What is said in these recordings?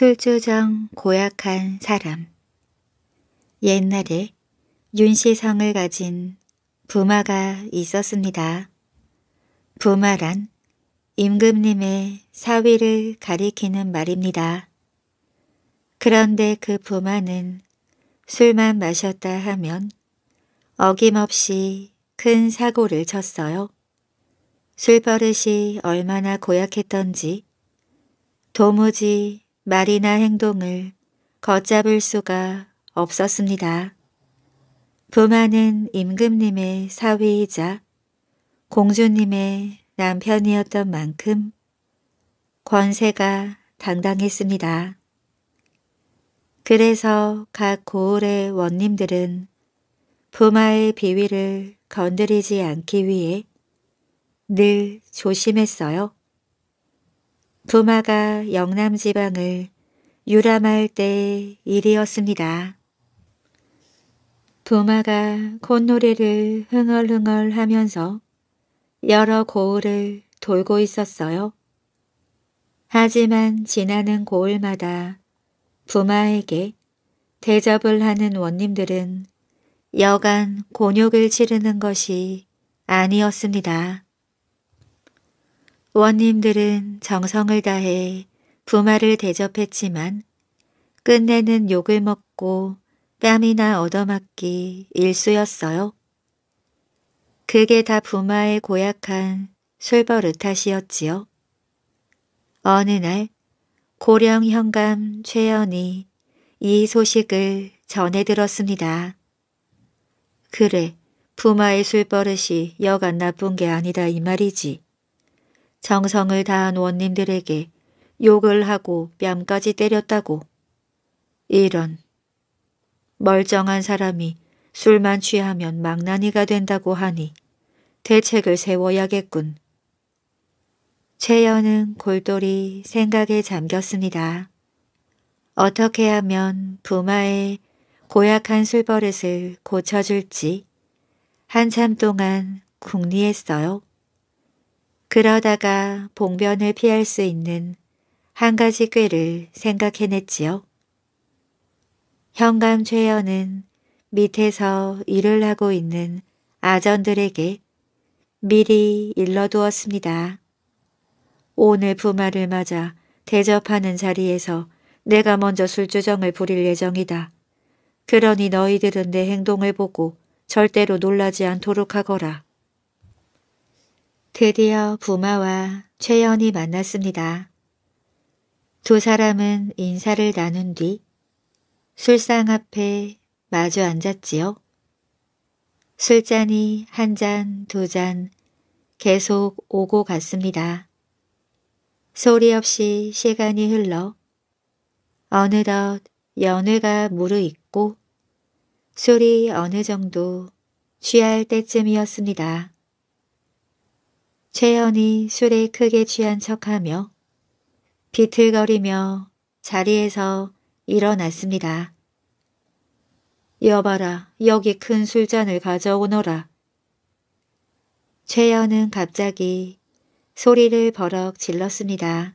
술주정 고약한 사람 옛날에 윤씨성을 가진 부마가 있었습니다. 부마란 임금님의 사위를 가리키는 말입니다. 그런데 그 부마는 술만 마셨다 하면 어김없이 큰 사고를 쳤어요. 술버릇이 얼마나 고약했던지 도무지 말이나 행동을 걷잡을 수가 없었습니다. 부마는 임금님의 사위이자 공주님의 남편이었던 만큼 권세가 당당했습니다. 그래서 각 고을의 원님들은 부마의 비위를 건드리지 않기 위해 늘 조심했어요. 부마가 영남 지방을 유람할 때 일이었습니다. 부마가 콧노래를 흥얼흥얼 하면서 여러 고을을 돌고 있었어요. 하지만 지나는 고을마다 부마에게 대접을 하는 원님들은 여간 곤욕을 치르는 것이 아니었습니다. 원님들은 정성을 다해 부마를 대접했지만 끝내는 욕을 먹고 뺨이나 얻어맞기 일쑤였어요. 그게 다 부마의 고약한 술버릇 탓이었지요. 어느 날 고령 현감 최연이 이 소식을 전해 들었습니다. 그래, 부마의 술버릇이 여간 나쁜 게 아니다 이 말이지. 정성을 다한 원님들에게 욕을 하고 뺨까지 때렸다고. 이런. 멀쩡한 사람이 술만 취하면 망나니가 된다고 하니 대책을 세워야겠군. 최연은 골똘히 생각에 잠겼습니다. 어떻게 하면 부마의 고약한 술버릇을 고쳐줄지 한참 동안 궁리했어요. 그러다가 봉변을 피할 수 있는 한 가지 꾀를 생각해냈지요. 현감 최연은 밑에서 일을 하고 있는 아전들에게 미리 일러두었습니다. 오늘 부마를 맞아 대접하는 자리에서 내가 먼저 술주정을 부릴 예정이다. 그러니 너희들은 내 행동을 보고 절대로 놀라지 않도록 하거라. 드디어 부마와 최연이 만났습니다. 두 사람은 인사를 나눈 뒤 술상 앞에 마주 앉았지요. 술잔이 한 잔, 두 잔 계속 오고 갔습니다. 소리 없이 시간이 흘러 어느덧 연회가 무르익고 술이 어느 정도 취할 때쯤이었습니다. 최연이 술에 크게 취한 척하며 비틀거리며 자리에서 일어났습니다. 여봐라, 여기 큰 술잔을 가져오너라. 최연은 갑자기 소리를 버럭 질렀습니다.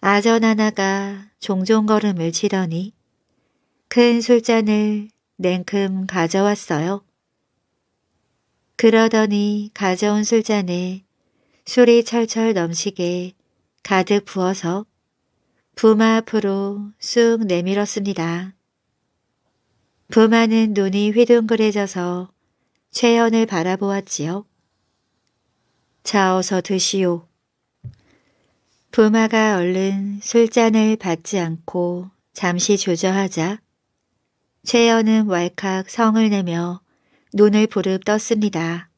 아전 하나가 종종 걸음을 치더니 큰 술잔을 냉큼 가져왔어요. 그러더니 가져온 술잔에 술이 철철 넘시게 가득 부어서 붐 앞으로 쑥 내밀었습니다. 붐마는 눈이 휘둥그레져서 최연을 바라보았지요. 자어서 드시오. 부마가 얼른 술잔을 받지 않고 잠시 조저하자 최연은 왈칵 성을 내며 눈을 부릅 떴습니다.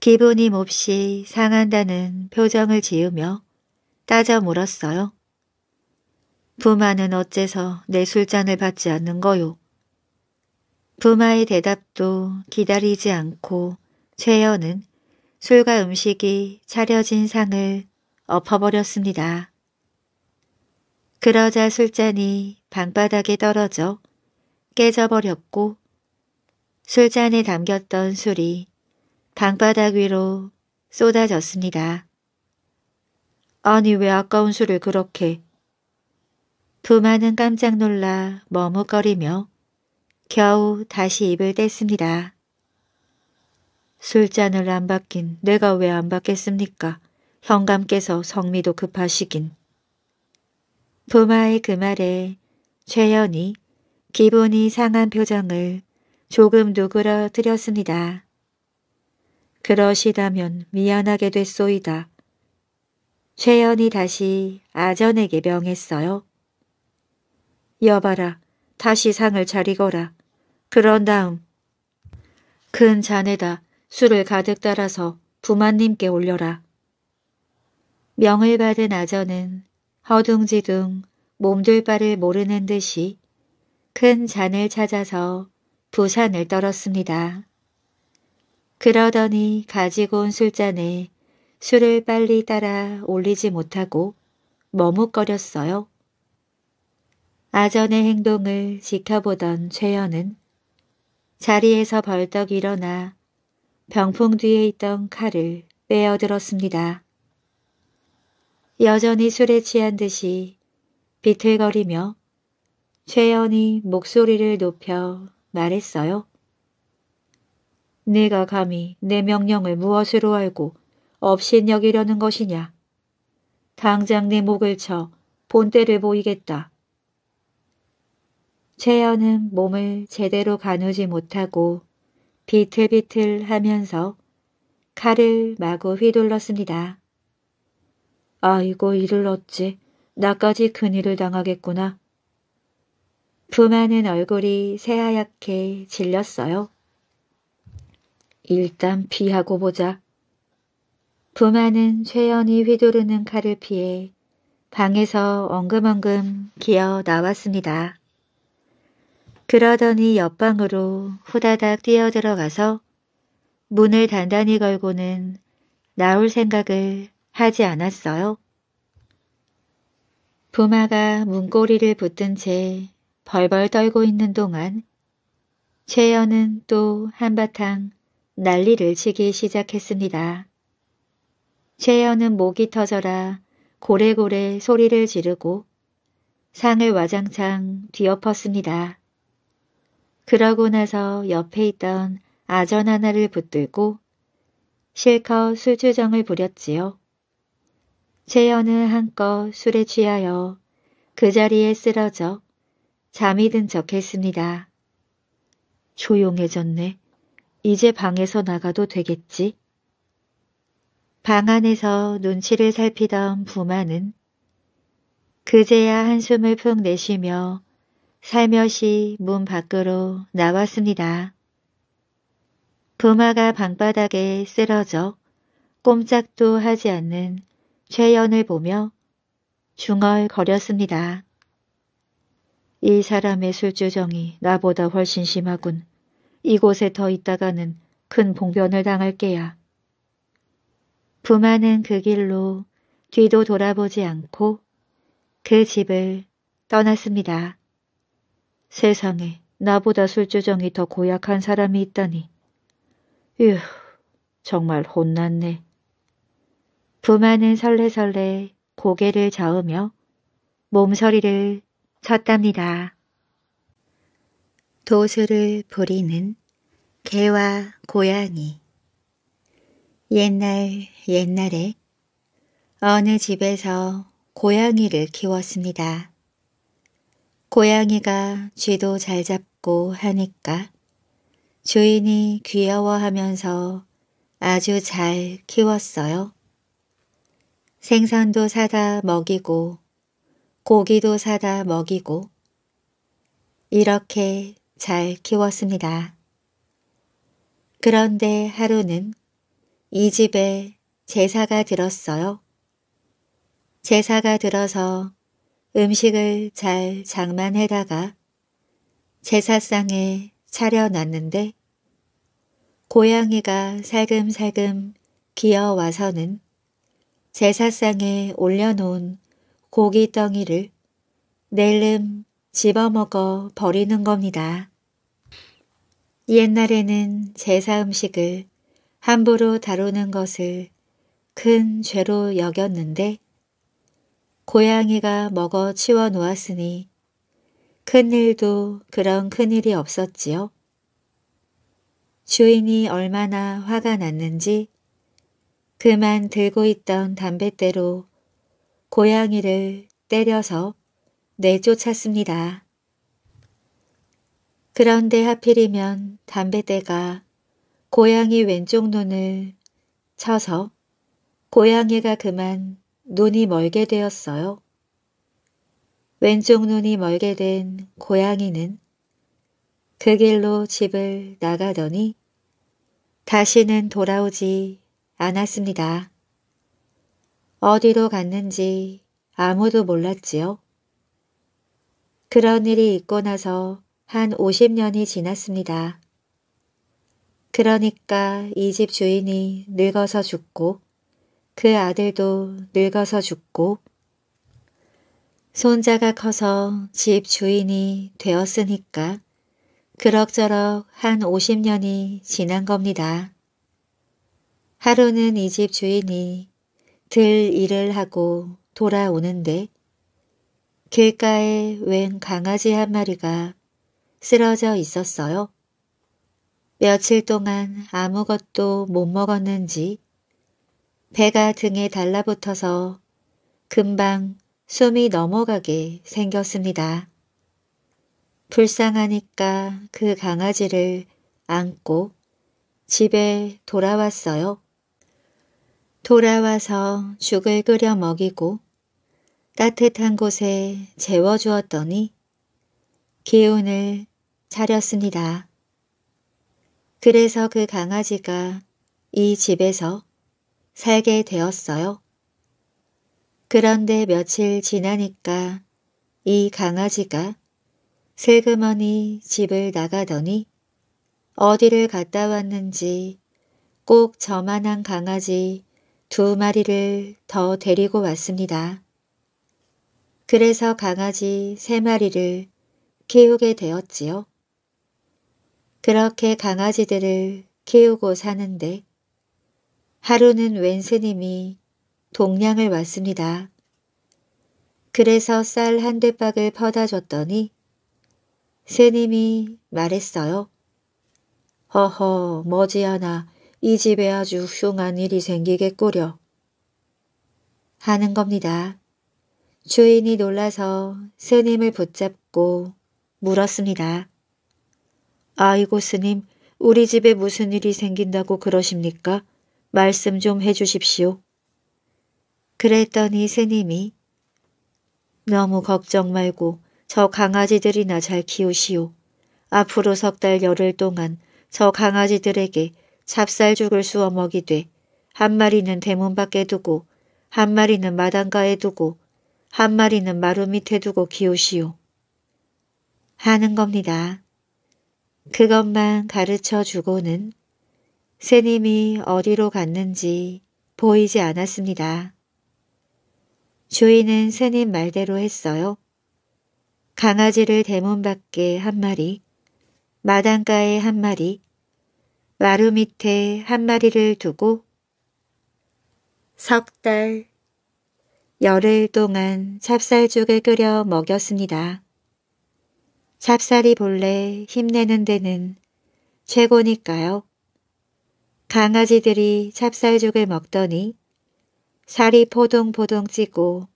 기분이 몹시 상한다는 표정을 지으며 따져 물었어요. 부마는 어째서 내 술잔을 받지 않는 거요? 부마의 대답도 기다리지 않고 최연은 술과 음식이 차려진 상을 엎어버렸습니다. 그러자 술잔이 방바닥에 떨어져 깨져버렸고 술잔에 담겼던 술이 방바닥 위로 쏟아졌습니다. 아니 왜 아까운 술을 그렇게 부마는 깜짝 놀라 머뭇거리며 겨우 다시 입을 뗐습니다. 술잔을 안 받긴 내가 왜 안 받겠습니까? 형감께서 성미도 급하시긴. 부마의 그 말에 최연이 기분이 상한 표정을 조금 누그러뜨렸습니다. 그러시다면 미안하게 됐소이다. 최연이 다시 아전에게 명했어요. 여봐라, 다시 상을 차리거라. 그런 다음 큰 잔에다 술을 가득 따라서 부마님께 올려라. 명을 받은 아전은 허둥지둥 몸둘 바를 모르는 듯이 큰 잔을 찾아서 부산을 떨었습니다. 그러더니 가지고 온 술잔에 술을 빨리 따라 올리지 못하고 머뭇거렸어요. 아전의 행동을 지켜보던 최연은 자리에서 벌떡 일어나 병풍 뒤에 있던 칼을 빼어들었습니다. 여전히 술에 취한 듯이 비틀거리며 최연이 목소리를 높여 말했어요. 네가 감히 내 명령을 무엇으로 알고 업신여기려는 것이냐. 당장 내 목을 쳐 본때를 보이겠다. 채연은 몸을 제대로 가누지 못하고 비틀비틀 하면서 칼을 마구 휘둘렀습니다. 아이고 이를 어찌 나까지 큰일을 당하겠구나. 부마는 얼굴이 새하얗게 질렸어요. 일단 피하고 보자. 부마는 최연이 휘두르는 칼을 피해 방에서 엉금엉금 기어 나왔습니다. 그러더니 옆방으로 후다닥 뛰어들어가서 문을 단단히 걸고는 나올 생각을 하지 않았어요. 부마가 문고리를 붙든 채 벌벌 떨고 있는 동안 채연은또 한바탕 난리를 치기 시작했습니다. 채연은 목이 터져라 고래고래 소리를 지르고 상을 와장창 뒤엎었습니다. 그러고 나서 옆에 있던 아전 하나를 붙들고 실컷 술주정을 부렸지요. 채연은 한껏 술에 취하여 그 자리에 쓰러져 잠이 든 척했습니다. 조용해졌네. 이제 방에서 나가도 되겠지? 방 안에서 눈치를 살피던 부마는 그제야 한숨을 푹 내쉬며 살며시 문 밖으로 나왔습니다. 부마가 방바닥에 쓰러져 꼼짝도 하지 않는 최연을 보며 중얼거렸습니다. 이 사람의 술주정이 나보다 훨씬 심하군. 이곳에 더 있다가는 큰 봉변을 당할 게야. 부마는 그 길로 뒤도 돌아보지 않고 그 집을 떠났습니다. 세상에 나보다 술주정이 더 고약한 사람이 있다니. 휴, 정말 혼났네. 부마는 설레설레 고개를 저으며 몸서리를 쳤답니다. 도수를 부리는 개와 고양이 옛날 옛날에 어느 집에서 고양이를 키웠습니다. 고양이가 쥐도 잘 잡고 하니까 주인이 귀여워하면서 아주 잘 키웠어요. 생선도 사다 먹이고 고기도 사다 먹이고 이렇게 잘 키웠습니다. 그런데 하루는 이 집에 제사가 들었어요. 제사가 들어서 음식을 잘 장만해다가 제사상에 차려놨는데 고양이가 살금살금 기어와서는 제사상에 올려놓은 고기덩이를 낼름 집어먹어 버리는 겁니다. 옛날에는 제사 음식을 함부로 다루는 것을 큰 죄로 여겼는데 고양이가 먹어 치워 놓았으니 큰일도 그런 큰일이 없었지요. 주인이 얼마나 화가 났는지 그만 들고 있던 담뱃대로 고양이를 때려서 내쫓았습니다. 그런데 하필이면 담배대가 고양이 왼쪽 눈을 쳐서 고양이가 그만 눈이 멀게 되었어요. 왼쪽 눈이 멀게 된 고양이는 그 길로 집을 나가더니 다시는 돌아오지 않았습니다. 어디로 갔는지 아무도 몰랐지요. 그런 일이 있고 나서 한 50년이 지났습니다. 그러니까 이 집 주인이 늙어서 죽고 그 아들도 늙어서 죽고 손자가 커서 집 주인이 되었으니까 그럭저럭 한 50년이 지난 겁니다. 하루는 이 집 주인이 들 일을 하고 돌아오는데 길가에 웬 강아지 한 마리가 쓰러져 있었어요. 며칠 동안 아무것도 못 먹었는지 배가 등에 달라붙어서 금방 숨이 넘어가게 생겼습니다. 불쌍하니까 그 강아지를 안고 집에 돌아왔어요. 돌아와서 죽을 끓여 먹이고 따뜻한 곳에 재워주었더니 기운을 차렸습니다. 그래서 그 강아지가 이 집에서 살게 되었어요. 그런데 며칠 지나니까 이 강아지가 슬그머니 집을 나가더니 어디를 갔다 왔는지 꼭 저만한 강아지 두 마리를 더 데리고 왔습니다. 그래서 강아지 세 마리를 키우게 되었지요. 그렇게 강아지들을 키우고 사는데 하루는 웬 스님이 동양을 왔습니다. 그래서 쌀 한 대박을 퍼다 줬더니 스님이 말했어요. 허허 머지않아 이 집에 아주 흉한 일이 생기겠구려. 하는 겁니다. 주인이 놀라서 스님을 붙잡고 물었습니다. 아이고 스님, 우리 집에 무슨 일이 생긴다고 그러십니까? 말씀 좀 해주십시오. 그랬더니 스님이 너무 걱정 말고 저 강아지들이나 잘 키우시오. 앞으로 석 달 열흘 동안 저 강아지들에게 찹쌀죽을 쑤어 먹이되 한 마리는 대문 밖에 두고 한 마리는 마당가에 두고 한 마리는 마루 밑에 두고 기우시오. 하는 겁니다. 그것만 가르쳐 주고는 새님이 어디로 갔는지 보이지 않았습니다. 주인은 새님 말대로 했어요. 강아지를 대문 밖에 한 마리, 마당가에 한 마리, 마루 밑에 한 마리를 두고 석 달, 열흘 동안 찹쌀죽을 끓여 먹였습니다. 찹쌀이 본래 힘내는 데는 최고니까요. 강아지들이 찹쌀죽을 먹더니 살이 포동포동 찌고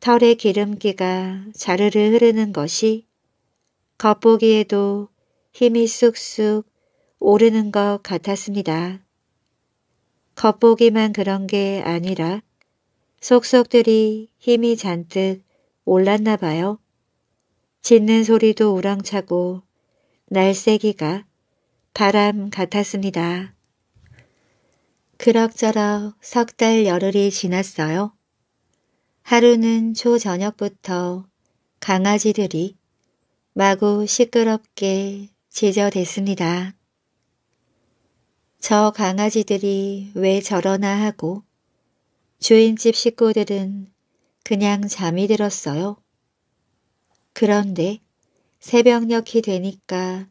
털에 기름기가 자르르 흐르는 것이 겉보기에도 힘이 쑥쑥 오르는 것 같았습니다. 겉보기만 그런 게 아니라 속속들이 힘이 잔뜩 올랐나 봐요. 짖는 소리도 우렁차고 날쌔기가 바람 같았습니다. 그럭저럭 석 달 열흘이 지났어요. 하루는 초저녁부터 강아지들이 마구 시끄럽게 지저댔습니다. 저 강아지들이 왜 저러나 하고 주인집 식구들은 그냥 잠이 들었어요. 그런데 새벽녘이 되니까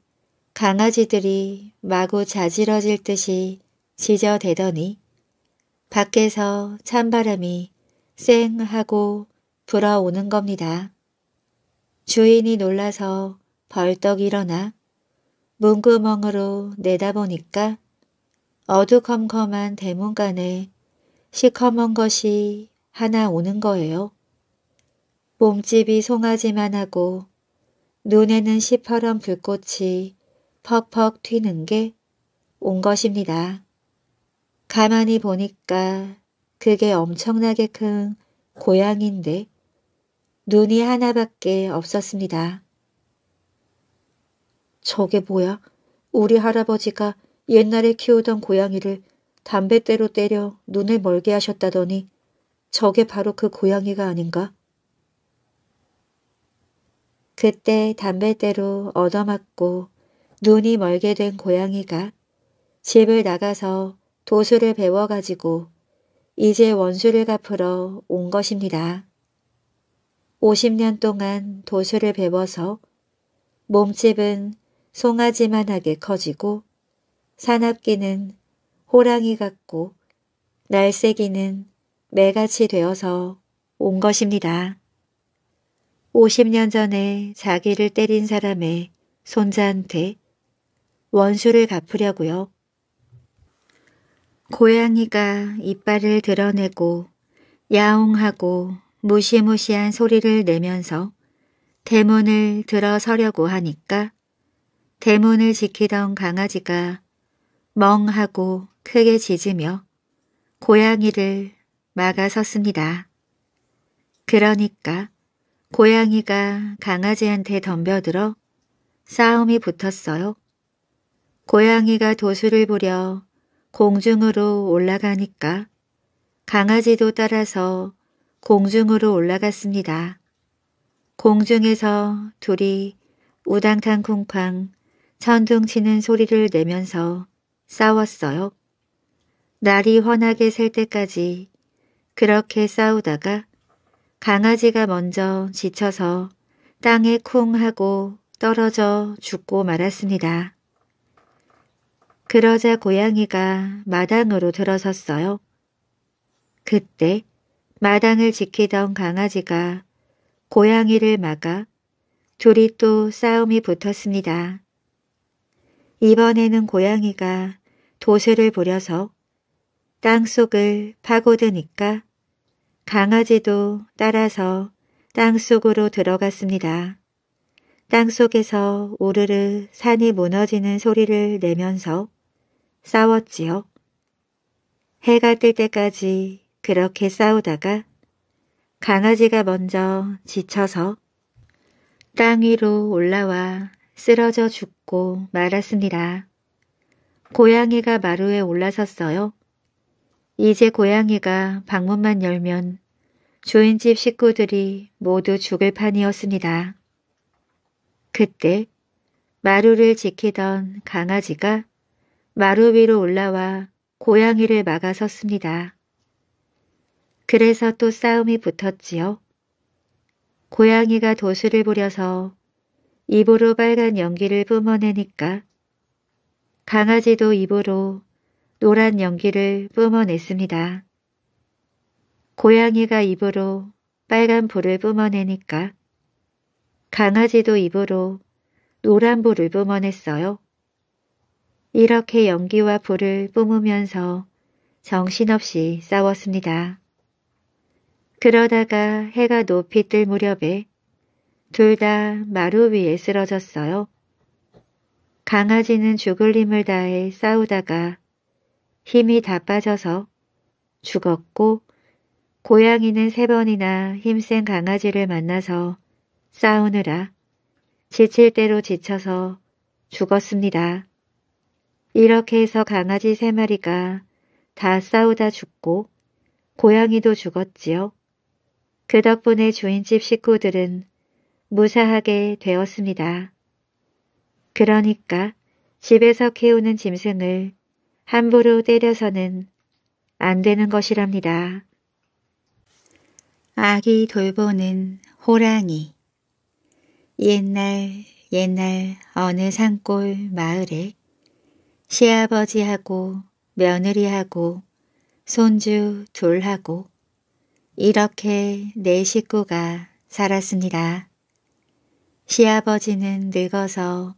강아지들이 마구 자지러질 듯이 지저대더니 밖에서 찬바람이 쌩 하고 불어오는 겁니다. 주인이 놀라서 벌떡 일어나 문구멍으로 내다보니까 어두컴컴한 대문간에 시커먼 것이 하나 오는 거예요. 몸집이 송아지만 하고 눈에는 시퍼런 불꽃이 퍽퍽 튀는 게 온 것입니다. 가만히 보니까 그게 엄청나게 큰 고양인데 눈이 하나밖에 없었습니다. 저게 뭐야? 우리 할아버지가 옛날에 키우던 고양이를 담뱃대로 때려 눈에 멀게 하셨다더니 저게 바로 그 고양이가 아닌가? 그때 담뱃대로 얻어맞고 눈이 멀게 된 고양이가 집을 나가서 도수를 배워가지고 이제 원수를 갚으러 온 것입니다. 50년 동안 도수를 배워서 몸집은 송아지만하게 커지고 사납기는 호랑이 같고 날새기는 매같이 되어서 온 것입니다. 50년 전에 자기를 때린 사람의 손자한테 원수를 갚으려고요. 고양이가 이빨을 드러내고 야옹하고 무시무시한 소리를 내면서 대문을 들어서려고 하니까 대문을 지키던 강아지가 멍하고 크게 짖으며 고양이를 막아섰습니다. 그러니까 고양이가 강아지한테 덤벼들어 싸움이 붙었어요. 고양이가 도수를 부려 공중으로 올라가니까 강아지도 따라서 공중으로 올라갔습니다. 공중에서 둘이 우당탕쿵쾅 천둥치는 소리를 내면서 싸웠어요. 날이 환하게 셀 때까지 그렇게 싸우다가 강아지가 먼저 지쳐서 땅에 쿵 하고 떨어져 죽고 말았습니다. 그러자 고양이가 마당으로 들어섰어요. 그때 마당을 지키던 강아지가 고양이를 막아 둘이 또 싸움이 붙었습니다. 이번에는 고양이가 도세를 부려서 땅속을 파고드니까 강아지도 따라서 땅속으로 들어갔습니다. 땅속에서 오르르 산이 무너지는 소리를 내면서 싸웠지요. 해가 뜰 때까지 그렇게 싸우다가 강아지가 먼저 지쳐서 땅 위로 올라와 쓰러져 죽고 걷고 말았습니다. 고양이가 마루에 올라섰어요. 이제 고양이가 방문만 열면 주인집 식구들이 모두 죽을 판이었습니다. 그때 마루를 지키던 강아지가 마루 위로 올라와 고양이를 막아섰습니다. 그래서 또 싸움이 붙었지요. 고양이가 도수를 부려서 입으로 빨간 연기를 뿜어내니까 강아지도 입으로 노란 연기를 뿜어냈습니다. 고양이가 입으로 빨간 불을 뿜어내니까 강아지도 입으로 노란 불을 뿜어냈어요. 이렇게 연기와 불을 뿜으면서 정신없이 싸웠습니다. 그러다가 해가 높이 뜰 무렵에 둘다 마루 위에 쓰러졌어요. 강아지는 죽을 힘을 다해 싸우다가 힘이 다 빠져서 죽었고 고양이는 세 번이나 힘센 강아지를 만나서 싸우느라 지칠 대로 지쳐서 죽었습니다. 이렇게 해서 강아지 세 마리가 다 싸우다 죽고 고양이도 죽었지요. 그 덕분에 주인집 식구들은 무사하게 되었습니다. 그러니까 집에서 키우는 짐승을 함부로 때려서는 안 되는 것이랍니다. 아기 돌보는 호랑이 옛날 옛날 어느 산골 마을에 시아버지하고 며느리하고 손주 둘하고 이렇게 네 식구가 살았습니다. 시아버지는 늙어서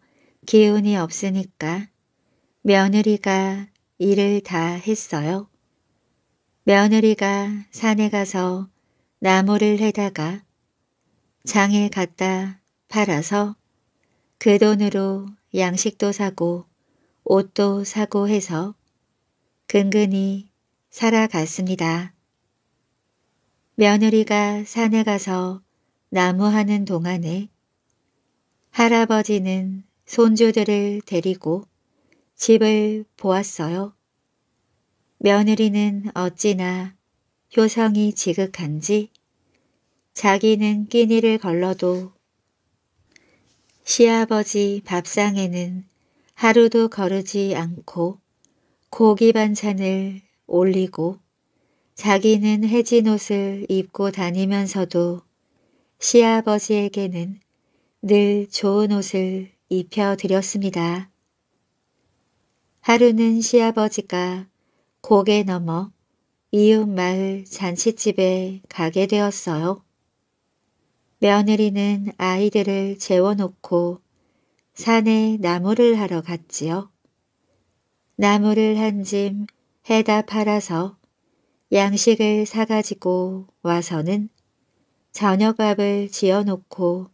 기운이 없으니까 며느리가 일을 다 했어요. 며느리가 산에 가서 나무를 해다가 장에 갖다 팔아서 그 돈으로 양식도 사고 옷도 사고 해서 근근히 살아갔습니다. 며느리가 산에 가서 나무하는 동안에 할아버지는 손주들을 데리고 집을 보았어요. 며느리는 어찌나 효성이 지극한지 자기는 끼니를 걸러도 시아버지 밥상에는 하루도 거르지 않고 고기 반찬을 올리고 자기는 해진 옷을 입고 다니면서도 시아버지에게는 늘 좋은 옷을 입혀드렸습니다. 하루는 시아버지가 고개 넘어 이웃마을 잔치집에 가게 되었어요. 며느리는 아이들을 재워놓고 산에 나무를 하러 갔지요. 나무를 한 짐 해다 팔아서 양식을 사가지고 와서는 저녁밥을 지어놓고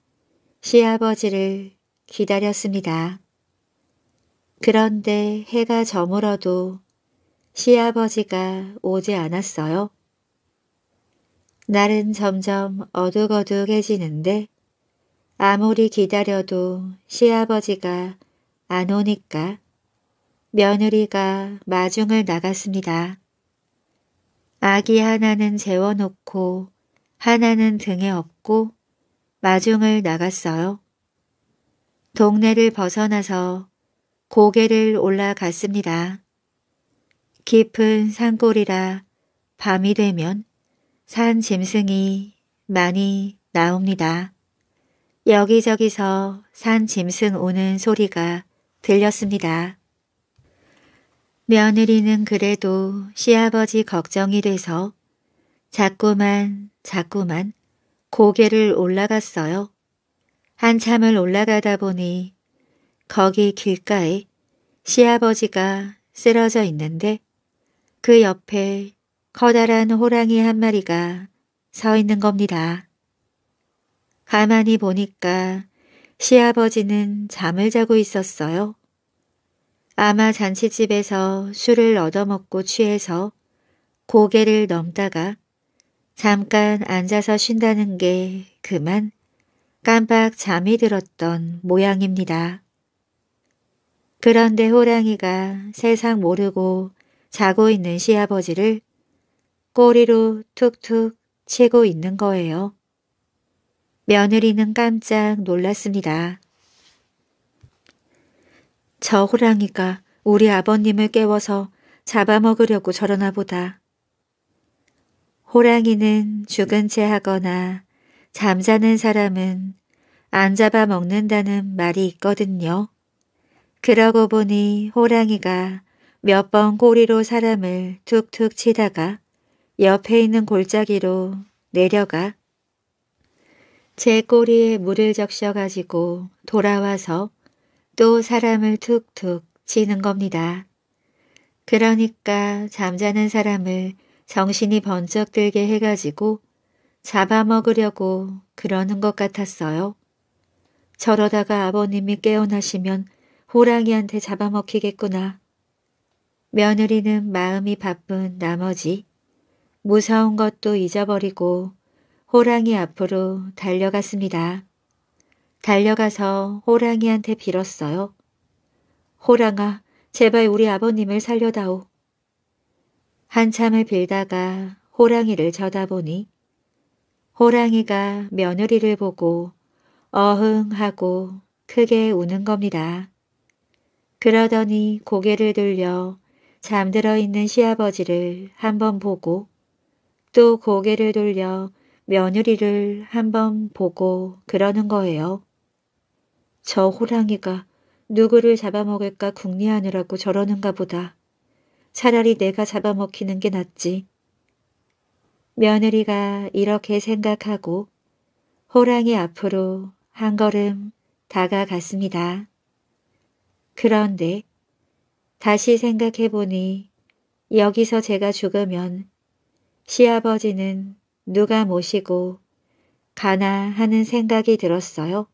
시아버지를 기다렸습니다. 그런데 해가 저물어도 시아버지가 오지 않았어요. 날은 점점 어둑어둑해지는데 아무리 기다려도 시아버지가 안 오니까 며느리가 마중을 나갔습니다. 아기 하나는 재워놓고 하나는 등에 업고 마중을 나갔어요. 동네를 벗어나서 고개를 올라갔습니다. 깊은 산골이라 밤이 되면 산 짐승이 많이 나옵니다. 여기저기서 산 짐승 오는 소리가 들렸습니다. 며느리는 그래도 시아버지 걱정이 돼서 자꾸만 자꾸만 고개를 올라갔어요. 한참을 올라가다 보니 거기 길가에 시아버지가 쓰러져 있는데 그 옆에 커다란 호랑이 한 마리가 서 있는 겁니다. 가만히 보니까 시아버지는 잠을 자고 있었어요. 아마 잔치집에서 술을 얻어먹고 취해서 고개를 넘다가 잠깐 앉아서 쉰다는 게 그만 깜빡 잠이 들었던 모양입니다. 그런데 호랑이가 세상 모르고 자고 있는 시아버지를 꼬리로 툭툭 치고 있는 거예요. 며느리는 깜짝 놀랐습니다. 저 호랑이가 우리 아버님을 깨워서 잡아먹으려고 저러나 보다. 호랑이는 죽은 채 네. 하거나 잠자는 사람은 안 잡아먹는다는 말이 있거든요. 그러고 보니 호랑이가 몇 번 꼬리로 사람을 툭툭 치다가 옆에 있는 골짜기로 내려가 제 꼬리에 물을 적셔가지고 돌아와서 또 사람을 툭툭 치는 겁니다. 그러니까 잠자는 사람을 정신이 번쩍 들게 해가지고 잡아먹으려고 그러는 것 같았어요. 저러다가 아버님이 깨어나시면 호랑이한테 잡아먹히겠구나. 며느리는 마음이 바쁜 나머지 무서운 것도 잊어버리고 호랑이 앞으로 달려갔습니다. 달려가서 호랑이한테 빌었어요. 호랑아, 제발 우리 아버님을 살려다오. 한참을 빌다가 호랑이를 쳐다보니 호랑이가 며느리를 보고 어흥 하고 크게 우는 겁니다. 그러더니 고개를 돌려 잠들어 있는 시아버지를 한번 보고 또 고개를 돌려 며느리를 한번 보고 그러는 거예요. 저 호랑이가 누구를 잡아먹을까 궁리하느라고 저러는가 보다. 차라리 내가 잡아먹히는 게 낫지. 며느리가 이렇게 생각하고 호랑이 앞으로 한 걸음 다가갔습니다. 그런데 다시 생각해보니 여기서 제가 죽으면 시아버지는 누가 모시고 가나 하는 생각이 들었어요.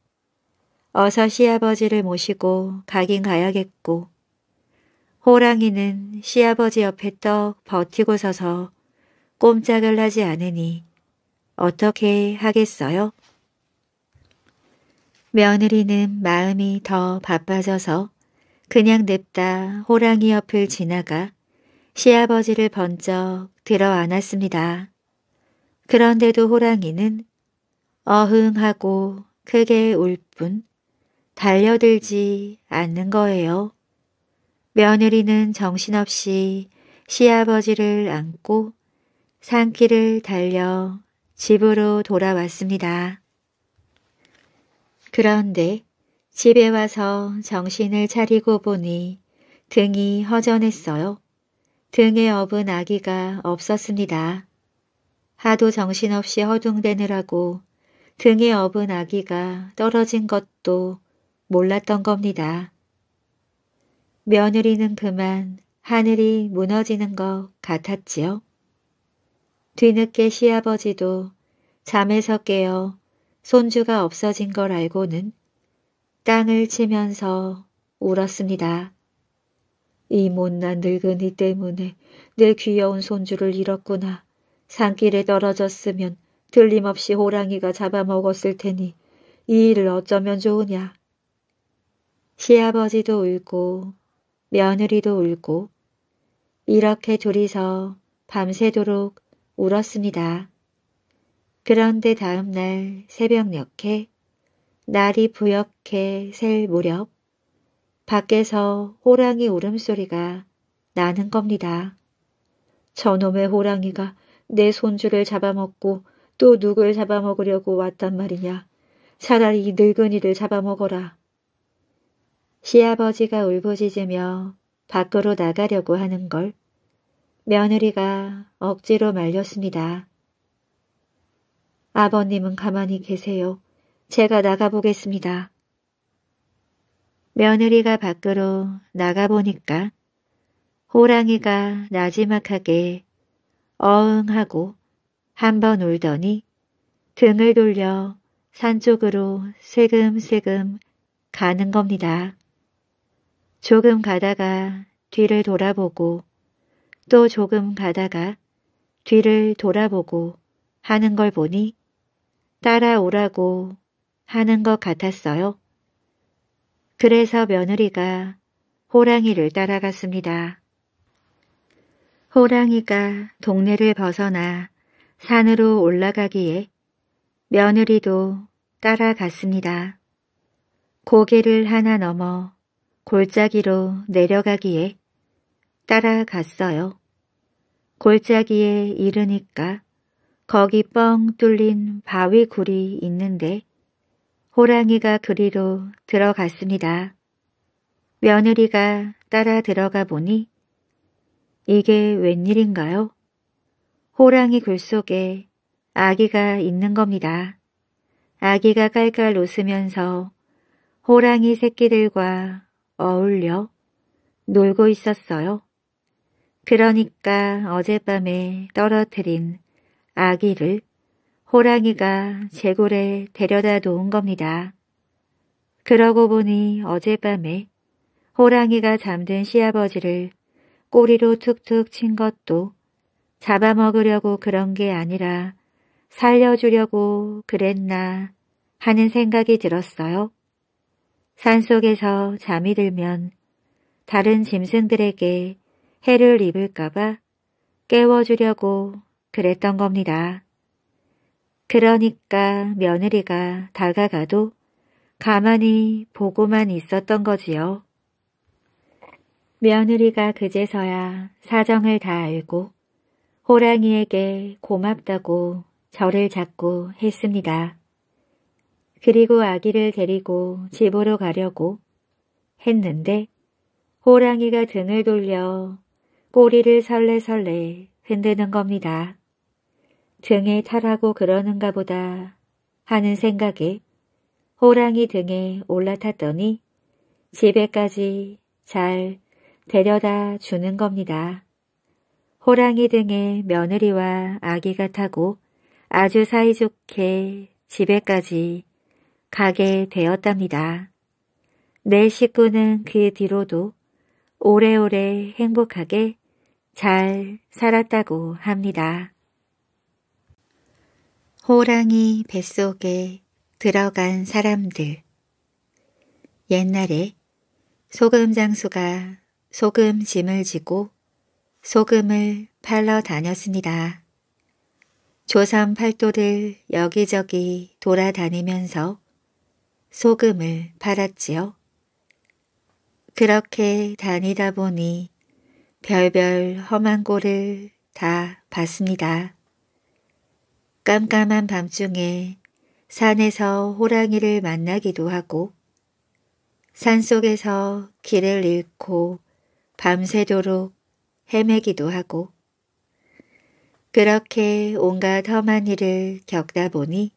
어서 시아버지를 모시고 가긴 가야겠고 호랑이는 시아버지 옆에 떠 버티고 서서 꼼짝을 하지 않으니 어떻게 하겠어요? 며느리는 마음이 더 바빠져서 그냥 냅다 호랑이 옆을 지나가 시아버지를 번쩍 들어 안았습니다. 그런데도 호랑이는 어흥하고 크게 울 뿐 달려들지 않는 거예요. 며느리는 정신없이 시아버지를 안고 산길을 달려 집으로 돌아왔습니다. 그런데 집에 와서 정신을 차리고 보니 등이 허전했어요. 등에 업은 아기가 없었습니다. 하도 정신없이 허둥대느라고 등에 업은 아기가 떨어진 것도 몰랐던 겁니다. 며느리는 그만 하늘이 무너지는 것 같았지요. 뒤늦게 시아버지도 잠에서 깨어 손주가 없어진 걸 알고는 땅을 치면서 울었습니다. 이 못난 늙은이 때문에 내 귀여운 손주를 잃었구나. 산길에 떨어졌으면 틀림없이 호랑이가 잡아먹었을 테니 이 일을 어쩌면 좋으냐. 시아버지도 울고 며느리도 울고 이렇게 둘이서 밤새도록 울었습니다. 그런데 다음날 새벽녘에 날이 부옇게 셀 무렵 밖에서 호랑이 울음소리가 나는 겁니다. 저놈의 호랑이가 내 손주를 잡아먹고 또 누굴 잡아먹으려고 왔단 말이냐. 차라리 이 늙은이를 잡아먹어라. 시아버지가 울부짖으며 밖으로 나가려고 하는 걸 며느리가 억지로 말렸습니다. 아버님은 가만히 계세요. 제가 나가보겠습니다. 며느리가 밖으로 나가보니까 호랑이가 나지막하게 어응하고 한 번 울더니 등을 돌려 산 쪽으로 세금세금 가는 겁니다. 조금 가다가 뒤를 돌아보고 또 조금 가다가 뒤를 돌아보고 하는 걸 보니 따라오라고 하는 것 같았어요. 그래서 며느리가 호랑이를 따라갔습니다. 호랑이가 동네를 벗어나 산으로 올라가기에 며느리도 따라갔습니다. 고개를 하나 넘어 골짜기로 내려가기에 따라갔어요. 골짜기에 이르니까 거기 뻥 뚫린 바위굴이 있는데 호랑이가 그리로 들어갔습니다. 며느리가 따라 들어가 보니 이게 웬일인가요? 호랑이 굴 속에 아기가 있는 겁니다. 아기가 깔깔 웃으면서 호랑이 새끼들과 어울려? 놀고 있었어요. 그러니까 어젯밤에 떨어뜨린 아기를 호랑이가 제골에 데려다 놓은 겁니다. 그러고 보니 어젯밤에 호랑이가 잠든 시아버지를 꼬리로 툭툭 친 것도 잡아먹으려고 그런 게 아니라 살려주려고 그랬나 하는 생각이 들었어요. 산속에서 잠이 들면 다른 짐승들에게 해를 입을까봐 깨워주려고 그랬던 겁니다. 그러니까 며느리가 다가가도 가만히 보고만 있었던 거지요. 며느리가 그제서야 사정을 다 알고 호랑이에게 고맙다고 저를 잡고 했습니다. 그리고 아기를 데리고 집으로 가려고 했는데 호랑이가 등을 돌려 꼬리를 설레설레 흔드는 겁니다. 등에 타라고 그러는가 보다 하는 생각에 호랑이 등에 올라탔더니 집에까지 잘 데려다 주는 겁니다. 호랑이 등에 며느리와 아기가 타고 아주 사이좋게 집에까지 가게 되었답니다. 내 식구는 그 뒤로도 오래오래 행복하게 잘 살았다고 합니다. 호랑이 뱃속에 들어간 사람들 옛날에 소금 장수가 소금 짐을 지고 소금을 팔러 다녔습니다. 조선 팔도를 여기저기 돌아다니면서 소금을 팔았지요. 그렇게 다니다 보니 별별 험한 꼴을 다 봤습니다. 깜깜한 밤중에 산에서 호랑이를 만나기도 하고 산속에서 길을 잃고 밤새도록 헤매기도 하고 그렇게 온갖 험한 일을 겪다 보니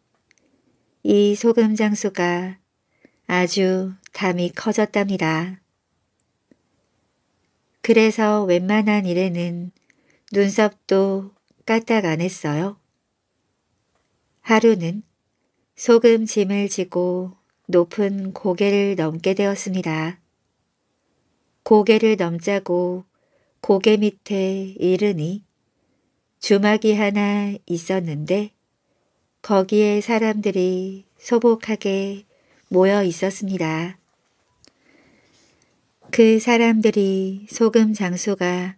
이 소금 장수가 아주 담이 커졌답니다. 그래서 웬만한 일에는 눈썹도 까딱 안 했어요. 하루는 소금 짐을 지고 높은 고개를 넘게 되었습니다. 고개를 넘자고 고개 밑에 이르니 주막이 하나 있었는데 거기에 사람들이 소복하게 모여 있었습니다. 그 사람들이 소금 장수가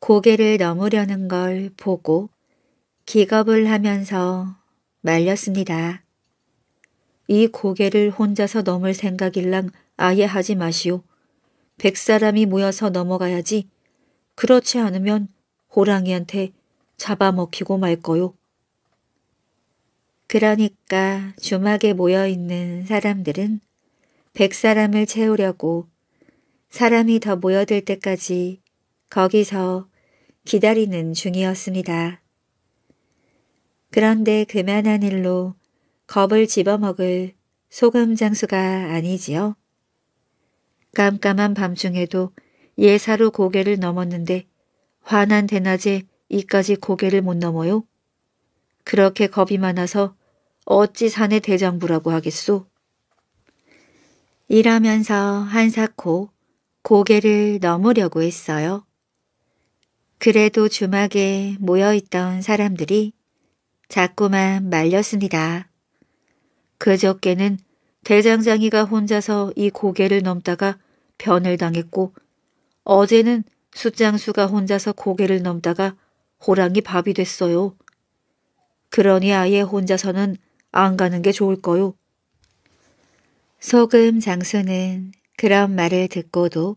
고개를 넘으려는 걸 보고 기겁을 하면서 말렸습니다. 이 고개를 혼자서 넘을 생각일랑 아예 하지 마시오. 백 사람이 모여서 넘어가야지. 그렇지 않으면 호랑이한테 잡아먹히고 말 거요. 그러니까 주막에 모여있는 사람들은 백 사람을 채우려고 사람이 더 모여들 때까지 거기서 기다리는 중이었습니다. 그런데 그만한 일로 겁을 집어먹을 소금 장수가 아니지요. 깜깜한 밤중에도 예사로 고개를 넘었는데 화난 대낮에 이까지 고개를 못 넘어요. 그렇게 겁이 많아서 어찌 산의 대장부라고 하겠소? 일하면서 한사코 고개를 넘으려고 했어요. 그래도 주막에 모여있던 사람들이 자꾸만 말렸습니다. 그저께는 대장장이가 혼자서 이 고개를 넘다가 변을 당했고 어제는 숫장수가 혼자서 고개를 넘다가 호랑이 밥이 됐어요. 그러니 아예 혼자서는 안 가는 게 좋을까요? 소금 장수는 그런 말을 듣고도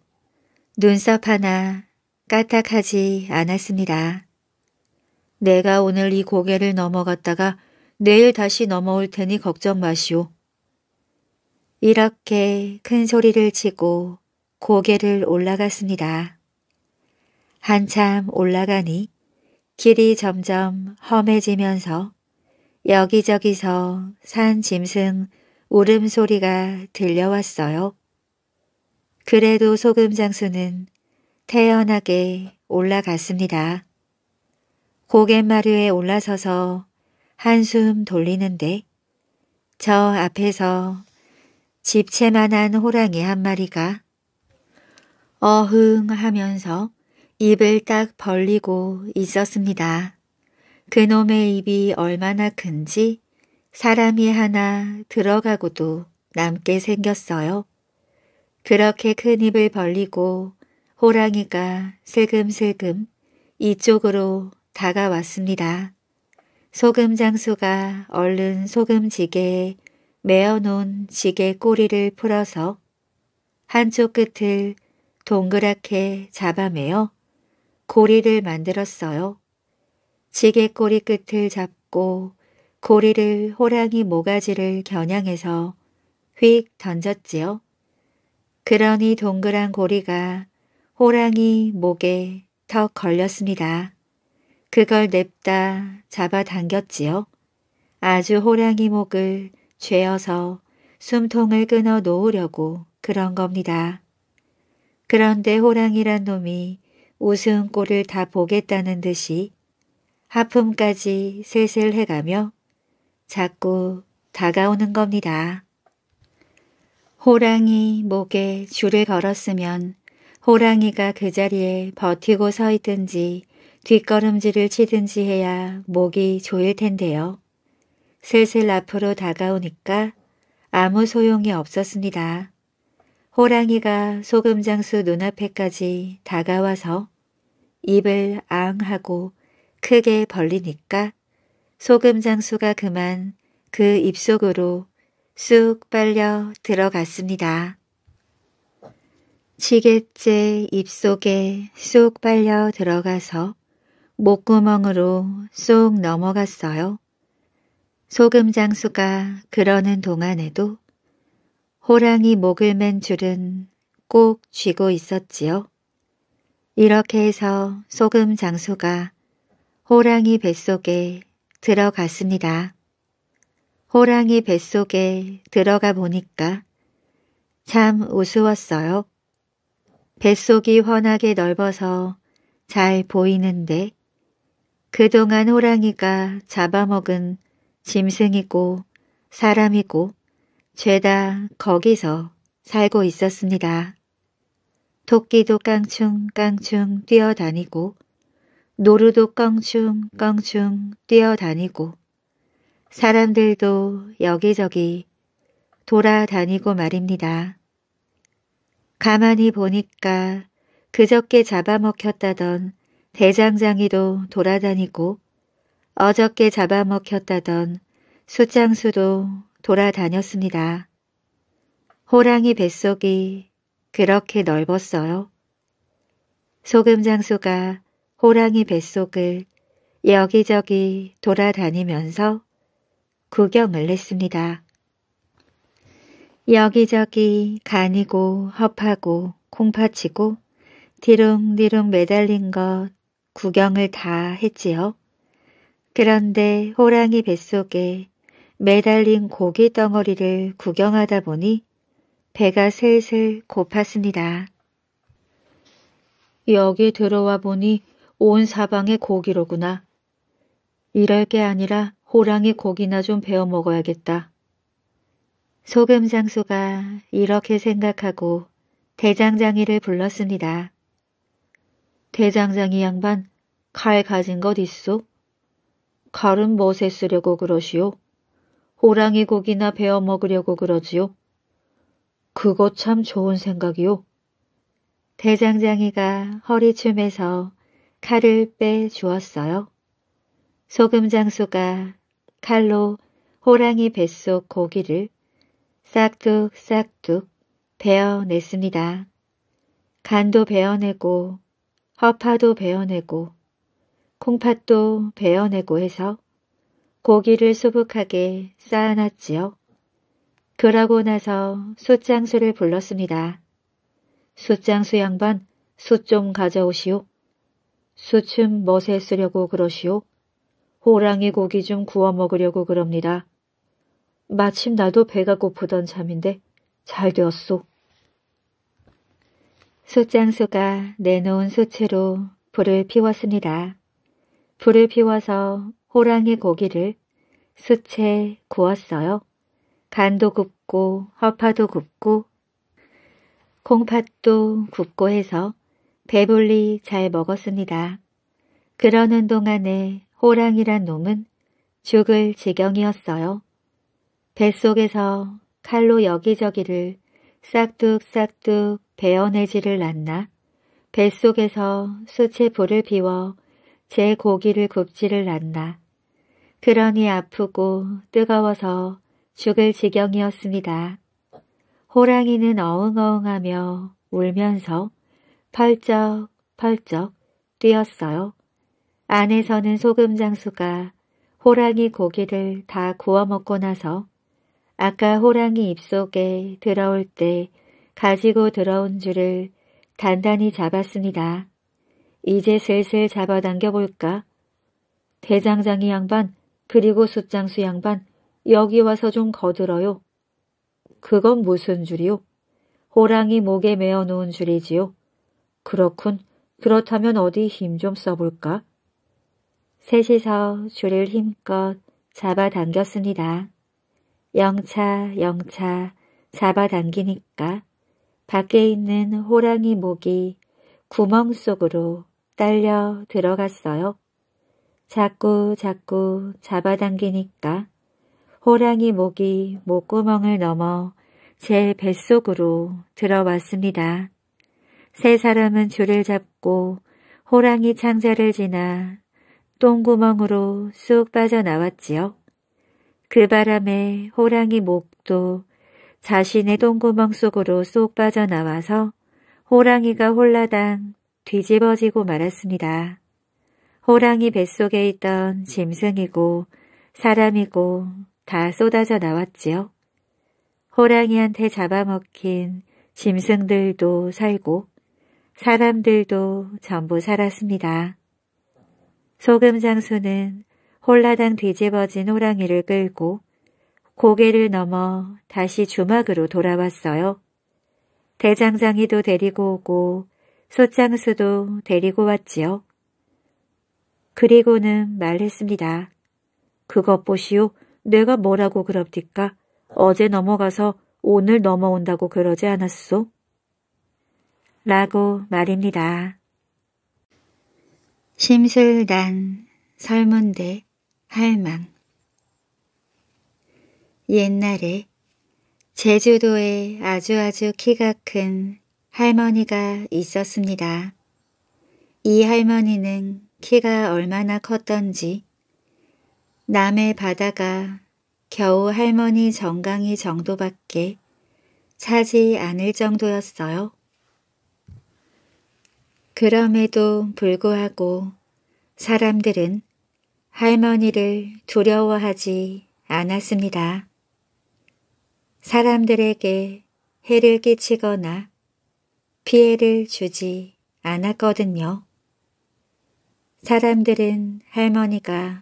눈썹 하나 까딱하지 않았습니다. 내가 오늘 이 고개를 넘어갔다가 내일 다시 넘어올 테니 걱정 마시오. 이렇게 큰 소리를 치고 고개를 올라갔습니다. 한참 올라가니 길이 점점 험해지면서 여기저기서 산 짐승 울음소리가 들려왔어요. 그래도 소금 장수는 태연하게 올라갔습니다. 고갯마루에 올라서서 한숨 돌리는데 저 앞에서 집채만한 호랑이 한 마리가 어흥 하면서 입을 딱 벌리고 있었습니다. 그놈의 입이 얼마나 큰지 사람이 하나 들어가고도 남게 생겼어요. 그렇게 큰 입을 벌리고 호랑이가 슬금슬금 이쪽으로 다가왔습니다. 소금 장수가 얼른 소금 지게에 메어놓은 지게 꼬리를 풀어서 한쪽 끝을 동그랗게 잡아매어 고리를 만들었어요. 지게꼬리 끝을 잡고 고리를 호랑이 모가지를 겨냥해서 휙 던졌지요. 그러니 동그란 고리가 호랑이 목에 턱 걸렸습니다. 그걸 냅다 잡아당겼지요. 아주 호랑이 목을 죄어서 숨통을 끊어 놓으려고 그런 겁니다. 그런데 호랑이란 놈이 우스운꼴을 다 보겠다는 듯이 하품까지 슬슬 해가며 자꾸 다가오는 겁니다. 호랑이 목에 줄을 걸었으면 호랑이가 그 자리에 버티고 서 있든지 뒷걸음질을 치든지 해야 목이 조일 텐데요. 슬슬 앞으로 다가오니까 아무 소용이 없었습니다. 호랑이가 소금장수 눈앞에까지 다가와서 입을 앙 하고 크게 벌리니까 소금 장수가 그만 그 입속으로 쑥 빨려 들어갔습니다. 지게째 입속에 쑥 빨려 들어가서 목구멍으로 쑥 넘어갔어요. 소금 장수가 그러는 동안에도 호랑이 목을 맨 줄은 꼭 쥐고 있었지요. 이렇게 해서 소금 장수가 호랑이 뱃속에 들어갔습니다. 호랑이 뱃속에 들어가 보니까 참 우스웠어요. 뱃속이 훤하게 넓어서 잘 보이는데 그동안 호랑이가 잡아먹은 짐승이고 사람이고 죄다 거기서 살고 있었습니다. 토끼도 깡충깡충 뛰어다니고 노루도 껑충껑충 뛰어다니고 사람들도 여기저기 돌아다니고 말입니다. 가만히 보니까 그저께 잡아먹혔다던 대장장이도 돌아다니고 어저께 잡아먹혔다던 숫장수도 돌아다녔습니다. 호랑이 뱃속이 그렇게 넓었어요. 소금장수가 호랑이 뱃속을 여기저기 돌아다니면서 구경을 했습니다. 여기저기 간이고 허파고 콩팥이고 디룽디룽 매달린 것 구경을 다 했지요. 그런데 호랑이 뱃속에 매달린 고기 덩어리를 구경하다 보니 배가 슬슬 고팠습니다. 여기 들어와 보니 온 사방에 고기로구나. 이럴 게 아니라 호랑이 고기나 좀 베어 먹어야겠다. 소금장수가 이렇게 생각하고 대장장이를 불렀습니다. 대장장이 양반, 칼 가진 것 있소? 칼은 무엇에 쓰려고 그러시오? 호랑이 고기나 베어 먹으려고 그러지요? 그거 참 좋은 생각이오. 대장장이가 허리춤에서 칼을 빼 주었어요. 소금 장수가 칼로 호랑이 뱃속 고기를 싹둑싹둑 베어냈습니다. 간도 베어내고 허파도 베어내고 콩팥도 베어내고 해서 고기를 수북하게 쌓아놨지요. 그러고 나서 숫장수를 불렀습니다. 숫장수 양반 숫 좀 가져오시오. 수층 멋에 쓰려고 그러시오. 호랑이 고기 좀 구워 먹으려고 그럽니다. 마침 나도 배가 고프던 참인데 잘 되었소. 솥장수가 내놓은 수채로 불을 피웠습니다. 불을 피워서 호랑이 고기를 수채 구웠어요. 간도 굽고 허파도 굽고 콩팥도 굽고 해서 배불리 잘 먹었습니다. 그러는 동안에 호랑이란 놈은 죽을 지경이었어요. 뱃속에서 칼로 여기저기를 싹둑싹둑 베어내지를 않나 뱃속에서 수채 불을 비워 제 고기를 굽지를 않나 그러니 아프고 뜨거워서 죽을 지경이었습니다. 호랑이는 어흥어흥하며 울면서 펄쩍 펄쩍 뛰었어요. 안에서는 소금 장수가 호랑이 고기를 다 구워 먹고 나서 아까 호랑이 입속에 들어올 때 가지고 들어온 줄을 단단히 잡았습니다. 이제 슬슬 잡아당겨 볼까? 대장장이 양반 그리고 숫장수 양반 여기 와서 좀 거들어요. 그건 무슨 줄이요? 호랑이 목에 메어놓은 줄이지요. 그렇군. 그렇다면 어디 힘 좀 써볼까? 셋이서 줄을 힘껏 잡아당겼습니다. 영차 영차 잡아당기니까 밖에 있는 호랑이 목이 구멍 속으로 딸려 들어갔어요. 자꾸 자꾸 잡아당기니까 호랑이 목이 목구멍을 넘어 제 뱃속으로 들어왔습니다. 세 사람은 줄을 잡고 호랑이 창자를 지나 똥구멍으로 쑥 빠져나왔지요. 그 바람에 호랑이 목도 자신의 똥구멍 속으로 쏙 빠져나와서 호랑이가 홀라당 뒤집어지고 말았습니다. 호랑이 뱃속에 있던 짐승이고 사람이고 다 쏟아져 나왔지요. 호랑이한테 잡아먹힌 짐승들도 살고 사람들도 전부 살았습니다. 소금 장수는 홀라당 뒤집어진 호랑이를 끌고 고개를 넘어 다시 주막으로 돌아왔어요. 대장장이도 데리고 오고 소장수도 데리고 왔지요. 그리고는 말했습니다. 그것 보시오. 내가 뭐라고 그럽디까? 어제 넘어가서 오늘 넘어온다고 그러지 않았소? 라고 말입니다. 심술단, 설문대, 할망 옛날에 제주도에 아주 아주 키가 큰 할머니가 있었습니다. 이 할머니는 키가 얼마나 컸던지 남의 바다가 겨우 할머니 정강이 정도밖에 차지 않을 정도였어요. 그럼에도 불구하고 사람들은 할머니를 두려워하지 않았습니다. 사람들에게 해를 끼치거나 피해를 주지 않았거든요. 사람들은 할머니가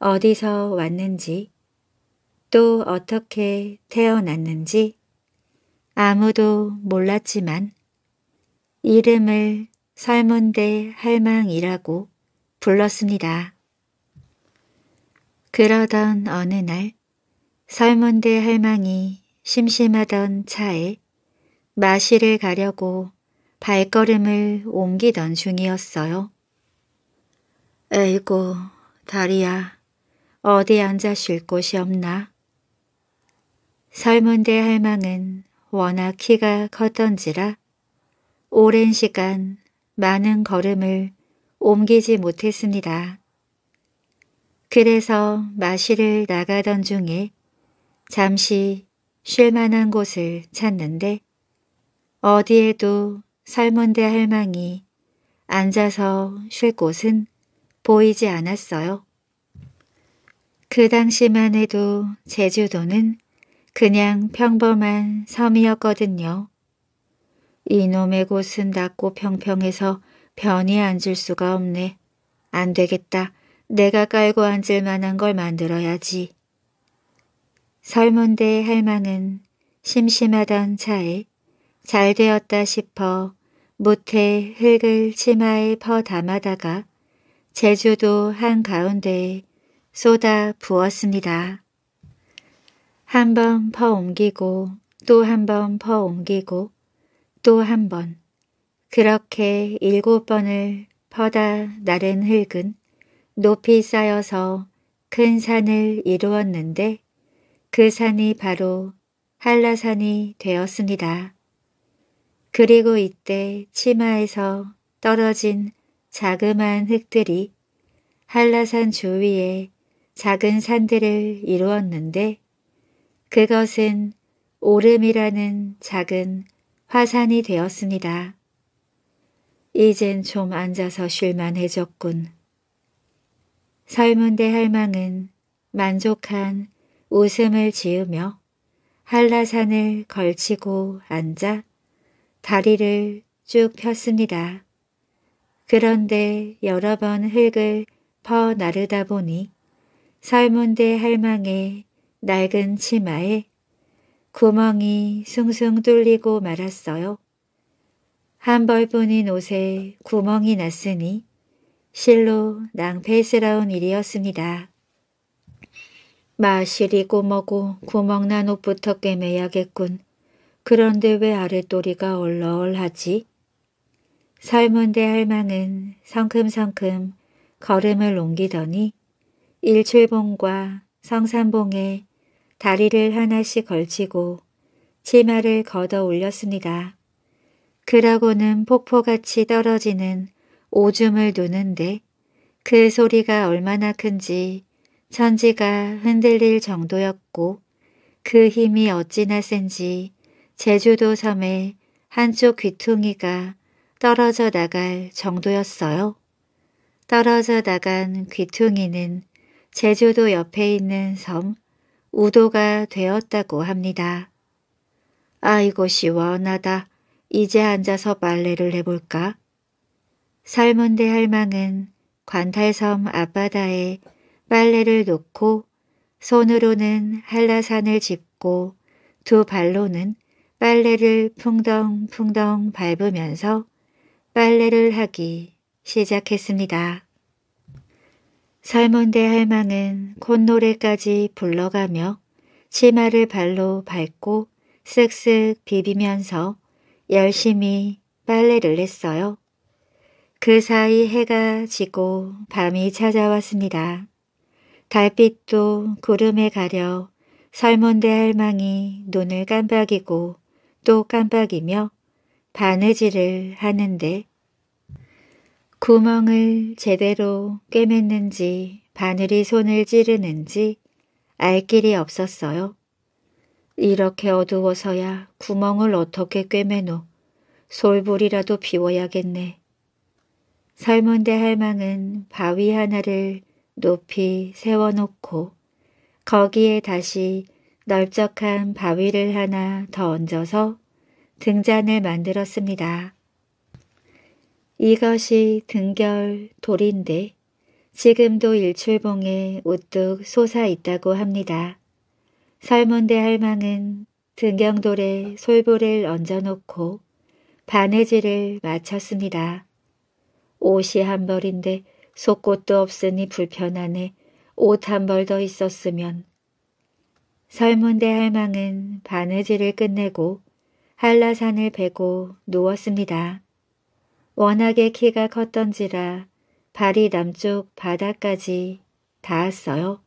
어디서 왔는지 또 어떻게 태어났는지 아무도 몰랐지만 이름을 설문대 할망이라고 불렀습니다. 그러던 어느 날 설문대 할망이 심심하던 차에 마실을 가려고 발걸음을 옮기던 중이었어요. 에이고 다리야 어디 앉아 쉴 곳이 없나? 설문대 할망은 워낙 키가 컸던지라 오랜 시간 많은 걸음을 옮기지 못했습니다. 그래서 마실을 나가던 중에 잠시 쉴만한 곳을 찾는데 어디에도 설문대 할망이 앉아서 쉴 곳은 보이지 않았어요. 그 당시만 해도 제주도는 그냥 평범한 섬이었거든요. 이놈의 곳은 낮고 평평해서 편히 앉을 수가 없네. 안 되겠다. 내가 깔고 앉을 만한 걸 만들어야지. 설문대 할망은 심심하던 차에 잘 되었다 싶어 못해 흙을 치마에 퍼 담아다가 제주도 한가운데에 쏟아 부었습니다. 한 번 퍼 옮기고 또 한 번 퍼 옮기고 또한 번. 그렇게 일곱 번을 퍼다 나른 흙은 높이 쌓여서 큰 산을 이루었는데 그 산이 바로 한라산이 되었습니다. 그리고 이때 치마에서 떨어진 자그마한 흙들이 한라산 주위에 작은 산들을 이루었는데 그것은 오름이라는 작은 화산이 되었습니다. 이젠 좀 앉아서 쉴만해졌군. 설문대 할망은 만족한 웃음을 지으며 한라산을 걸치고 앉아 다리를 쭉 폈습니다. 그런데 여러 번 흙을 퍼 나르다 보니 설문대 할망의 낡은 치마에 구멍이 숭숭 뚫리고 말았어요. 한 벌뿐인 옷에 구멍이 났으니 실로 낭패스러운 일이었습니다. 마실이고 뭐고 구멍난 옷부터 꿰매야겠군. 그런데 왜 아랫도리가 얼얼하지? 설문대 할망은 성큼성큼 걸음을 옮기더니 일출봉과 성산봉의 다리를 하나씩 걸치고 치마를 걷어 올렸습니다. 그러고는 폭포같이 떨어지는 오줌을 누는데 그 소리가 얼마나 큰지 천지가 흔들릴 정도였고 그 힘이 어찌나 센지 제주도 섬에 한쪽 귀퉁이가 떨어져 나갈 정도였어요. 떨어져 나간 귀퉁이는 제주도 옆에 있는 섬 우도가 되었다고 합니다. 아이고 시원하다. 이제 앉아서 빨래를 해볼까? 살문대 할망은 관탈섬 앞바다에 빨래를 놓고 손으로는 한라산을 짚고 두 발로는 빨래를 풍덩풍덩 밟으면서 빨래를 하기 시작했습니다. 살몬대 할망은 콧노래까지 불러가며 치마를 발로 밟고 쓱쓱 비비면서 열심히 빨래를 했어요. 그 사이 해가 지고 밤이 찾아왔습니다. 달빛도 구름에 가려 설몬대 할망이 눈을 깜빡이고 또 깜빡이며 바느질을 하는데 구멍을 제대로 꿰맸는지 바늘이 손을 찌르는지 알 길이 없었어요. 이렇게 어두워서야 구멍을 어떻게 꿰매노. 솔불이라도 비워야겠네. 설문대 할망은 바위 하나를 높이 세워놓고 거기에 다시 넓적한 바위를 하나 더 얹어서 등잔을 만들었습니다. 이것이 등결 돌인데 지금도 일출봉에 우뚝 솟아 있다고 합니다. 설문대 할망은 등경돌에 솔보를 얹어놓고 바느질을 마쳤습니다. 옷이 한 벌인데 속옷도 없으니 불편하네 옷 한 벌 더 있었으면. 설문대 할망은 바느질을 끝내고 한라산을 베고 누웠습니다. 워낙에 키가 컸던지라 발이 남쪽 바닥까지 닿았어요.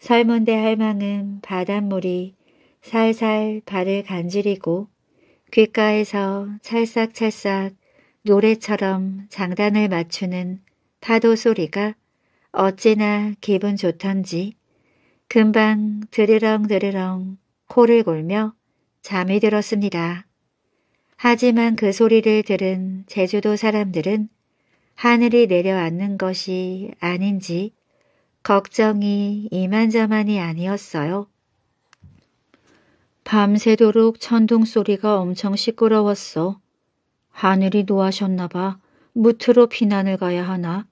설문대 할망은 바닷물이 살살 발을 간지리고 귓가에서 찰싹찰싹 노래처럼 장단을 맞추는 파도 소리가 어찌나 기분 좋던지 금방 드르렁드르렁 코를 골며 잠이 들었습니다. 하지만 그 소리를 들은 제주도 사람들은 하늘이 내려앉는 것이 아닌지 걱정이 이만저만이 아니었어요. 밤새도록 천둥 소리가 엄청 시끄러웠어. 하늘이 노하셨나봐. 무트로 피난을 가야 하나?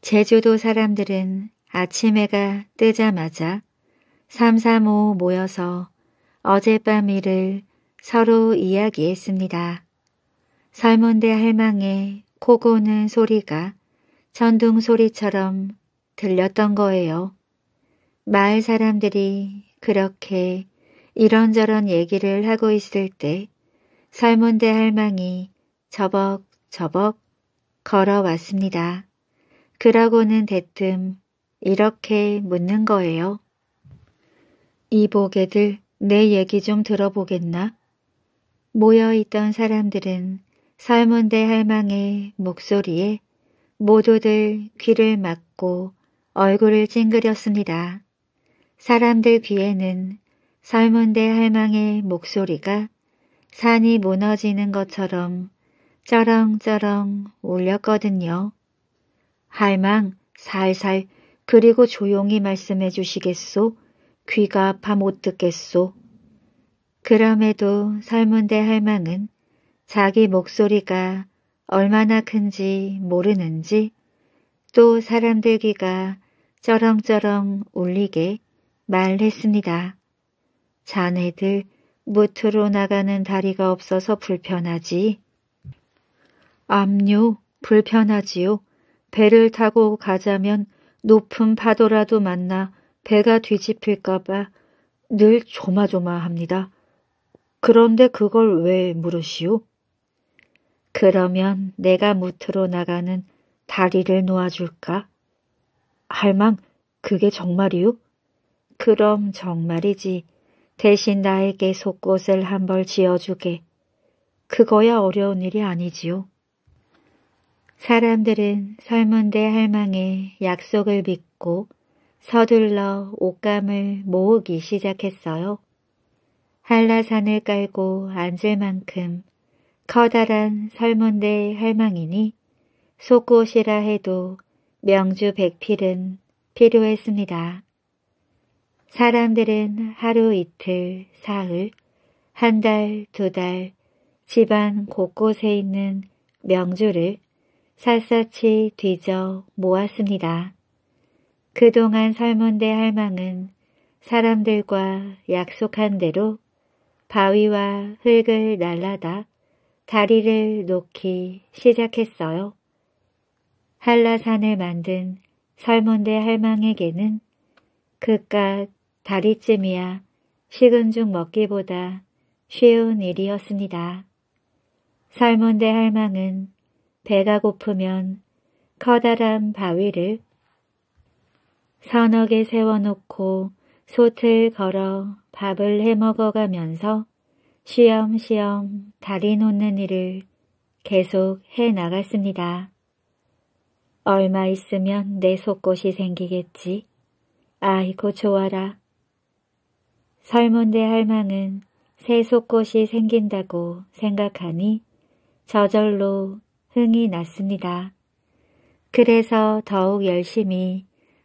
제주도 사람들은 아침 에가 뜨자마자 삼삼오오 모여서 어젯밤 일을 서로 이야기했습니다. 설문대 할망의 코고는 소리가 천둥 소리처럼 들렸던 거예요. 마을 사람들이 그렇게 이런저런 얘기를 하고 있을 때 설문대 할망이 저벅저벅 걸어왔습니다. 그러고는 대뜸 이렇게 묻는 거예요. 이보게들 내 얘기 좀 들어보겠나? 모여 있던 사람들은 설문대 할망의 목소리에 모두들 귀를 막고 얼굴을 찡그렸습니다. 사람들 귀에는 설문대 할망의 목소리가 산이 무너지는 것처럼 쩌렁쩌렁 울렸거든요. 할망 살살 그리고 조용히 말씀해 주시겠소? 귀가 아파 못 듣겠소? 그럼에도 설문대 할망은 자기 목소리가 얼마나 큰지 모르는지 또 사람들 귀가 쩌렁쩌렁 울리게 말했습니다. 자네들 무트로 나가는 다리가 없어서 불편하지. 압류 불편하지요. 배를 타고 가자면 높은 파도라도 만나 배가 뒤집힐까봐 늘 조마조마합니다. 그런데 그걸 왜 물으시오? 그러면 내가 무트로 나가는 다리를 놓아줄까? 할망, 그게 정말이오? 그럼 정말이지. 대신 나에게 속옷을 한 벌 지어주게. 그거야 어려운 일이 아니지요. 사람들은 설문대 할망의 약속을 믿고 서둘러 옷감을 모으기 시작했어요. 한라산을 깔고 앉을 만큼 커다란 설문대 할망이니 속옷이라 해도 명주 백필은 필요했습니다. 사람들은 하루 이틀, 사흘, 한 달, 두 달, 집안 곳곳에 있는 명주를 샅샅이 뒤져 모았습니다. 그동안 설문대 할망은 사람들과 약속한 대로 바위와 흙을 날라다 다리를 놓기 시작했어요. 한라산을 만든 설문대 할망에게는 그깟 다리쯤이야 식은 죽 먹기보다 쉬운 일이었습니다. 설문대 할망은 배가 고프면 커다란 바위를 서너 개 세워놓고 소틀 걸어 밥을 해먹어가면서 쉬엄쉬엄 다리 놓는 일을 계속 해나갔습니다. 얼마 있으면 내 속곳이 생기겠지. 아이고 좋아라. 설문대 할망은 새 속곳이 생긴다고 생각하니 저절로 흥이 났습니다. 그래서 더욱 열심히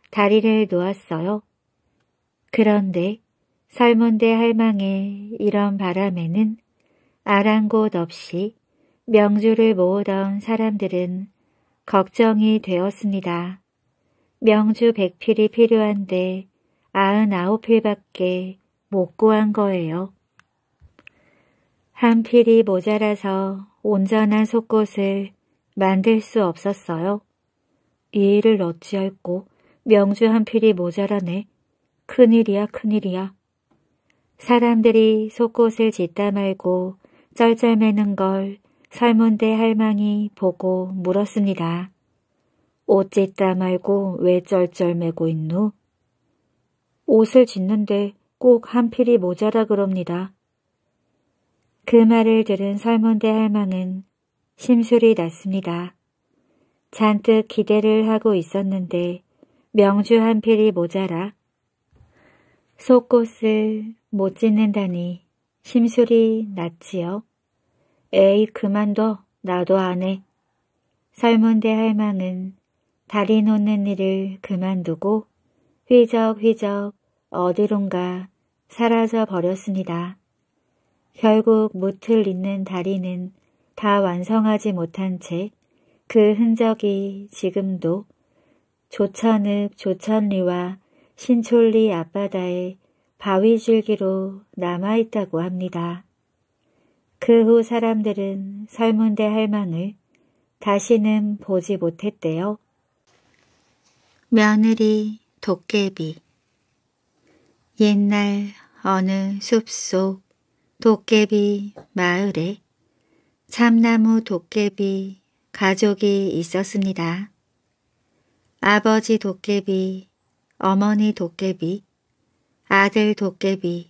다리를 놓았어요. 그런데 설문대 할망의 이런 바람에는 아랑곳 없이 명주를 모으던 사람들은 걱정이 되었습니다. 명주 100필이 필요한데 99필밖에 못 구한 거예요. 한 필이 모자라서 온전한 속옷을 만들 수 없었어요. 이 일을 어찌할꼬 명주 한 필이 모자라네. 큰일이야 큰일이야. 사람들이 속옷을 짓다 말고 쩔쩔매는 걸 설문대 할망이 보고 물었습니다. 옷 짓다 말고 왜 쩔쩔매고 있노? 옷을 짓는데 꼭 한 필이 모자라 그럽니다. 그 말을 들은 설문대 할망은 심술이 났습니다. 잔뜩 기대를 하고 있었는데 명주 한 필이 모자라 속옷을 못 짓는다니 심술이 났지요. 에이 그만둬 나도 안 해. 설문대 할망은 다리 놓는 일을 그만두고 휘적휘적 어디론가 사라져 버렸습니다. 결국 무틀 있는 다리는 다 완성하지 못한 채 그 흔적이 지금도 조천읍 조천리와 신촌리 앞바다에 바위줄기로 남아있다고 합니다. 그 후 사람들은 설문대 할망을 다시는 보지 못했대요. 며느리 도깨비 옛날 어느 숲속 도깨비 마을에 참나무 도깨비 가족이 있었습니다. 아버지 도깨비, 어머니 도깨비, 아들 도깨비.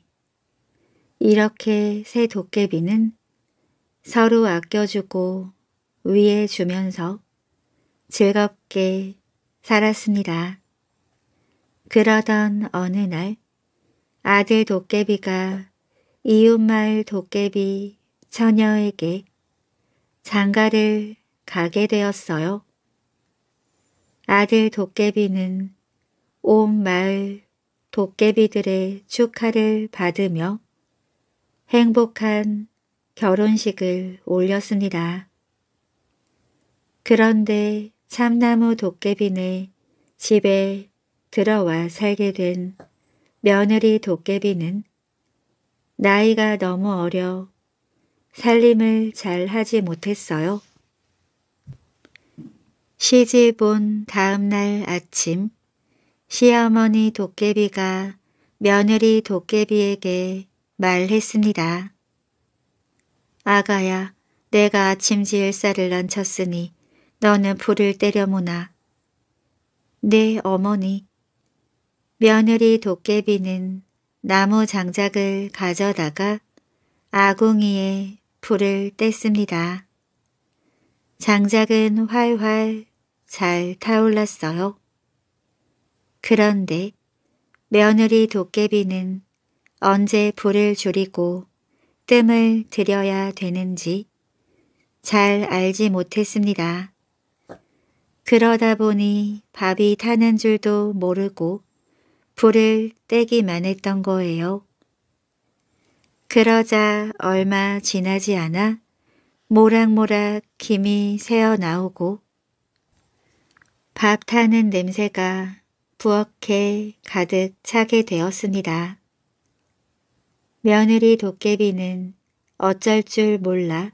이렇게 세 도깨비는 서로 아껴주고 위해 주면서 즐겁게 살았습니다. 그러던 어느 날 아들 도깨비가 이웃마을 도깨비 처녀에게 장가를 가게 되었어요. 아들 도깨비는 온 마을 도깨비들의 축하를 받으며 행복한 결혼식을 올렸습니다. 그런데 참나무 도깨비네 집에 들어와 살게 된 며느리 도깨비는 나이가 너무 어려 살림을 잘 하지 못했어요. 시집 온 다음날 아침 시어머니 도깨비가 며느리 도깨비에게 말했습니다. 아가야, 내가 아침 지을 쌀를 얹혔으니 너는 불을 때려무나. 네, 어머니. 며느리 도깨비는 나무 장작을 가져다가 아궁이에 불을 뗐습니다. 장작은 활활 잘 타올랐어요. 그런데 며느리 도깨비는 언제 불을 줄이고 뜸을 들여야 되는지 잘 알지 못했습니다. 그러다 보니 밥이 타는 줄도 모르고 불을 떼기만 했던 거예요. 그러자 얼마 지나지 않아 모락모락 김이 새어나오고 밥 타는 냄새가 부엌에 가득 차게 되었습니다. 며느리 도깨비는 어쩔 줄 몰라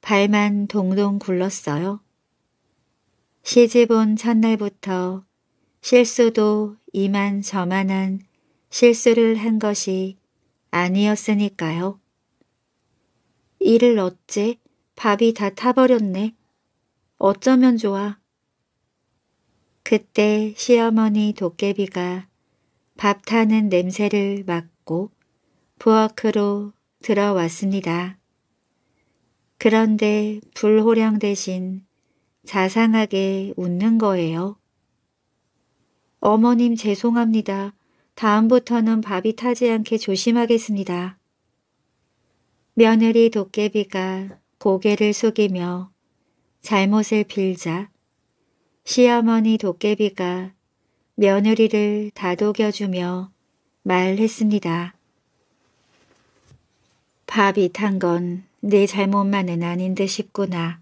발만 동동 굴렀어요. 시집 온 첫날부터 실수도 이만 저만한 실수를 한 것이 아니었으니까요. 이를 어째 밥이 다 타버렸네. 어쩌면 좋아. 그때 시어머니 도깨비가 밥 타는 냄새를 맡고 부엌으로 들어왔습니다. 그런데 불호령 대신 자상하게 웃는 거예요. 어머님 죄송합니다. 다음부터는 밥이 타지 않게 조심하겠습니다. 며느리 도깨비가 고개를 숙이며 잘못을 빌자 시어머니 도깨비가 며느리를 다독여주며 말했습니다. 밥이 탄 건 내 잘못만은 아닌 듯 싶구나.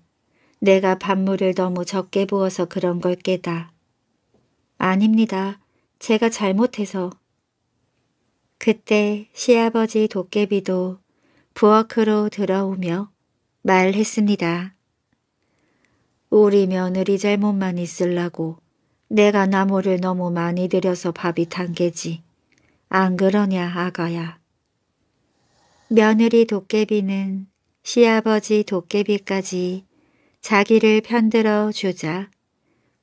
내가 밥물을 너무 적게 부어서 그런 걸 깨다. 아닙니다. 제가 잘못해서. 그때 시아버지 도깨비도 부엌으로 들어오며 말했습니다. 우리 며느리 잘못만 있을라고 내가 나무를 너무 많이 들여서 밥이 탄 게지. 안 그러냐 아가야. 며느리 도깨비는 시아버지 도깨비까지 자기를 편들어 주자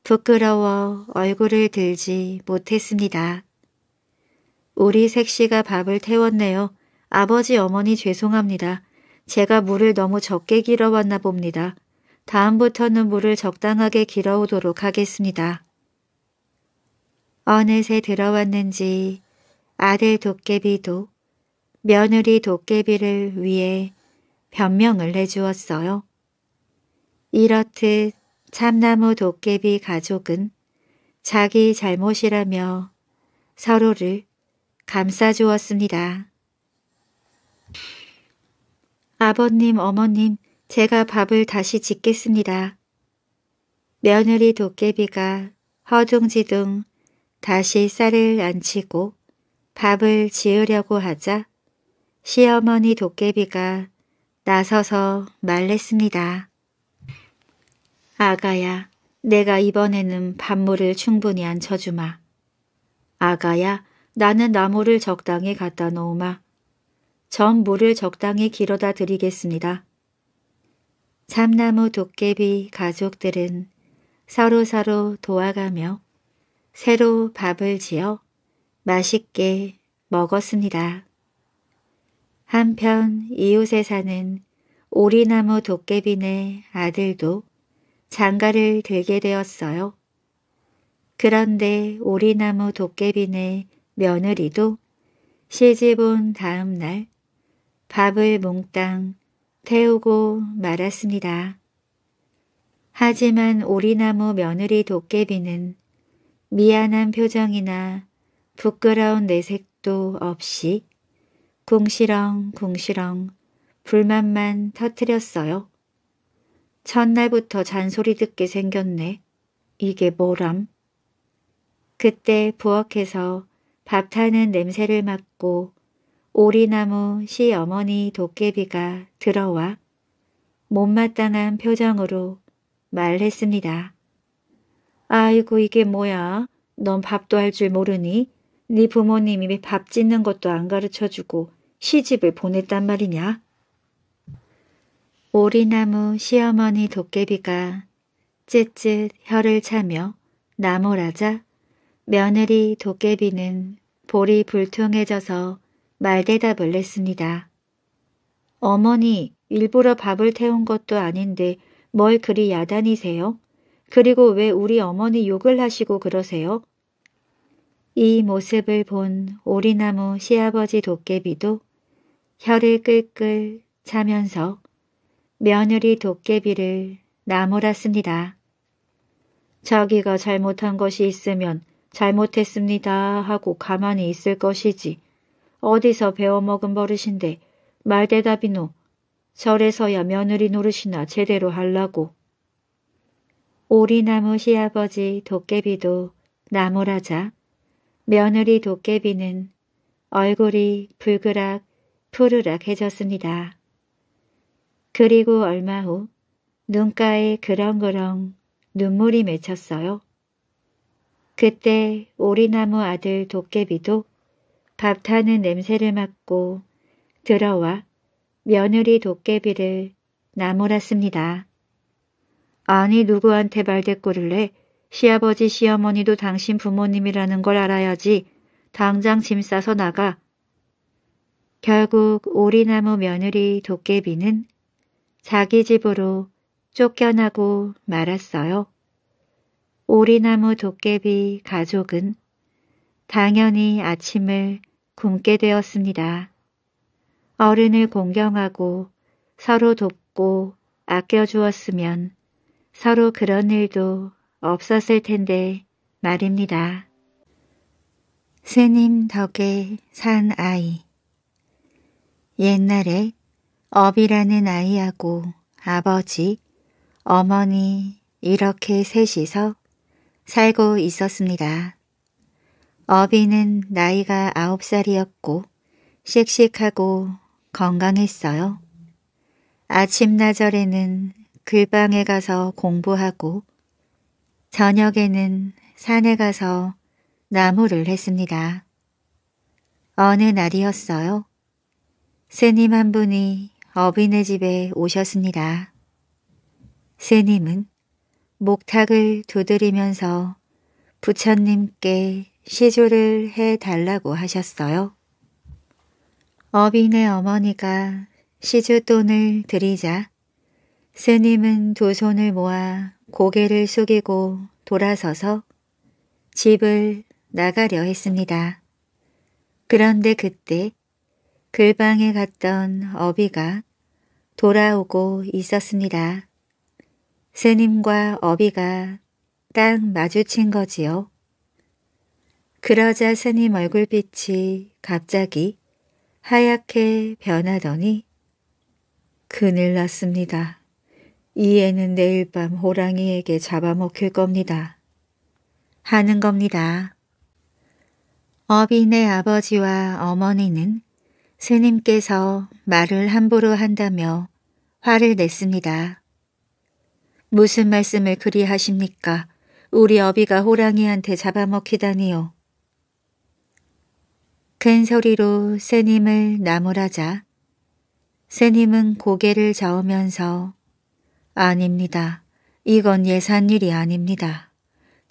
부끄러워 얼굴을 들지 못했습니다. 우리 색시가 밥을 태웠네요. 아버지 어머니 죄송합니다. 제가 물을 너무 적게 길어왔나 봅니다. 다음부터는 물을 적당하게 길어오도록 하겠습니다. 어느새 들어왔는지 아들 도깨비도 며느리 도깨비를 위해 변명을 해주었어요. 이렇듯 참나무 도깨비 가족은 자기 잘못이라며 서로를 감싸주었습니다. 아버님, 어머님, 제가 밥을 다시 짓겠습니다. 며느리 도깨비가 허둥지둥 다시 쌀을 안치고 밥을 지으려고 하자 시어머니 도깨비가 나서서 말랬습니다. 아가야, 내가 이번에는 밥물을 충분히 안 쳐주마. 아가야, 나는 나무를 적당히 갖다 놓으마. 전 물을 적당히 길어다 드리겠습니다. 참나무 도깨비 가족들은 서로서로 서로 도와가며 새로 밥을 지어 맛있게 먹었습니다. 한편 이웃에 사는 오리나무 도깨비네 아들도 장가를 들게 되었어요. 그런데 오리나무 도깨비네 며느리도 시집 온 다음 날 밥을 몽땅 태우고 말았습니다. 하지만 오리나무 며느리 도깨비는 미안한 표정이나 부끄러운 내색도 없이 궁시렁궁시렁 불만만 터트렸어요. 첫날부터 잔소리 듣게 생겼네. 이게 뭐람? 그때 부엌에서 밥 타는 냄새를 맡고 오리나무 시어머니 도깨비가 들어와 못마땅한 표정으로 말했습니다. 아이고 이게 뭐야? 넌 밥도 할 줄 모르니? 네 부모님이 밥 짓는 것도 안 가르쳐주고 시집을 보냈단 말이냐? 오리나무 시어머니 도깨비가 쯧쯧 혀를 차며 나무라자 며느리 도깨비는 볼이 불퉁해져서 말대답을 했습니다. 어머니, 일부러 밥을 태운 것도 아닌데 뭘 그리 야단이세요? 그리고 왜 우리 어머니 욕을 하시고 그러세요? 이 모습을 본 오리나무 시아버지 도깨비도 혀를 끌끌 차면서 며느리 도깨비를 나무랐습니다. 자기가 잘못한 것이 있으면 잘못했습니다 하고 가만히 있을 것이지 어디서 배워먹은 버릇인데 말대답이노. 절에서야 며느리 노릇이나 제대로 할라고. 오리나무 시아버지 도깨비도 나무라자. 며느리 도깨비는 얼굴이 불그락 푸르락해졌습니다. 그리고 얼마 후 눈가에 그렁그렁 눈물이 맺혔어요. 그때 오리나무 아들 도깨비도 밥 타는 냄새를 맡고 들어와 며느리 도깨비를 나몰았습니다 아니 누구한테 말대꾸를 해? 시아버지 시어머니도 당신 부모님이라는 걸 알아야지. 당장 짐 싸서 나가. 결국 오리나무 며느리 도깨비는 자기 집으로 쫓겨나고 말았어요. 오리나무 도깨비 가족은 당연히 아침을 굶게 되었습니다. 어른을 공경하고 서로 돕고 아껴주었으면 서로 그런 일도 없었을 텐데 말입니다. 스님 덕에 산 아이 옛날에 업이라는 아이하고 아버지, 어머니 이렇게 셋이서 살고 있었습니다. 어비는 나이가 아홉 살이었고 씩씩하고 건강했어요. 아침나절에는 글방에 가서 공부하고 저녁에는 산에 가서 나무를 했습니다. 어느 날이었어요. 스님 한 분이 어빈의 집에 오셨습니다. 스님은 목탁을 두드리면서 부처님께 시조를 해달라고 하셨어요. 어빈의 어머니가 시주돈을 드리자 스님은 두 손을 모아 고개를 숙이고 돌아서서 집을 나가려 했습니다. 그런데 그때 글방에 그 갔던 어비가 돌아오고 있었습니다. 스님과 어비가 딱 마주친 거지요. 그러자 스님 얼굴빛이 갑자기 하얗게 변하더니 그늘 났습니다. 이 애는 내일 밤 호랑이에게 잡아먹힐 겁니다. 하는 겁니다. 어빈의 아버지와 어머니는 스님께서 말을 함부로 한다며 화를 냈습니다. 무슨 말씀을 그리 하십니까? 우리 어비가 호랑이한테 잡아먹히다니요. 큰 소리로 스님을 나무라자. 스님은 고개를 저으면서 아닙니다. 이건 예산 일이 아닙니다.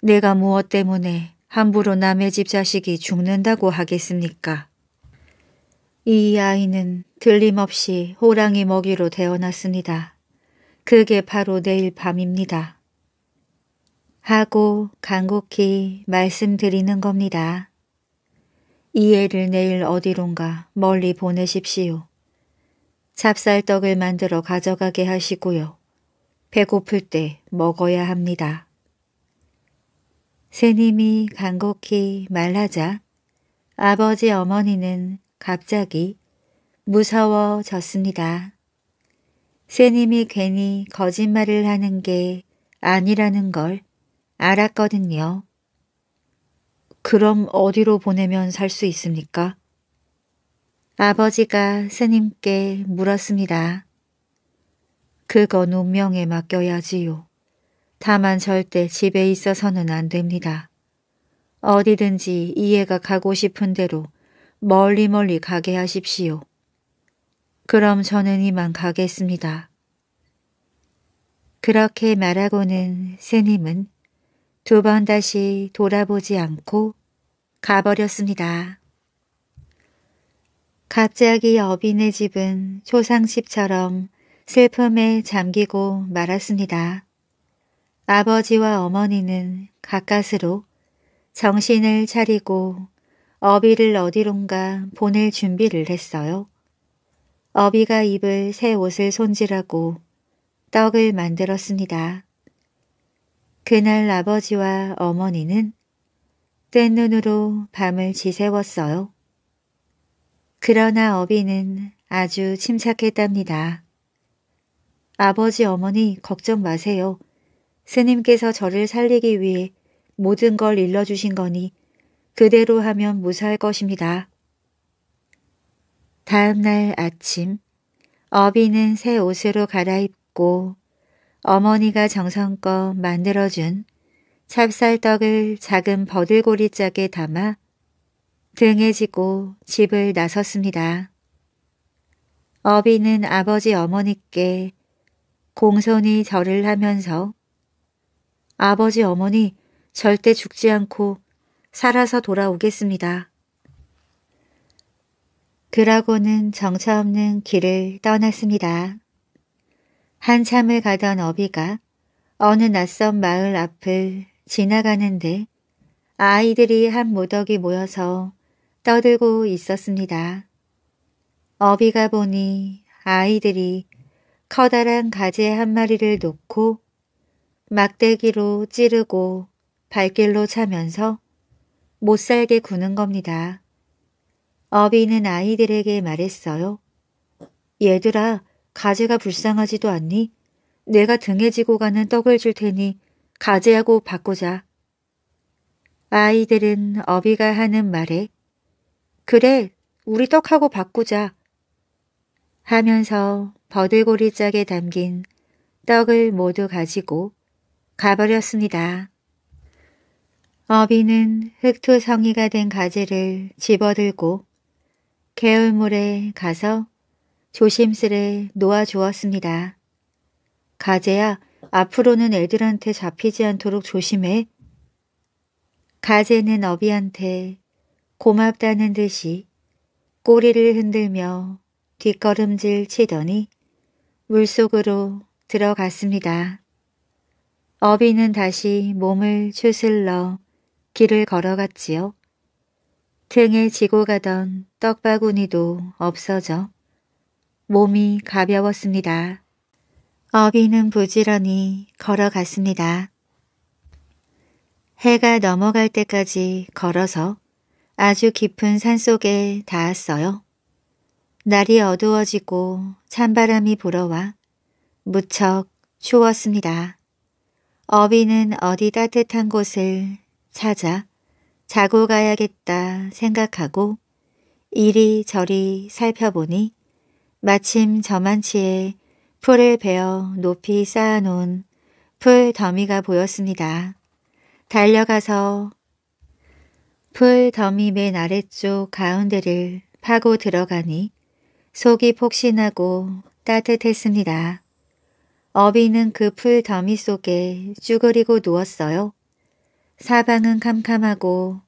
내가 무엇 때문에 함부로 남의 집 자식이 죽는다고 하겠습니까? 이 아이는 들림없이 호랑이 먹이로 태어났습니다. 그게 바로 내일 밤입니다. 하고 간곡히 말씀드리는 겁니다. 이 애를 내일 어디론가 멀리 보내십시오. 잡쌀떡을 만들어 가져가게 하시고요. 배고플 때 먹어야 합니다. 새님이 간곡히 말하자 아버지 어머니는 갑자기 무서워졌습니다. 새님이 괜히 거짓말을 하는 게 아니라는 걸 알았거든요. 그럼 어디로 보내면 살 수 있습니까? 아버지가 스님께 물었습니다. 그건 운명에 맡겨야지요. 다만 절대 집에 있어서는 안 됩니다. 어디든지 이해가 가고 싶은 대로 멀리 멀리 가게 하십시오. 그럼 저는 이만 가겠습니다. 그렇게 말하고는 스님은 두번 다시 돌아보지 않고 가버렸습니다. 갑자기 어빈의 집은 초상집처럼 슬픔에 잠기고 말았습니다. 아버지와 어머니는 가까스로 정신을 차리고 어비를 어디론가 보낼 준비를 했어요. 어비가 입을 새 옷을 손질하고 떡을 만들었습니다. 그날 아버지와 어머니는 뜬 눈으로 밤을 지새웠어요. 그러나 어비는 아주 침착했답니다. 아버지 어머니 걱정 마세요. 스님께서 저를 살리기 위해 모든 걸 일러주신 거니 그대로 하면 무사할 것입니다. 다음날 아침 어비는 새 옷으로 갈아입고 어머니가 정성껏 만들어준 찹쌀떡을 작은 버들고리 짝에 담아 등에 지고 집을 나섰습니다. 어비는 아버지 어머니께 공손히 절을 하면서 아버지 어머니 절대 죽지 않고 살아서 돌아오겠습니다. 그러고는 정처 없는 길을 떠났습니다. 한참을 가던 어비가 어느 낯선 마을 앞을 지나가는데 아이들이 한 무더기 모여서 떠들고 있었습니다. 어비가 보니 아이들이 커다란 가지 한 마리를 놓고 막대기로 찌르고 발길로 차면서 못살게 구는 겁니다. 어비는 아이들에게 말했어요. 얘들아, 가재가 불쌍하지도 않니? 내가 등에 지고 가는 떡을 줄 테니 가재하고 바꾸자. 아이들은 어비가 하는 말에 그래 우리 떡하고 바꾸자 하면서 버들고리 짝에 담긴 떡을 모두 가지고 가버렸습니다. 어비는 흙투성이가된가재를 집어들고 개울물에 가서 조심스레 놓아주었습니다. 가재야, 앞으로는 애들한테 잡히지 않도록 조심해. 가재는 어비한테 고맙다는 듯이 꼬리를 흔들며 뒷걸음질 치더니 물속으로 들어갔습니다. 어비는 다시 몸을 추슬러 길을 걸어갔지요. 등에 지고 가던 떡바구니도 없어져 몸이 가벼웠습니다. 어비는 부지런히 걸어갔습니다. 해가 넘어갈 때까지 걸어서 아주 깊은 산속에 닿았어요. 날이 어두워지고 찬바람이 불어와 무척 추웠습니다. 어비는 어디 따뜻한 곳을 찾아 자고 가야겠다 생각하고 이리저리 살펴보니 마침 저만치에 풀을 베어 높이 쌓아놓은 풀 더미가 보였습니다. 달려가서 풀 더미 맨 아래쪽 가운데를 파고 들어가니 속이 폭신하고 따뜻했습니다. 어비는 그 풀 더미 속에 쭈그리고 누웠어요. 사방은 캄캄하고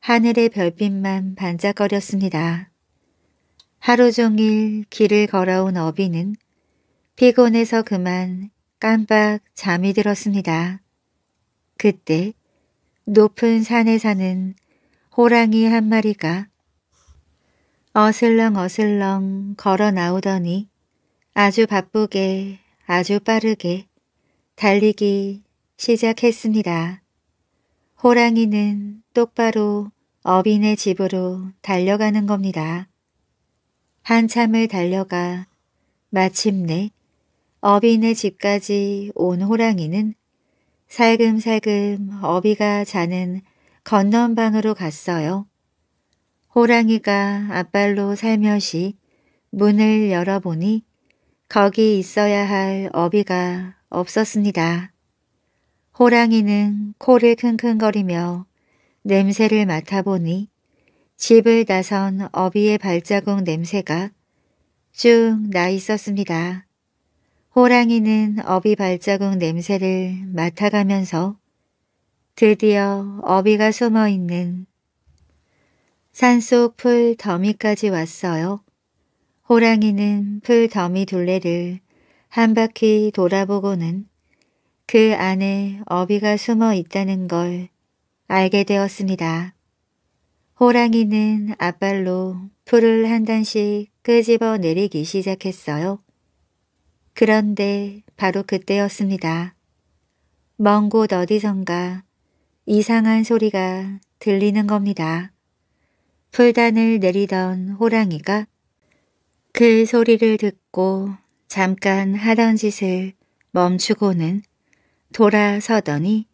하늘의 별빛만 반짝거렸습니다. 하루 종일 길을 걸어온 어비는 피곤해서 그만 깜빡 잠이 들었습니다. 그때 높은 산에 사는 호랑이 한 마리가 어슬렁 어슬렁 걸어 나오더니 아주 바쁘게 아주 빠르게 달리기 시작했습니다. 호랑이는 똑바로 어빈의 집으로 달려가는 겁니다. 한참을 달려가 마침내 어빈의 집까지 온 호랑이는 살금살금 어비가 자는 건넌방으로 갔어요. 호랑이가 앞발로 살며시 문을 열어보니 거기 있어야 할 어비가 없었습니다. 호랑이는 코를 킁킁거리며 냄새를 맡아보니 집을 나선 어비의 발자국 냄새가 쭉 나 있었습니다. 호랑이는 어비 발자국 냄새를 맡아가면서 드디어 어비가 숨어있는 산속 풀 더미까지 왔어요. 호랑이는 풀 더미 둘레를 한 바퀴 돌아보고는 그 안에 어비가 숨어 있다는 걸 알게 되었습니다. 호랑이는 앞발로 풀을 한 단씩 끄집어 내리기 시작했어요. 그런데 바로 그때였습니다. 먼 곳 어디선가 이상한 소리가 들리는 겁니다. 풀단을 내리던 호랑이가 그 소리를 듣고 잠깐 하던 짓을 멈추고는 돌아서더니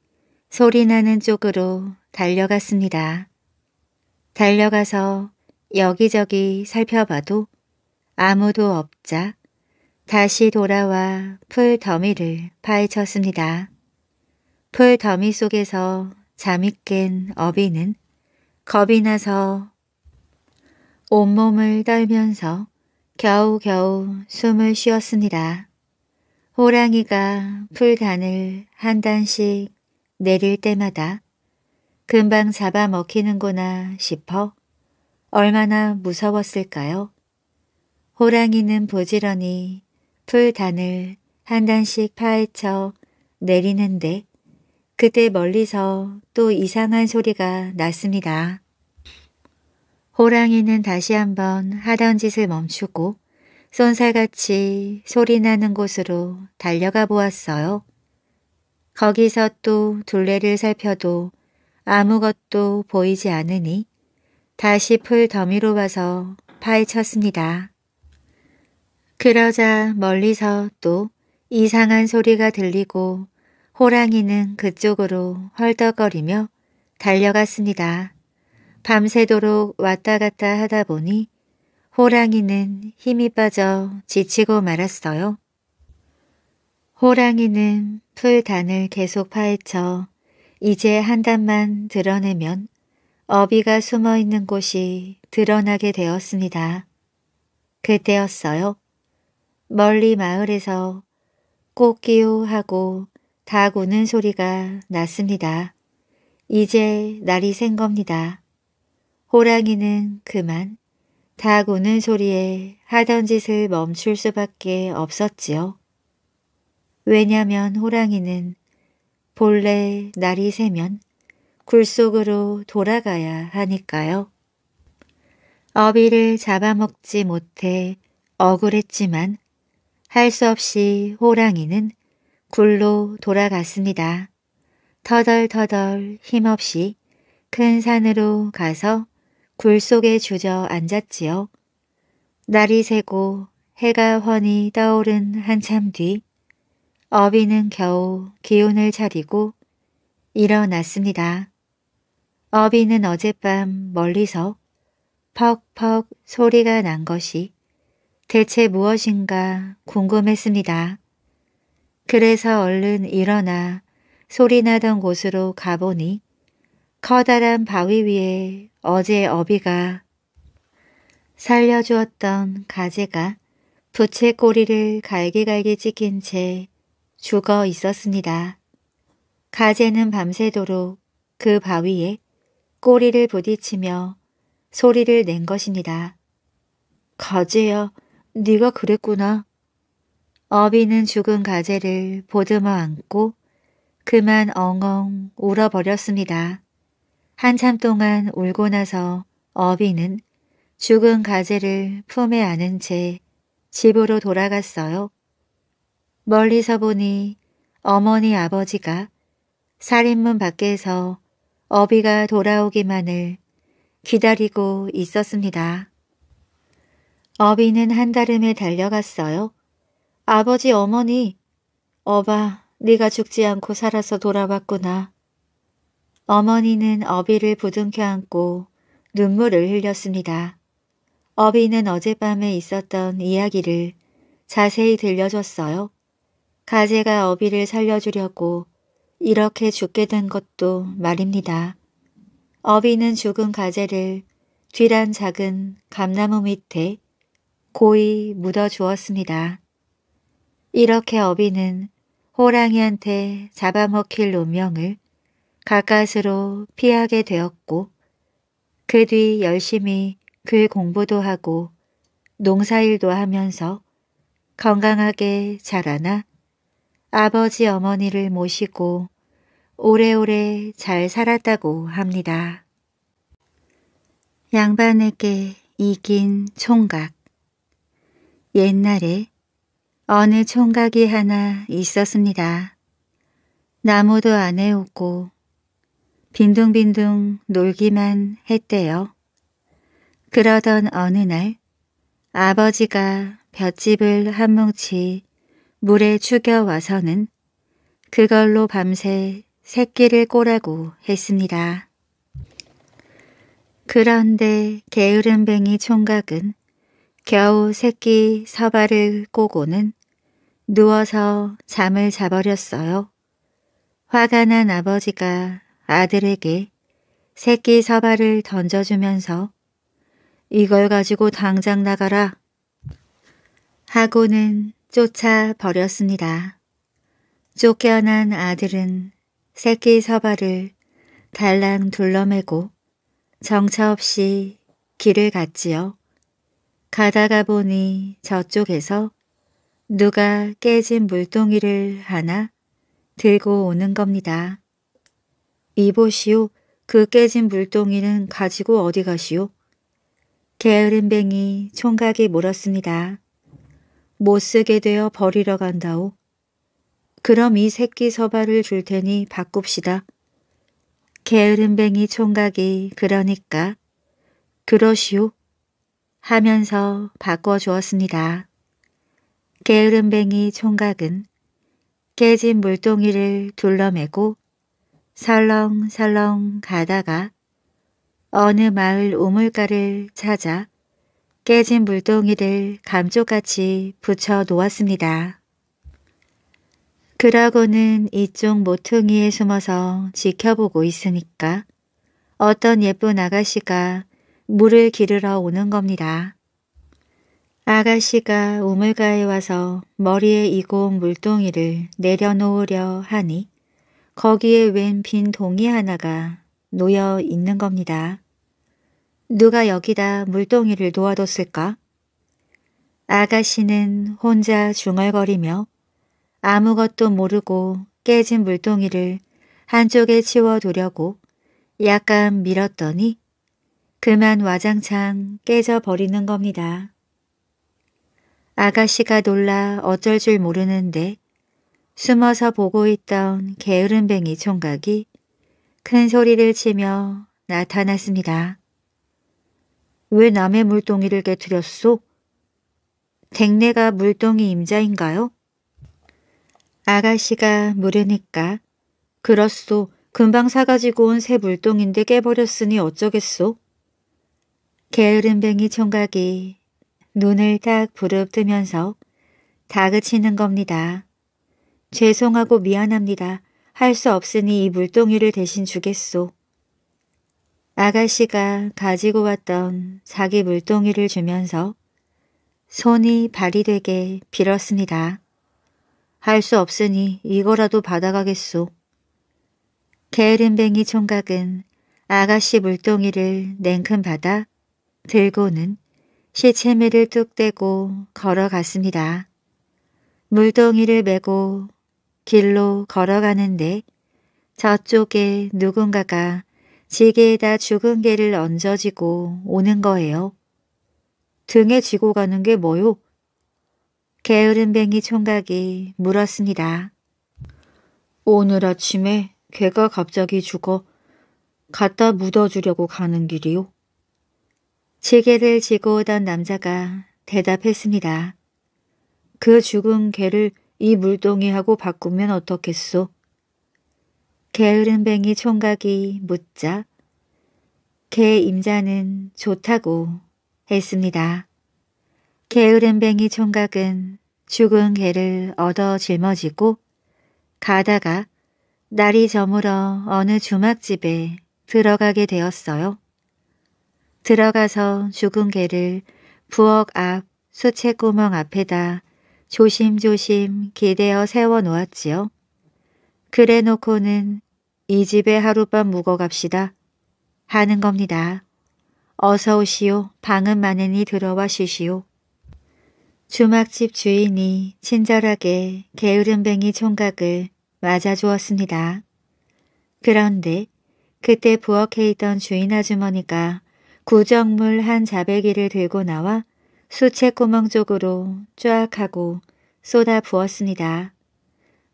소리나는 쪽으로 달려갔습니다. 달려가서 여기저기 살펴봐도 아무도 없자 다시 돌아와 풀 더미를 파헤쳤습니다. 풀 더미 속에서 잠이 깬 어비는 겁이 나서 온몸을 떨면서 겨우겨우 숨을 쉬었습니다. 호랑이가 풀단을 한 단씩 내릴 때마다 금방 잡아먹히는구나 싶어 얼마나 무서웠을까요? 호랑이는 부지런히 풀단을 한 단씩 파헤쳐 내리는데 그때 멀리서 또 이상한 소리가 났습니다. 호랑이는 다시 한번 하던 짓을 멈추고 쏜살같이 소리나는 곳으로 달려가 보았어요. 거기서 또 둘레를 살펴도 아무것도 보이지 않으니 다시 풀 더미로 와서 파헤쳤습니다. 그러자 멀리서 또 이상한 소리가 들리고 호랑이는 그쪽으로 헐떡거리며 달려갔습니다. 밤새도록 왔다 갔다 하다 보니 호랑이는 힘이 빠져 지치고 말았어요. 호랑이는 풀단을 계속 파헤쳐 이제 한 단만 드러내면 어비가 숨어 있는 곳이 드러나게 되었습니다. 그때였어요. 멀리 마을에서 꼬끼오 하고 닭 우는 소리가 났습니다. 이제 날이 센 겁니다. 호랑이는 그만 닭 우는 소리에 하던 짓을 멈출 수밖에 없었지요. 왜냐면 호랑이는 본래 날이 새면 굴속으로 돌아가야 하니까요. 어비를 잡아먹지 못해 억울했지만 할 수 없이 호랑이는 굴로 돌아갔습니다. 터덜터덜 힘없이 큰 산으로 가서 굴 속에 주저앉았지요. 날이 새고 해가 훤히 떠오른 한참 뒤 어비는 겨우 기운을 차리고 일어났습니다. 어비는 어젯밤 멀리서 퍽퍽 소리가 난 것이 대체 무엇인가 궁금했습니다. 그래서 얼른 일어나 소리나던 곳으로 가보니 커다란 바위 위에 어제 어비가 살려주었던 가재가 부채 꼬리를 갈기갈기 찢긴 채 죽어 있었습니다. 가재는 밤새도록 그 바위에 꼬리를 부딪히며 소리를 낸 것입니다. 가재야, 네가 그랬구나. 어비는 죽은 가재를 보듬어 안고 그만 엉엉 울어버렸습니다. 한참 동안 울고 나서 어비는 죽은 가재를 품에 안은 채 집으로 돌아갔어요. 멀리서 보니 어머니 아버지가 살인문 밖에서 어비가 돌아오기만을 기다리고 있었습니다. 어비는 한다름에 달려갔어요. 아버지 어머니, 어바 네가 죽지 않고 살아서 돌아왔구나. 어머니는 어비를 부둥켜 안고 눈물을 흘렸습니다. 어비는 어젯밤에 있었던 이야기를 자세히 들려줬어요. 가재가 어비를 살려주려고 이렇게 죽게 된 것도 말입니다. 어비는 죽은 가재를 뒤란 작은 감나무 밑에 고이 묻어주었습니다. 이렇게 어비는 호랑이한테 잡아먹힐 운명을 가까스로 피하게 되었고 그 뒤 열심히 글 공부도 하고 농사일도 하면서 건강하게 자라나 아버지 어머니를 모시고 오래오래 잘 살았다고 합니다. 양반에게 이긴 총각 옛날에 어느 총각이 하나 있었습니다. 나무도 안 해오고 빈둥빈둥 놀기만 했대요. 그러던 어느 날 아버지가 볏집을 한 뭉치 물에 죽여와서는 그걸로 밤새 새끼를 꼬라고 했습니다. 그런데 게으름뱅이 총각은 겨우 새끼 서발을 꼬고는 누워서 잠을 자버렸어요. 화가 난 아버지가 아들에게 새끼 서발을 던져주면서 이걸 가지고 당장 나가라 하고는 쫓아 버렸습니다. 쫓겨난 아들은 새끼 서발을 달랑 둘러매고 정처 없이 길을 갔지요. 가다가 보니 저쪽에서 누가 깨진 물동이를 하나 들고 오는 겁니다. 이보시오. 그 깨진 물동이는 가지고 어디 가시오? 게으름뱅이 총각이 물었습니다. 못쓰게 되어 버리러 간다오. 그럼 이 새끼 서발을 줄 테니 바꿉시다. 게으름뱅이 총각이 그러니까 그러시오 하면서 바꿔주었습니다. 게으름뱅이 총각은 깨진 물동이를 둘러매고 설렁설렁 가다가 어느 마을 우물가를 찾아 깨진 물동이를 감쪽같이 붙여 놓았습니다. 그러고는 이쪽 모퉁이에 숨어서 지켜보고 있으니까 어떤 예쁜 아가씨가 물을 기르러 오는 겁니다. 아가씨가 우물가에 와서 머리에 이고 온 물동이를 내려놓으려 하니 거기에 웬 빈 동이 하나가 놓여 있는 겁니다. 누가 여기다 물동이를 놓아뒀을까? 아가씨는 혼자 중얼거리며 아무것도 모르고 깨진 물동이를 한쪽에 치워두려고 약간 밀었더니 그만 와장창 깨져버리는 겁니다. 아가씨가 놀라 어쩔 줄 모르는데 숨어서 보고 있던 게으름뱅이 총각이 큰 소리를 치며 나타났습니다. 왜 남의 물동이를 깨뜨렸소? 댁내가 물동이 임자인가요? 아가씨가 물으니까 그렇소. 금방 사가지고 온 새 물동인데 깨버렸으니 어쩌겠소? 게으름뱅이 총각이 눈을 딱 부릅뜨면서 다그치는 겁니다. 죄송하고 미안합니다. 할 수 없으니 이 물동이를 대신 주겠소. 아가씨가 가지고 왔던 자기 물동이를 주면서 손이 발이 되게 빌었습니다. 할 수 없으니 이거라도 받아가겠소. 게으름뱅이 총각은 아가씨 물동이를 냉큼 받아 들고는 시체매를 뚝 떼고 걸어갔습니다. 물동이를 메고 길로 걸어가는데 저쪽에 누군가가 지게에다 죽은 개를 얹어지고 오는 거예요. 등에 지고 가는 게 뭐요? 게으름뱅이 총각이 물었습니다. 오늘 아침에 개가 갑자기 죽어 갖다 묻어주려고 가는 길이요. 지게를 지고 오던 남자가 대답했습니다. 그 죽은 개를 이 물동이하고 바꾸면 어떻겠소? 게으름뱅이 총각이 묻자 개 임자는 좋다고 했습니다. 게으름뱅이 총각은 죽은 개를 얻어 짊어지고 가다가 날이 저물어 어느 주막집에 들어가게 되었어요. 들어가서 죽은 개를 부엌 앞 수채구멍 앞에다 조심조심 기대어 세워놓았지요. 그래 놓고는 이 집에 하룻밤 묵어갑시다 하는 겁니다. 어서 오시오. 방은 많으니 들어와 쉬시오. 주막집 주인이 친절하게 게으름뱅이 총각을 맞아주었습니다. 그런데 그때 부엌에 있던 주인 아주머니가 구정물 한 자배기를 들고 나와 수채구멍 쪽으로 쫙 하고 쏟아 부었습니다.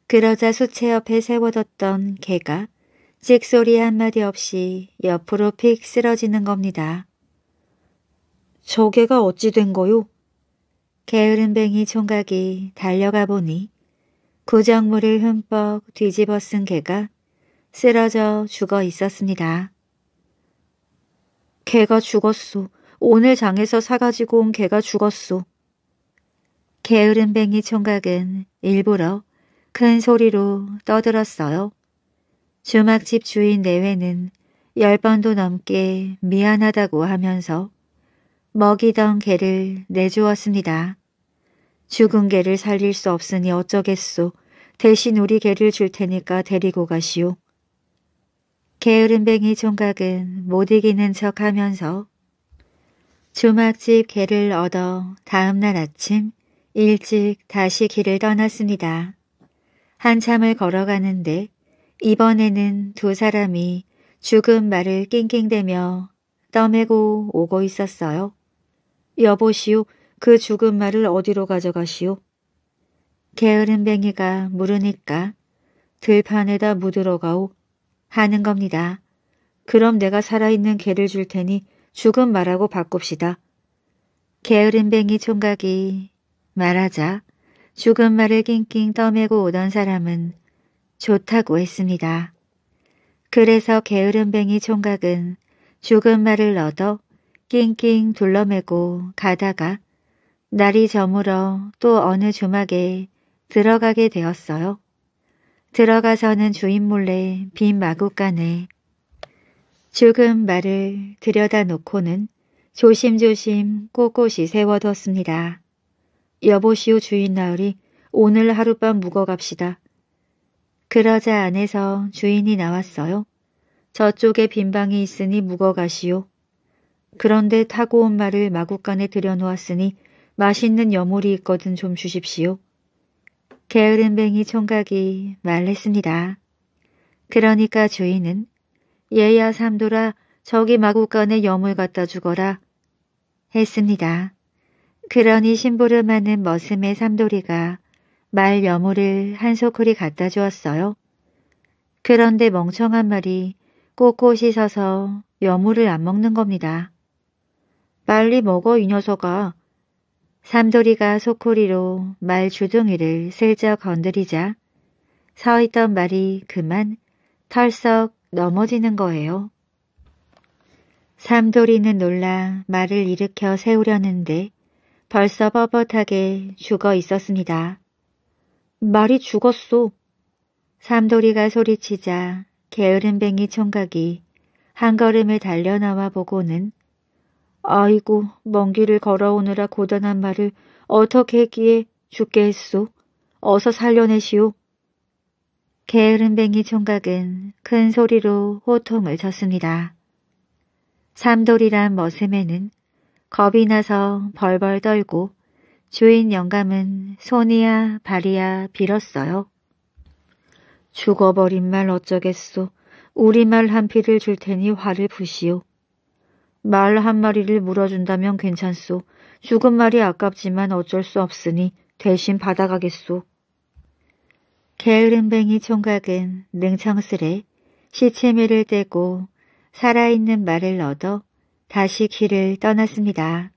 그러자 수채 옆에 세워뒀던 개가 찍소리 한마디 없이 옆으로 픽 쓰러지는 겁니다. 저 개가 어찌 된 거요? 게으름뱅이 총각이 달려가 보니 구정물을 흠뻑 뒤집어 쓴 개가 쓰러져 죽어 있었습니다. 개가 죽었소. 오늘 장에서 사가지고 온 개가 죽었소. 게으름뱅이 총각은 일부러 큰 소리로 떠들었어요. 주막집 주인 내외는 열 번도 넘게 미안하다고 하면서 먹이던 개를 내주었습니다. 죽은 개를 살릴 수 없으니 어쩌겠소. 대신 우리 개를 줄 테니까 데리고 가시오. 게으름뱅이 총각은 못 이기는 척하면서 주막집 개를 얻어 다음날 아침 일찍 다시 길을 떠났습니다. 한참을 걸어가는데 이번에는 두 사람이 죽은 말을 낑낑대며 떠매고 오고 있었어요. 여보시오, 그 죽은 말을 어디로 가져가시오? 게으른 뱅이가 물으니까 들판에다 묻으러가오 하는 겁니다. 그럼 내가 살아있는 개를 줄 테니 죽은 말하고 바꿉시다. 게으른 뱅이 총각이 말하자 죽은 말을 낑낑 떠매고 오던 사람은 좋다고 했습니다. 그래서 게으름뱅이 총각은 죽은 말을 얻어 낑낑 둘러매고 가다가 날이 저물어 또 어느 주막에 들어가게 되었어요. 들어가서는 주인 몰래 빈 마구간에 죽은 말을 들여다 놓고는 조심조심 꼿꼿이 세워뒀습니다. 여보시오 주인 나으리 오늘 하룻밤 묵어갑시다. 그러자 안에서 주인이 나왔어요. 저쪽에 빈 방이 있으니 묵어가시오. 그런데 타고 온 말을 마구간에 들여놓았으니 맛있는 여물이 있거든 좀 주십시오. 게으름뱅이 총각이 말했습니다. 그러니까 주인은 예야 삼돌아 저기 마구간에 여물 갖다 주거라 했습니다. 그러니 심부름하는 머슴의 삼돌이가 말 여물을 한 소쿠리 갖다 주었어요. 그런데 멍청한 말이 꼿꼿이 서서 여물을 안 먹는 겁니다. 빨리 먹어 이 녀석아. 삼돌이가 소쿠리로 말 주둥이를 슬쩍 건드리자 서 있던 말이 그만 털썩 넘어지는 거예요. 삼돌이는 놀라 말을 일으켜 세우려는데 벌써 뻣뻣하게 죽어 있었습니다. 말이 죽었소. 삼돌이가 소리치자 게으름뱅이 총각이 한 걸음을 달려나와 보고는 아이고 먼 길을 걸어오느라 고단한 말을 어떻게 했기에 죽게 했소. 어서 살려내시오. 게으름뱅이 총각은 큰 소리로 호통을 쳤습니다. 삼돌이란 머슴에는 겁이 나서 벌벌 떨고 주인 영감은 손이야 발이야 빌었어요. 죽어버린 말 어쩌겠소. 우리말 한 피를 줄 테니 화를 부시오. 말 한 마리를 물어준다면 괜찮소. 죽은 말이 아깝지만 어쩔 수 없으니 대신 받아가겠소. 게으름뱅이 총각은 냉청스레 시체미를 떼고 살아있는 말을 얻어 다시 길을 떠났습니다.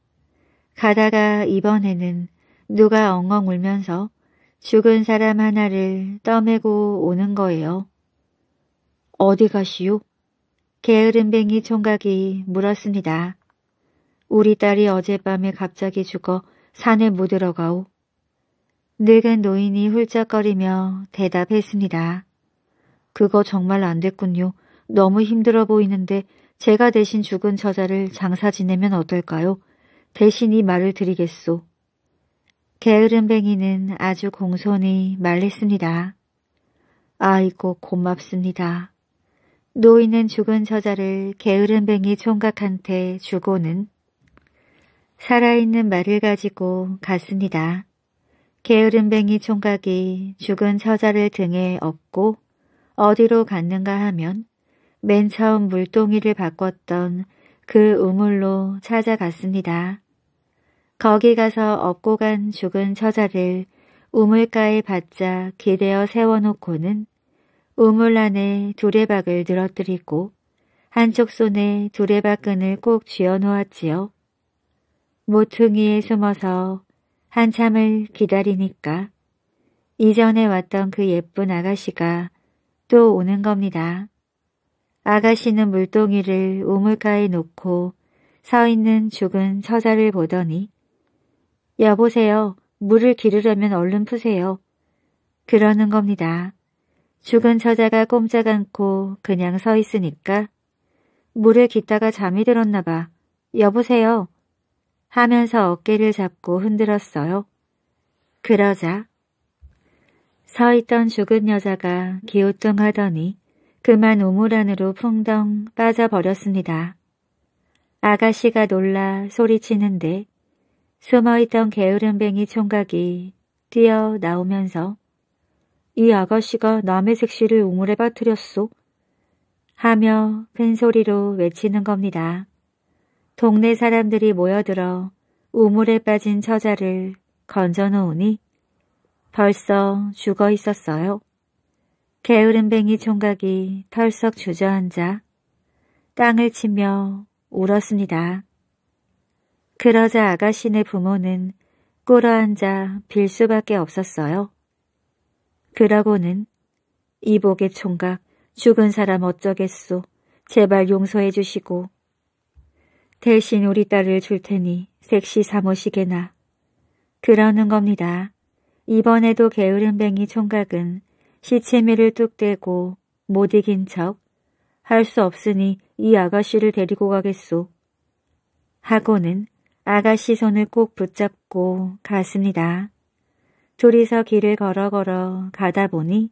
가다가 이번에는 누가 엉엉 울면서 죽은 사람 하나를 떠매고 오는 거예요. 어디 가시오? 게으름뱅이 총각이 물었습니다. 우리 딸이 어젯밤에 갑자기 죽어 산에 못 들어가오. 늙은 노인이 훌쩍거리며 대답했습니다. 그거 정말 안 됐군요. 너무 힘들어 보이는데 제가 대신 죽은 처자를 장사 지내면 어떨까요? 대신 이 말을 드리겠소. 게으름뱅이는 아주 공손히 말했습니다. 아이고 고맙습니다. 노인은 죽은 처자를 게으름뱅이 총각한테 주고는 살아있는 말을 가지고 갔습니다. 게으름뱅이 총각이 죽은 처자를 등에 업고 어디로 갔는가 하면 맨 처음 물동이를 바꿨던 그 우물로 찾아갔습니다. 거기 가서 업고 간 죽은 처자를 우물가에 받자 기대어 세워놓고는 우물 안에 두레박을 늘어뜨리고 한쪽 손에 두레박끈을 꼭 쥐어놓았지요. 모퉁이에 숨어서 한참을 기다리니까 이전에 왔던 그 예쁜 아가씨가 또 오는 겁니다. 아가씨는 물동이를 우물가에 놓고 서 있는 죽은 처자를 보더니 여보세요. 물을 기르려면 얼른 푸세요. 그러는 겁니다. 죽은 처자가 꼼짝 않고 그냥 서 있으니까 물을 깃다가 잠이 들었나 봐. 여보세요. 하면서 어깨를 잡고 흔들었어요. 그러자 서 있던 죽은 여자가 기우뚱하더니 그만 우물 안으로 풍덩 빠져버렸습니다. 아가씨가 놀라 소리치는데 숨어있던 게으름뱅이 총각이 뛰어 나오면서 이 아가씨가 남의 색시를 우물에 빠뜨렸소 하며 큰 소리로 외치는 겁니다. 동네 사람들이 모여들어 우물에 빠진 처자를 건져놓으니 벌써 죽어 있었어요. 게으름뱅이 총각이 털썩 주저앉아 땅을 치며 울었습니다. 그러자 아가씨네 부모는 꼬러앉아빌 수밖에 없었어요. 그러고는 이복의 총각 죽은 사람 어쩌겠소 제발 용서해 주시고 대신 우리 딸을 줄 테니 색시 사모시게나 그러는 겁니다. 이번에도 게으름뱅이 총각은 시체미를 뚝 떼고 못 이긴 척할 수 없으니 이 아가씨를 데리고 가겠소. 하고는 아가씨 손을 꼭 붙잡고 갔습니다. 둘이서 길을 걸어 걸어 가다 보니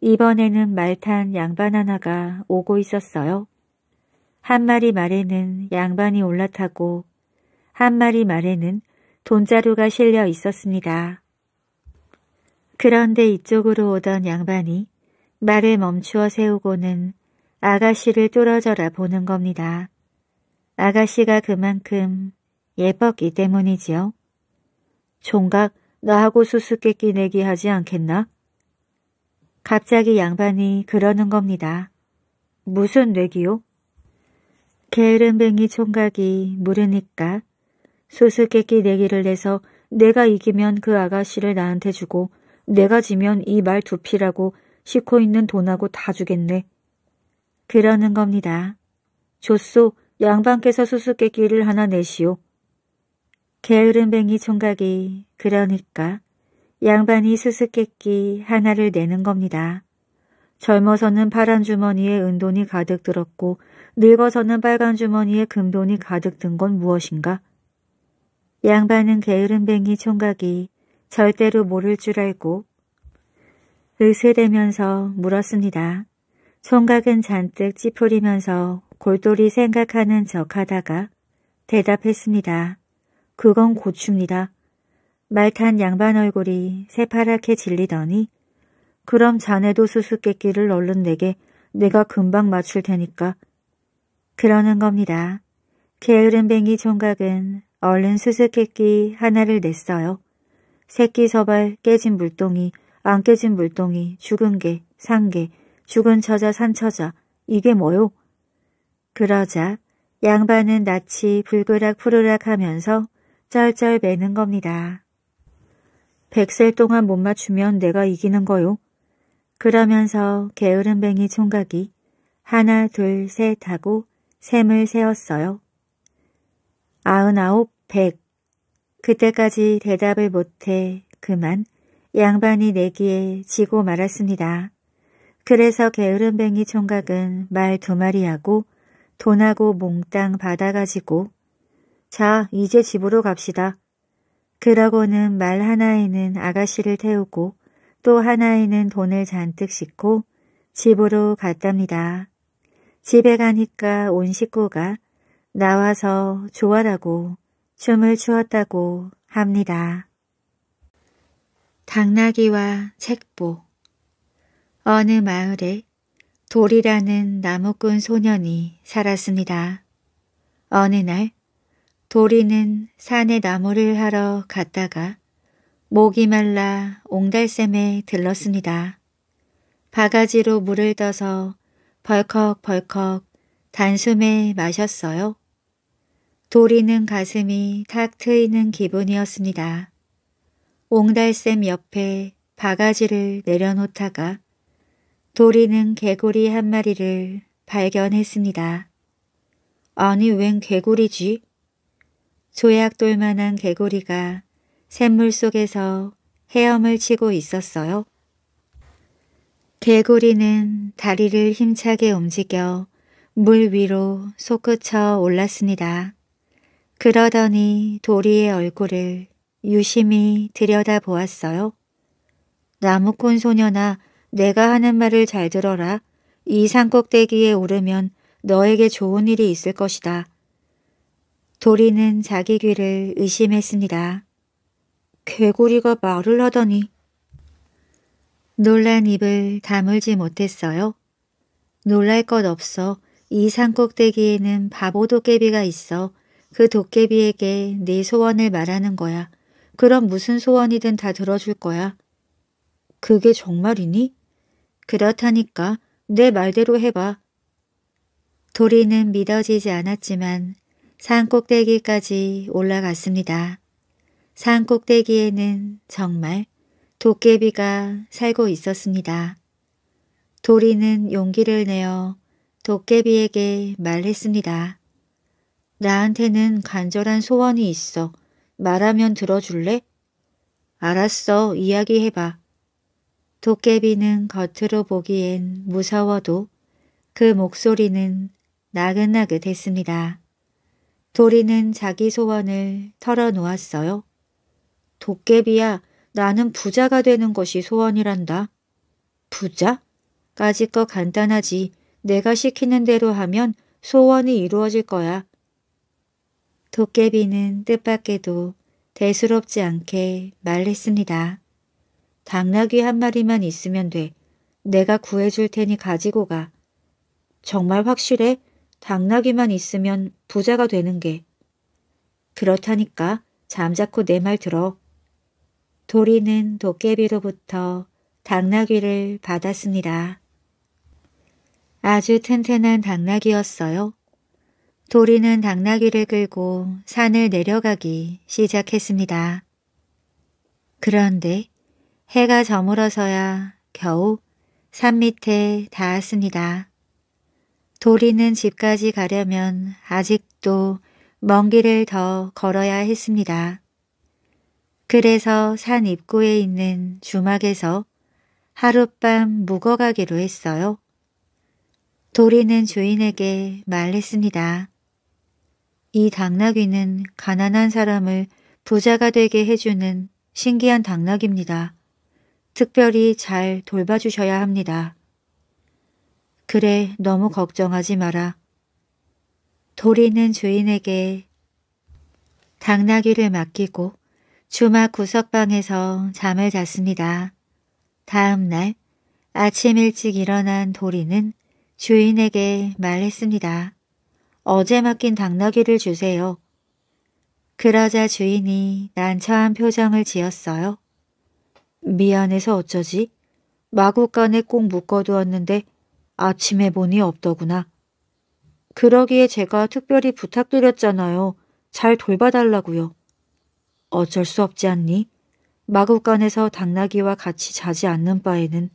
이번에는 말탄 양반 하나가 오고 있었어요. 한 마리 말에는 양반이 올라타고 한 마리 말에는 돈자루가 실려 있었습니다. 그런데 이쪽으로 오던 양반이 말을 멈추어 세우고는 아가씨를 뚫어져라 보는 겁니다. 아가씨가 그만큼 예뻤기 때문이지요. 총각 너하고 수수께끼 내기 하지 않겠나? 갑자기 양반이 그러는 겁니다. 무슨 내기요? 게으름뱅이 총각이 물으니까 수수께끼 내기를 내서 내가 이기면 그 아가씨를 나한테 주고 내가 지면 이 말 두피라고 싣고 있는 돈하고 다 주겠네. 그러는 겁니다. 조소 양반께서 수수께끼를 하나 내시오. 게으름뱅이 총각이 그러니까 양반이 수수께끼 하나를 내는 겁니다. 젊어서는 파란 주머니에 은돈이 가득 들었고 늙어서는 빨간 주머니에 금돈이 가득 든 건 무엇인가? 양반은 게으름뱅이 총각이 절대로 모를 줄 알고 의세되면서 물었습니다. 총각은 잔뜩 찌푸리면서 골똘히 생각하는 척하다가 대답했습니다. 그건 고추입니다. 말탄 양반 얼굴이 새파랗게 질리더니 그럼 자네도 수수께끼를 얼른 내게 내가 금방 맞출 테니까 그러는 겁니다. 게으름뱅이 총각은 얼른 수수께끼 하나를 냈어요. 새끼 서발, 깨진 물동이, 안 깨진 물동이, 죽은 개, 산 개, 죽은 처자, 산 처자, 이게 뭐요? 그러자 양반은 낯이 불그락 푸르락 하면서 쩔쩔 매는 겁니다. 백셀 동안 못 맞추면 내가 이기는 거요. 그러면서 게으름뱅이 총각이 하나 둘셋 하고 셈을 세었어요. 아흔아홉 백 그때까지 대답을 못해 그만 양반이 내기에 지고 말았습니다. 그래서 게으름뱅이 총각은 말 두 마리하고 돈하고 몽땅 받아가지고 자 이제 집으로 갑시다. 그러고는 말 하나에는 아가씨를 태우고 또 하나에는 돈을 잔뜩 싣고 집으로 갔답니다. 집에 가니까 온 식구가 나와서 좋아라고 춤을 추었다고 합니다. 당나귀와 책보 어느 마을에 돌이라는 나무꾼 소년이 살았습니다. 어느 날돌이는 산에 나무를 하러 갔다가 목이 말라 옹달샘에 들렀습니다. 바가지로 물을 떠서 벌컥벌컥 단숨에 마셨어요. 도리는 가슴이 탁 트이는 기분이었습니다. 옹달샘 옆에 바가지를 내려놓다가 도리는 개구리 한 마리를 발견했습니다. 아니 웬 개구리지? 조약돌 만한 개구리가 샘물 속에서 헤엄을 치고 있었어요. 개구리는 다리를 힘차게 움직여 물 위로 솟구쳐 올랐습니다. 그러더니 도리의 얼굴을 유심히 들여다보았어요. 나무꾼 소녀나 내가 하는 말을 잘 들어라. 이 산꼭대기에 오르면 너에게 좋은 일이 있을 것이다. 도리는 자기 귀를 의심했습니다. 개구리가 말을 하더니 놀란 입을 다물지 못했어요. 놀랄 것 없어. 이 산꼭대기에는 바보도깨비가 있어 그 도깨비에게 네 소원을 말하는 거야. 그럼 무슨 소원이든 다 들어줄 거야. 그게 정말이니? 그렇다니까 내 말대로 해봐. 도리는 믿어지지 않았지만 산 꼭대기까지 올라갔습니다. 산 꼭대기에는 정말 도깨비가 살고 있었습니다. 도리는 용기를 내어 도깨비에게 말했습니다. 나한테는 간절한 소원이 있어. 말하면 들어줄래? 알았어, 이야기해봐. 도깨비는 겉으로 보기엔 무서워도 그 목소리는 나긋나긋했습니다. 도리는 자기 소원을 털어놓았어요. 도깨비야, 나는 부자가 되는 것이 소원이란다. 부자? 까짓거 간단하지. 내가 시키는 대로 하면 소원이 이루어질 거야. 도깨비는 뜻밖에도 대수롭지 않게 말했습니다. 당나귀 한 마리만 있으면 돼. 내가 구해줄 테니 가지고 가. 정말 확실해? 당나귀만 있으면 부자가 되는 게. 그렇다니까 잠자코 내 말 들어. 도리는 도깨비로부터 당나귀를 받았습니다. 아주 튼튼한 당나귀였어요. 도리는 당나귀를 끌고 산을 내려가기 시작했습니다. 그런데 해가 저물어서야 겨우 산 밑에 닿았습니다. 도리는 집까지 가려면 아직도 먼 길을 더 걸어야 했습니다. 그래서 산 입구에 있는 주막에서 하룻밤 묵어가기로 했어요. 도리는 주인에게 말했습니다. 이 당나귀는 가난한 사람을 부자가 되게 해주는 신기한 당나귀입니다. 특별히 잘 돌봐주셔야 합니다. 그래, 너무 걱정하지 마라. 도리는 주인에게 당나귀를 맡기고 주막 구석방에서 잠을 잤습니다. 다음 날 아침 일찍 일어난 도리는 주인에게 말했습니다. 어제 맡긴 당나귀를 주세요. 그러자 주인이 난처한 표정을 지었어요. 미안해서 어쩌지? 마구간에 꼭 묶어두었는데 아침에 보니 없더구나. 그러기에 제가 특별히 부탁드렸잖아요. 잘 돌봐달라고요. 어쩔 수 없지 않니? 마구간에서 당나귀와 같이 자지 않는 바에는.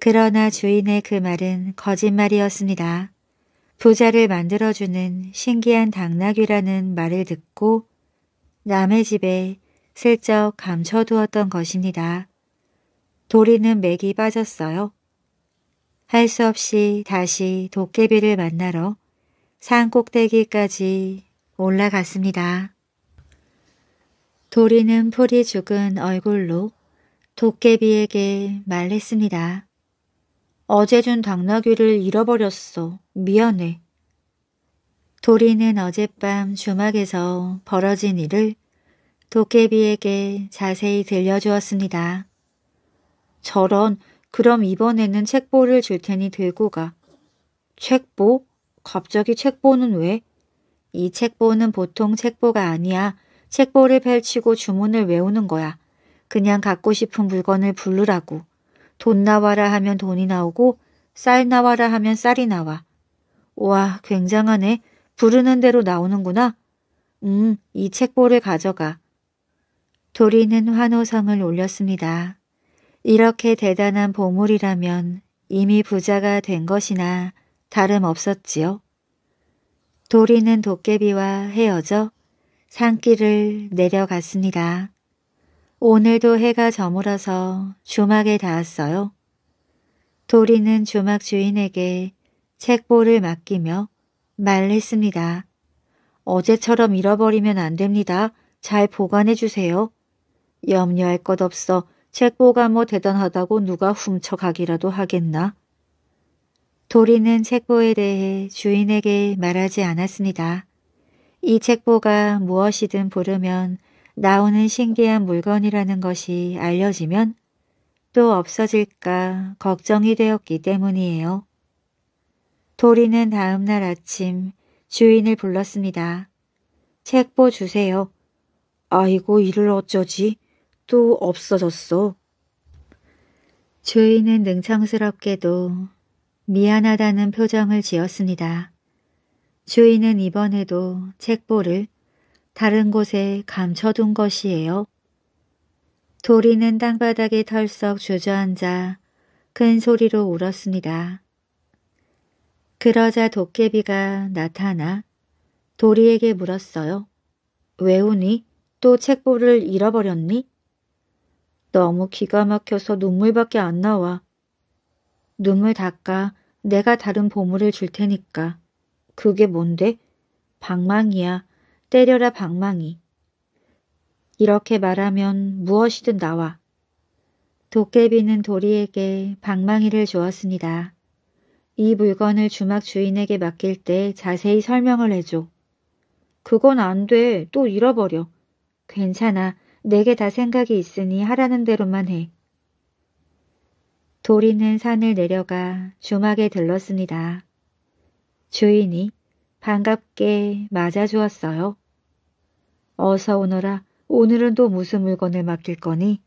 그러나 주인의 그 말은 거짓말이었습니다. 부자를 만들어주는 신기한 당나귀라는 말을 듣고 남의 집에 슬쩍 감춰두었던 것입니다. 도리는 맥이 빠졌어요. 할 수 없이 다시 도깨비를 만나러 산 꼭대기까지 올라갔습니다. 도리는 풀이 죽은 얼굴로 도깨비에게 말했습니다. 어제 준 당나귀를 잃어버렸어. 미안해. 도리는 어젯밤 주막에서 벌어진 일을 도깨비에게 자세히 들려주었습니다. 저런, 그럼 이번에는 책보를 줄 테니 들고 가. 책보? 갑자기 책보는 왜? 이 책보는 보통 책보가 아니야. 책보를 펼치고 주문을 외우는 거야. 그냥 갖고 싶은 물건을 부르라고. 돈 나와라 하면 돈이 나오고 쌀 나와라 하면 쌀이 나와. 와, 굉장하네. 부르는 대로 나오는구나. 응, 음, 이 책보를 가져가. 도리는 환호성을 올렸습니다. 이렇게 대단한 보물이라면 이미 부자가 된 것이나 다름없었지요. 도리는 도깨비와 헤어져 산길을 내려갔습니다. 오늘도 해가 저물어서 주막에 닿았어요. 도리는 주막 주인에게 책보를 맡기며 말했습니다. 어제처럼 잃어버리면 안 됩니다. 잘 보관해 주세요. 염려할 것 없어 책보가 뭐 대단하다고 누가 훔쳐가기라도 하겠나. 도리는 책보에 대해 주인에게 말하지 않았습니다. 이 책보가 무엇이든 부르면 나오는 신기한 물건이라는 것이 알려지면 또 없어질까 걱정이 되었기 때문이에요. 도리는 다음날 아침 주인을 불렀습니다. 책보 주세요. 아이고 이를 어쩌지? 또 없어졌어. 주인은 능청스럽게도 미안하다는 표정을 지었습니다. 주인은 이번에도 책보를 다른 곳에 감춰둔 것이에요. 도리는 땅바닥에 털썩 주저앉아 큰 소리로 울었습니다. 그러자 도깨비가 나타나 도리에게 물었어요. 왜 우니? 또 책보를 잃어버렸니? 너무 기가 막혀서 눈물밖에 안 나와. 눈물 닦아 내가 다른 보물을 줄 테니까. 그게 뭔데? 방망이야. 때려라 방망이. 이렇게 말하면 무엇이든 나와. 도깨비는 도리에게 방망이를 주었습니다. 이 물건을 주막 주인에게 맡길 때 자세히 설명을 해줘. 그건 안 돼. 또 잃어버려. 괜찮아. 내게 다 생각이 있으니 하라는 대로만 해. 도리는 산을 내려가 주막에 들렀습니다. 주인이 반갑게 맞아주었어요. 어서 오너라. 오늘은 또 무슨 물건을 맡길 거니?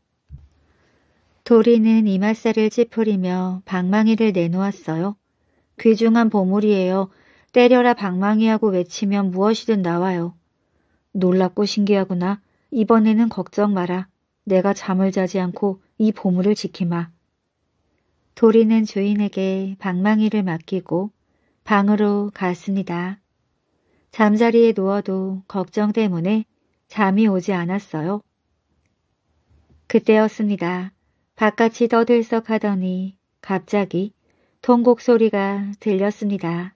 도리는 이마살을 찌푸리며 방망이를 내놓았어요. 귀중한 보물이에요. 때려라 방망이하고 외치면 무엇이든 나와요. 놀랍고 신기하구나. 이번에는 걱정 마라. 내가 잠을 자지 않고 이 보물을 지키마. 도리는 주인에게 방망이를 맡기고 방으로 갔습니다. 잠자리에 누워도 걱정 때문에 잠이 오지 않았어요. 그때였습니다. 바깥이 떠들썩하더니 갑자기 통곡 소리가 들렸습니다.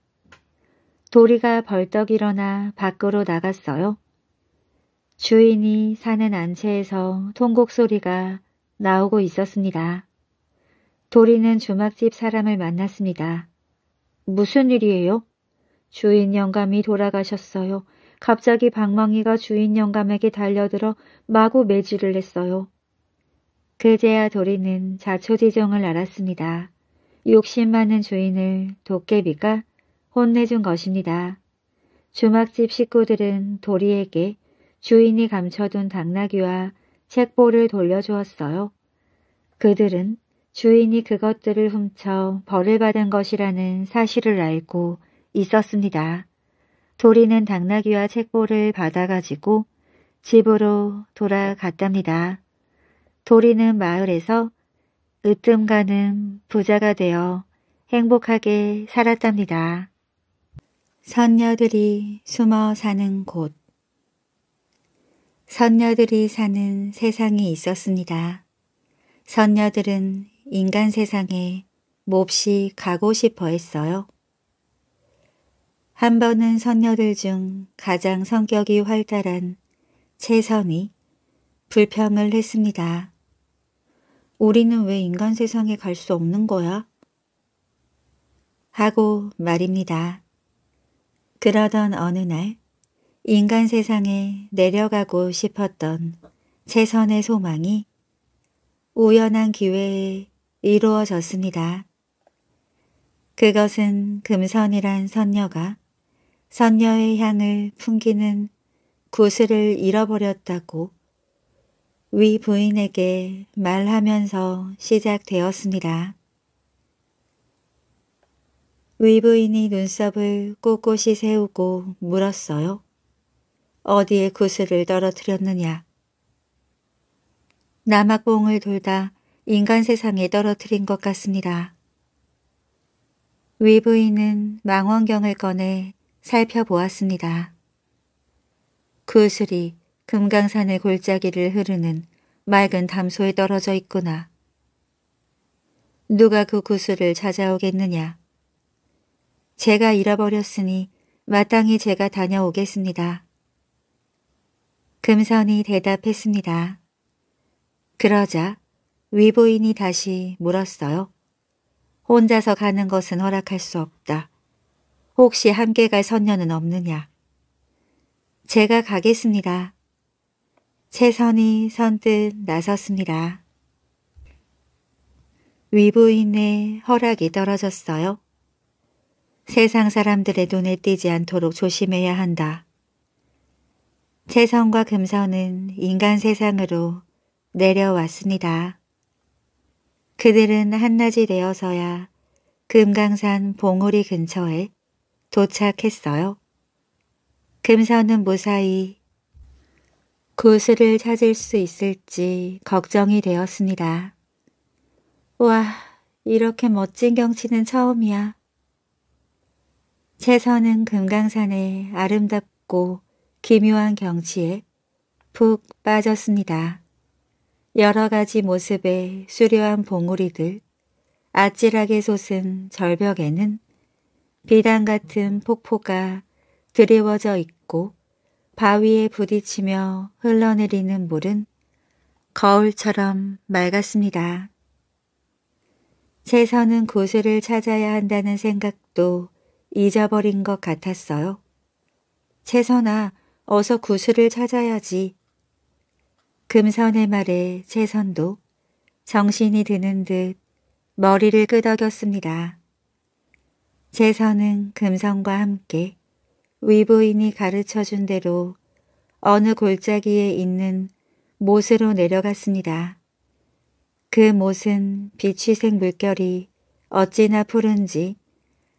도리가 벌떡 일어나 밖으로 나갔어요. 주인이 사는 안채에서 통곡 소리가 나오고 있었습니다. 도리는 주막집 사람을 만났습니다. 무슨 일이에요? 주인 영감이 돌아가셨어요. 갑자기 방망이가 주인 영감에게 달려들어 마구 매질을 했어요. 그제야 도리는 자초지종을 알았습니다. 욕심 많은 주인을 도깨비가 혼내준 것입니다. 주막집 식구들은 도리에게 주인이 감춰둔 당나귀와 책보를 돌려주었어요. 그들은 주인이 그것들을 훔쳐 벌을 받은 것이라는 사실을 알고 있었습니다. 도리는 당나귀와 책보를 받아가지고 집으로 돌아갔답니다. 도리는 마을에서 으뜸 가는 부자가 되어 행복하게 살았답니다. 선녀들이 숨어 사는 곳 선녀들이 사는 세상이 있었습니다. 선녀들은 인간 세상에 몹시 가고 싶어 했어요. 한 번은 선녀들 중 가장 성격이 활달한 최선이 불평을 했습니다. 우리는 왜 인간 세상에 갈 수 없는 거야? 하고 말입니다. 그러던 어느 날 인간 세상에 내려가고 싶었던 최선의 소망이 우연한 기회에 이루어졌습니다. 그것은 금선이란 선녀가 선녀의 향을 풍기는 구슬을 잃어버렸다고 위 부인에게 말하면서 시작되었습니다. 위 부인이 눈썹을 꼿꼿이 세우고 물었어요. 어디에 구슬을 떨어뜨렸느냐. 남학봉을 돌다 인간 세상에 떨어뜨린 것 같습니다. 위부인은 망원경을 꺼내 살펴보았습니다. 구슬이 금강산의 골짜기를 흐르는 맑은 담소에 떨어져 있구나. 누가 그 구슬을 찾아오겠느냐. 제가 잃어버렸으니 마땅히 제가 다녀오겠습니다. 금선이 대답했습니다. 그러자 위보인이 다시 물었어요. 혼자서 가는 것은 허락할 수 없다. 혹시 함께 갈 선녀는 없느냐? 제가 가겠습니다. 최선이 선뜻 나섰습니다. 위부인의 허락이 떨어졌어요. 세상 사람들의 눈에 띄지 않도록 조심해야 한다. 최선과 금선은 인간 세상으로 내려왔습니다. 그들은 한낮이 되어서야 금강산 봉우리 근처에 도착했어요. 금선은 무사히 구슬을 찾을 수 있을지 걱정이 되었습니다. 와, 이렇게 멋진 경치는 처음이야. 채선은 금강산의 아름답고 기묘한 경치에 푹 빠졌습니다. 여러 가지 모습의 수려한 봉우리들, 아찔하게 솟은 절벽에는 비단 같은 폭포가 드리워져 있고 바위에 부딪히며 흘러내리는 물은 거울처럼 맑았습니다. 채선은 구슬을 찾아야 한다는 생각도 잊어버린 것 같았어요. 채선아, 어서 구슬을 찾아야지. 금선의 말에 채선도 정신이 드는 듯 머리를 끄덕였습니다. 제 선은 금성과 함께 위부인이 가르쳐준 대로 어느 골짜기에 있는 못으로 내려갔습니다. 그 못은 비취색 물결이 어찌나 푸른지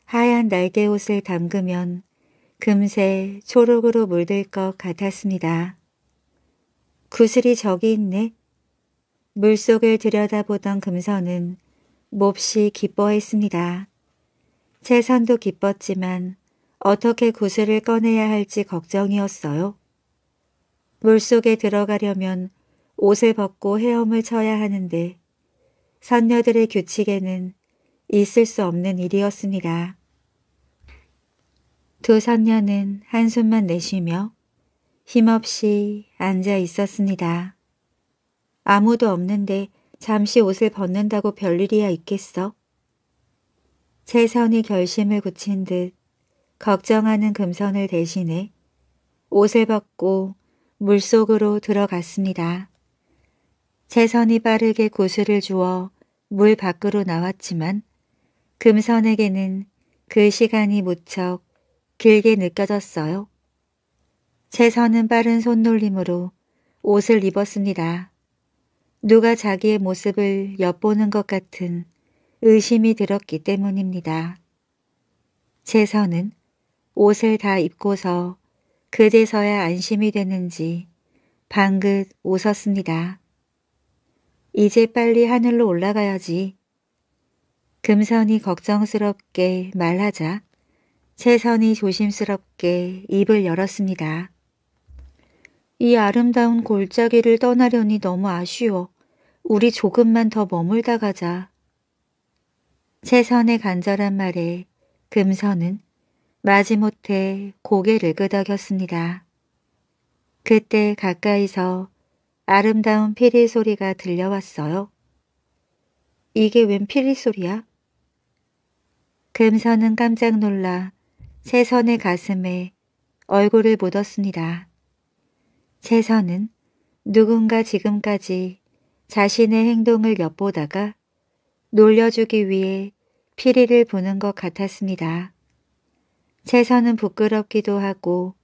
하얀 날개옷을 담그면 금세 초록으로 물들 것 같았습니다. 구슬이 저기 있네. 물속을 들여다보던 금선은 몹시 기뻐했습니다. 재산도 기뻤지만 어떻게 구슬을 꺼내야 할지 걱정이었어요. 물속에 들어가려면 옷을 벗고 헤엄을 쳐야 하는데 선녀들의 규칙에는 있을 수 없는 일이었습니다. 두 선녀는 한숨만 내쉬며 힘없이 앉아 있었습니다. 아무도 없는데 잠시 옷을 벗는다고 별일이야 있겠어? 채선이 결심을 굳힌 듯 걱정하는 금선을 대신해 옷을 벗고 물속으로 들어갔습니다. 채선이 빠르게 구슬을 주어 물 밖으로 나왔지만 금선에게는 그 시간이 무척 길게 느껴졌어요. 채선은 빠른 손놀림으로 옷을 입었습니다. 누가 자기의 모습을 엿보는 것 같은 의심이 들었기 때문입니다. 제 선은 옷을 다 입고서 그제서야 안심이 되는지 방긋 웃었습니다. 이제 빨리 하늘로 올라가야지. 금선이 걱정스럽게 말하자 채선이 조심스럽게 입을 열었습니다. 이 아름다운 골짜기를 떠나려니 너무 아쉬워. 우리 조금만 더 머물다 가자. 최선의 간절한 말에 금선은 마지못해 고개를 끄덕였습니다. 그때 가까이서 아름다운 피리 소리가 들려왔어요. 이게 웬 피리 소리야? 금선은 깜짝 놀라 채선의 가슴에 얼굴을 묻었습니다. 채선은 누군가 지금까지 자신의 행동을 엿보다가 놀려주기 위해 피리를 부는 것 같았습니다. 채선은 부끄럽기도 하고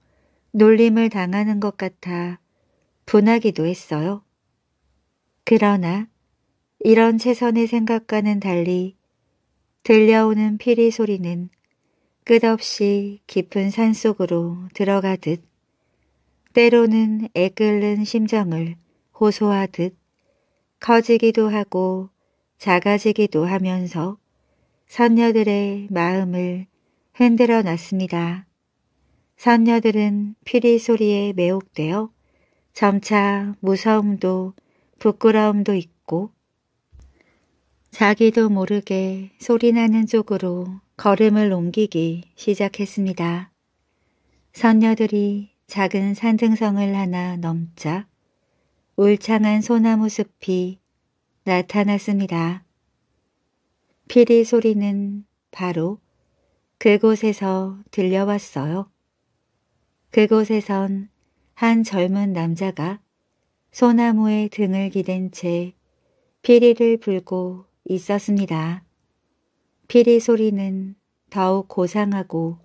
놀림을 당하는 것 같아 분하기도 했어요. 그러나 이런 채선의 생각과는 달리 들려오는 피리 소리는 끝없이 깊은 산속으로 들어가듯 때로는 애끓는 심정을 호소하듯 커지기도 하고 작아지기도 하면서 선녀들의 마음을 흔들어 놨습니다. 선녀들은 피리 소리에 매혹되어 점차 무서움도 부끄러움도 있고 자기도 모르게 소리나는 쪽으로 걸음을 옮기기 시작했습니다. 선녀들이 작은 산등성을 하나 넘자 울창한 소나무 숲이 나타났습니다. 피리 소리는 바로 그곳에서 들려왔어요. 그곳에선 한 젊은 남자가 소나무에 등을 기댄 채 피리를 불고 있었습니다. 피리 소리는 더욱 고상하고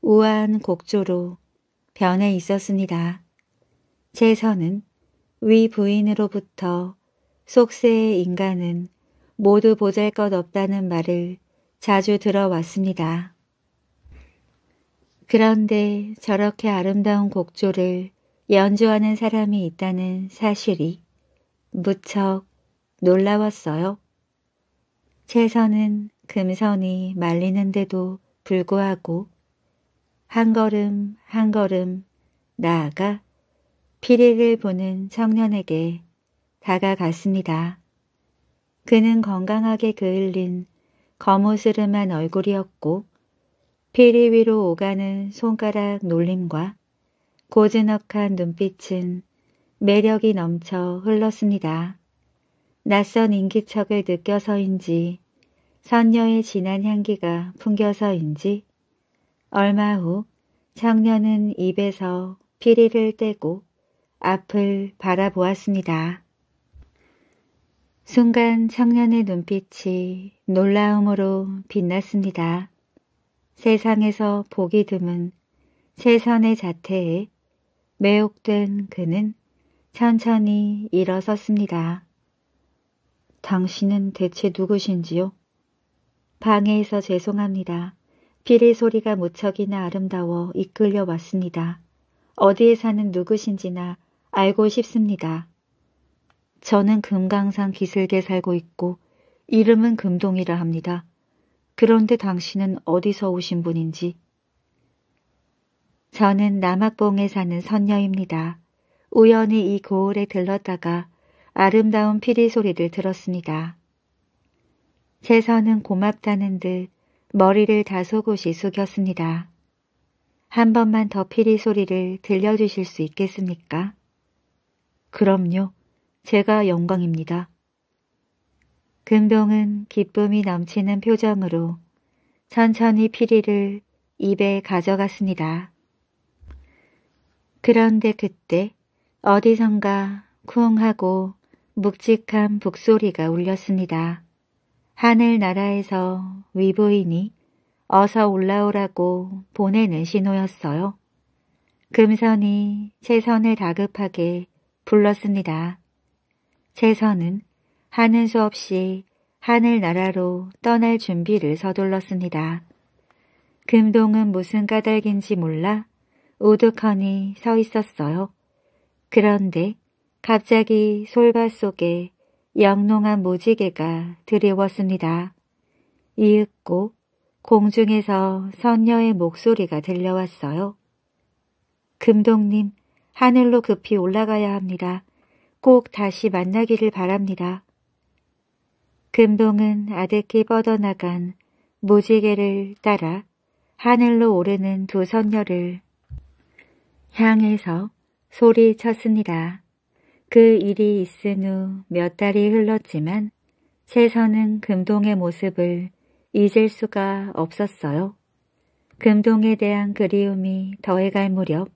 우아한 곡조로 변해 있었습니다. 제 선은 위 부인으로부터 속세의 인간은 모두 보잘 것 없다는 말을 자주 들어왔습니다. 그런데 저렇게 아름다운 곡조를 연주하는 사람이 있다는 사실이 무척 놀라웠어요. 채선은 금선이 말리는데도 불구하고 한 걸음 한 걸음 나아가 피리를 보는 청년에게 다가갔습니다. 그는 건강하게 그을린 거무스름한 얼굴이었고 피리 위로 오가는 손가락 놀림과 고즈넉한 눈빛은 매력이 넘쳐 흘렀습니다. 낯선 인기척을 느껴서인지 선녀의 진한 향기가 풍겨서인지 얼마 후 청년은 입에서 피리를 떼고 앞을 바라보았습니다. 순간 청년의 눈빛이 놀라움으로 빛났습니다. 세상에서 보기 드문 최선의 자태에 매혹된 그는 천천히 일어섰습니다. 당신은 대체 누구신지요? 방해해서 죄송합니다. 비리 소리가 무척이나 아름다워 이끌려 왔습니다. 어디에 사는 누구신지나 알고 싶습니다. 저는 금강산 기슭에 살고 있고 이름은 금동이라 합니다. 그런데 당신은 어디서 오신 분인지? 저는 남학봉에 사는 선녀입니다. 우연히 이 고을에 들렀다가 아름다운 피리 소리를 들었습니다. 재선은 고맙다는 듯 머리를 다소곳이 숙였습니다. 한 번만 더 피리 소리를 들려주실 수 있겠습니까? 그럼요. 제가 영광입니다. 금병은 기쁨이 넘치는 표정으로 천천히 피리를 입에 가져갔습니다. 그런데 그때 어디선가 쿵 하고 묵직한 북소리가 울렸습니다. 하늘나라에서 위부인이 어서 올라오라고 보내는 신호였어요. 금선이 최선을 다급하게 불렀습니다. 세선은 하는 수 없이 하늘나라로 떠날 준비를 서둘렀습니다. 금동은 무슨 까닭인지 몰라 오두커니 서 있었어요. 그런데 갑자기 솔밭 속에 영롱한 모지개가 드리웠습니다. 이윽고 공중에서 선녀의 목소리가 들려왔어요. 금동님, 하늘로 급히 올라가야 합니다. 꼭 다시 만나기를 바랍니다. 금동은 아득히 뻗어나간 무지개를 따라 하늘로 오르는 두 선녀를 향해서 소리쳤습니다. 그 일이 있은 후 몇 달이 흘렀지만 세선은 금동의 모습을 잊을 수가 없었어요. 금동에 대한 그리움이 더해갈 무렵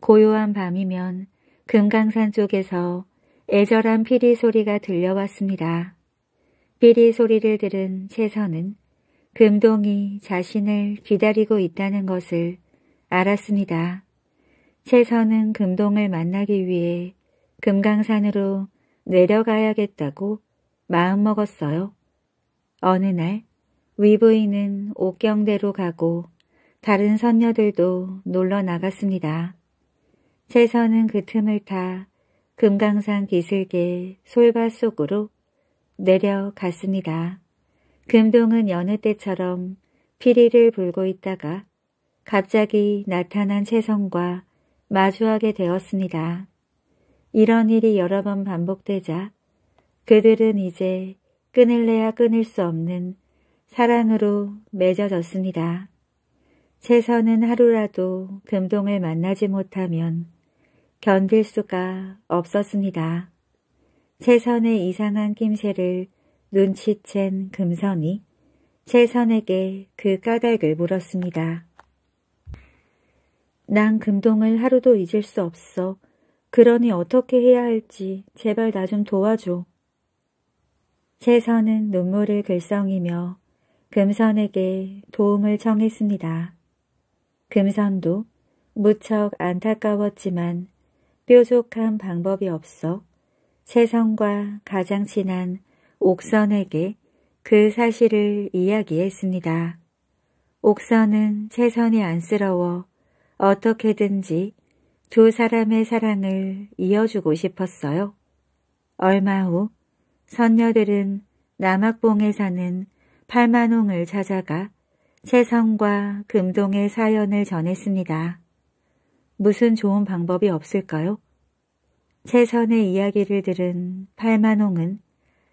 고요한 밤이면 금강산 쪽에서 애절한 피리 소리가 들려왔습니다. 피리 소리를 들은 채선은 금동이 자신을 기다리고 있다는 것을 알았습니다. 채선은 금동을 만나기 위해 금강산으로 내려가야겠다고 마음먹었어요. 어느 날 위부인은 옥경대로 가고 다른 선녀들도 놀러 나갔습니다. 채선은그 틈을 타 금강산 기슭에 솔밭 속으로 내려갔습니다. 금동은 여느 때처럼 피리를 불고 있다가 갑자기 나타난 채선과 마주하게 되었습니다. 이런 일이 여러 번 반복되자 그들은 이제 끊을래야 끊을 수 없는 사랑으로 맺어졌습니다. 채선은 하루라도 금동을 만나지 못하면 견딜 수가 없었습니다. 최선의 이상한 낌새를 눈치챈 금선이 최선에게그 까닭을 물었습니다. 난 금동을 하루도 잊을 수 없어. 그러니 어떻게 해야 할지 제발 나 좀 도와줘. 최선은 눈물을 글썽이며 금선에게 도움을 청했습니다. 금선도 무척 안타까웠지만 뾰족한 방법이 없어 세상과 가장 친한 옥선에게 그 사실을 이야기했습니다. 옥선은 채선이 안쓰러워 어떻게든지 두 사람의 사랑을 이어주고 싶었어요. 얼마 후 선녀들은 남학봉에 사는 팔만홍을 찾아가 채선과 금동의 사연을 전했습니다. 무슨 좋은 방법이 없을까요? 최선의 이야기를 들은 팔만홍은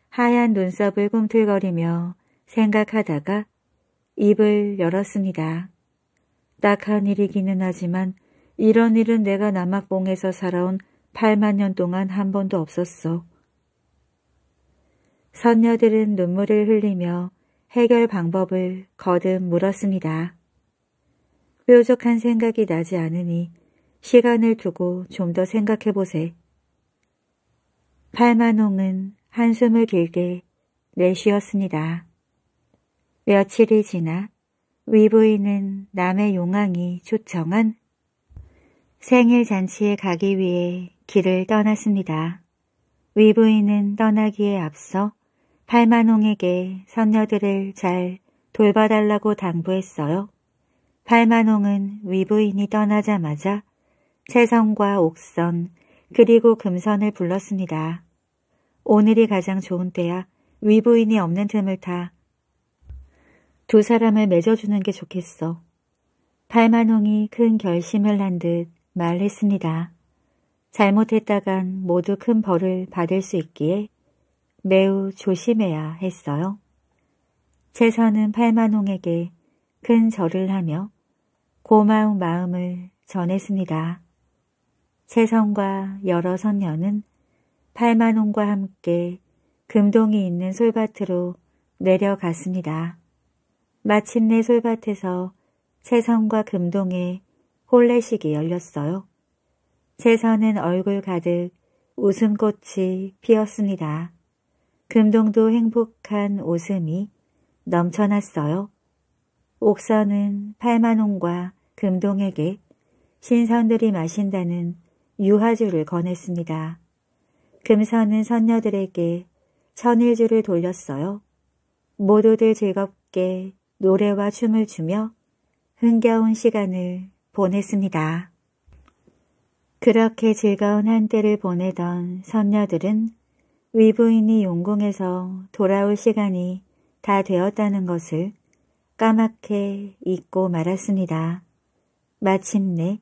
하얀 눈썹을 꿈틀거리며 생각하다가 입을 열었습니다. 딱한 일이기는 하지만 이런 일은 내가 남학봉에서 살아온 8만 년 동안 한 번도 없었어. 선녀들은 눈물을 흘리며 해결 방법을 거듭 물었습니다. 뾰족한 생각이 나지 않으니 시간을 두고 좀 더 생각해 보세. 팔만홍은 한숨을 길게 내쉬었습니다. 며칠이 지나 위부인은 남의 용왕이 초청한 생일 잔치에 가기 위해 길을 떠났습니다. 위부인은 떠나기에 앞서 팔만홍에게 선녀들을 잘 돌봐달라고 당부했어요. 팔만홍은 위부인이 떠나자마자 채선과 옥선 그리고 금선을 불렀습니다. 오늘이 가장 좋은 때야 위부인이 없는 틈을 타 두 사람을 맺어주는 게 좋겠어. 팔만홍이 큰 결심을 한 듯 말했습니다. 잘못했다간 모두 큰 벌을 받을 수 있기에 매우 조심해야 했어요. 채선은 팔만홍에게 큰 절을 하며 고마운 마음을 전했습니다. 세성과 여러 선녀는 팔만홍과 함께 금동이 있는 솔밭으로 내려갔습니다. 마침내 솔밭에서 채선과 금동의 홀례식이 열렸어요. 채선은 얼굴 가득 웃음꽃이 피었습니다. 금동도 행복한 웃음이 넘쳐났어요. 옥선은 팔만홍과 금동에게 신선들이 마신다는 유화주를 건했습니다 금선은 선녀들에게 천일주를 돌렸어요. 모두들 즐겁게 노래와 춤을 추며 흥겨운 시간을 보냈습니다. 그렇게 즐거운 한때를 보내던 선녀들은 위부인이 용궁에서 돌아올 시간이 다 되었다는 것을 까맣게 잊고 말았습니다. 마침내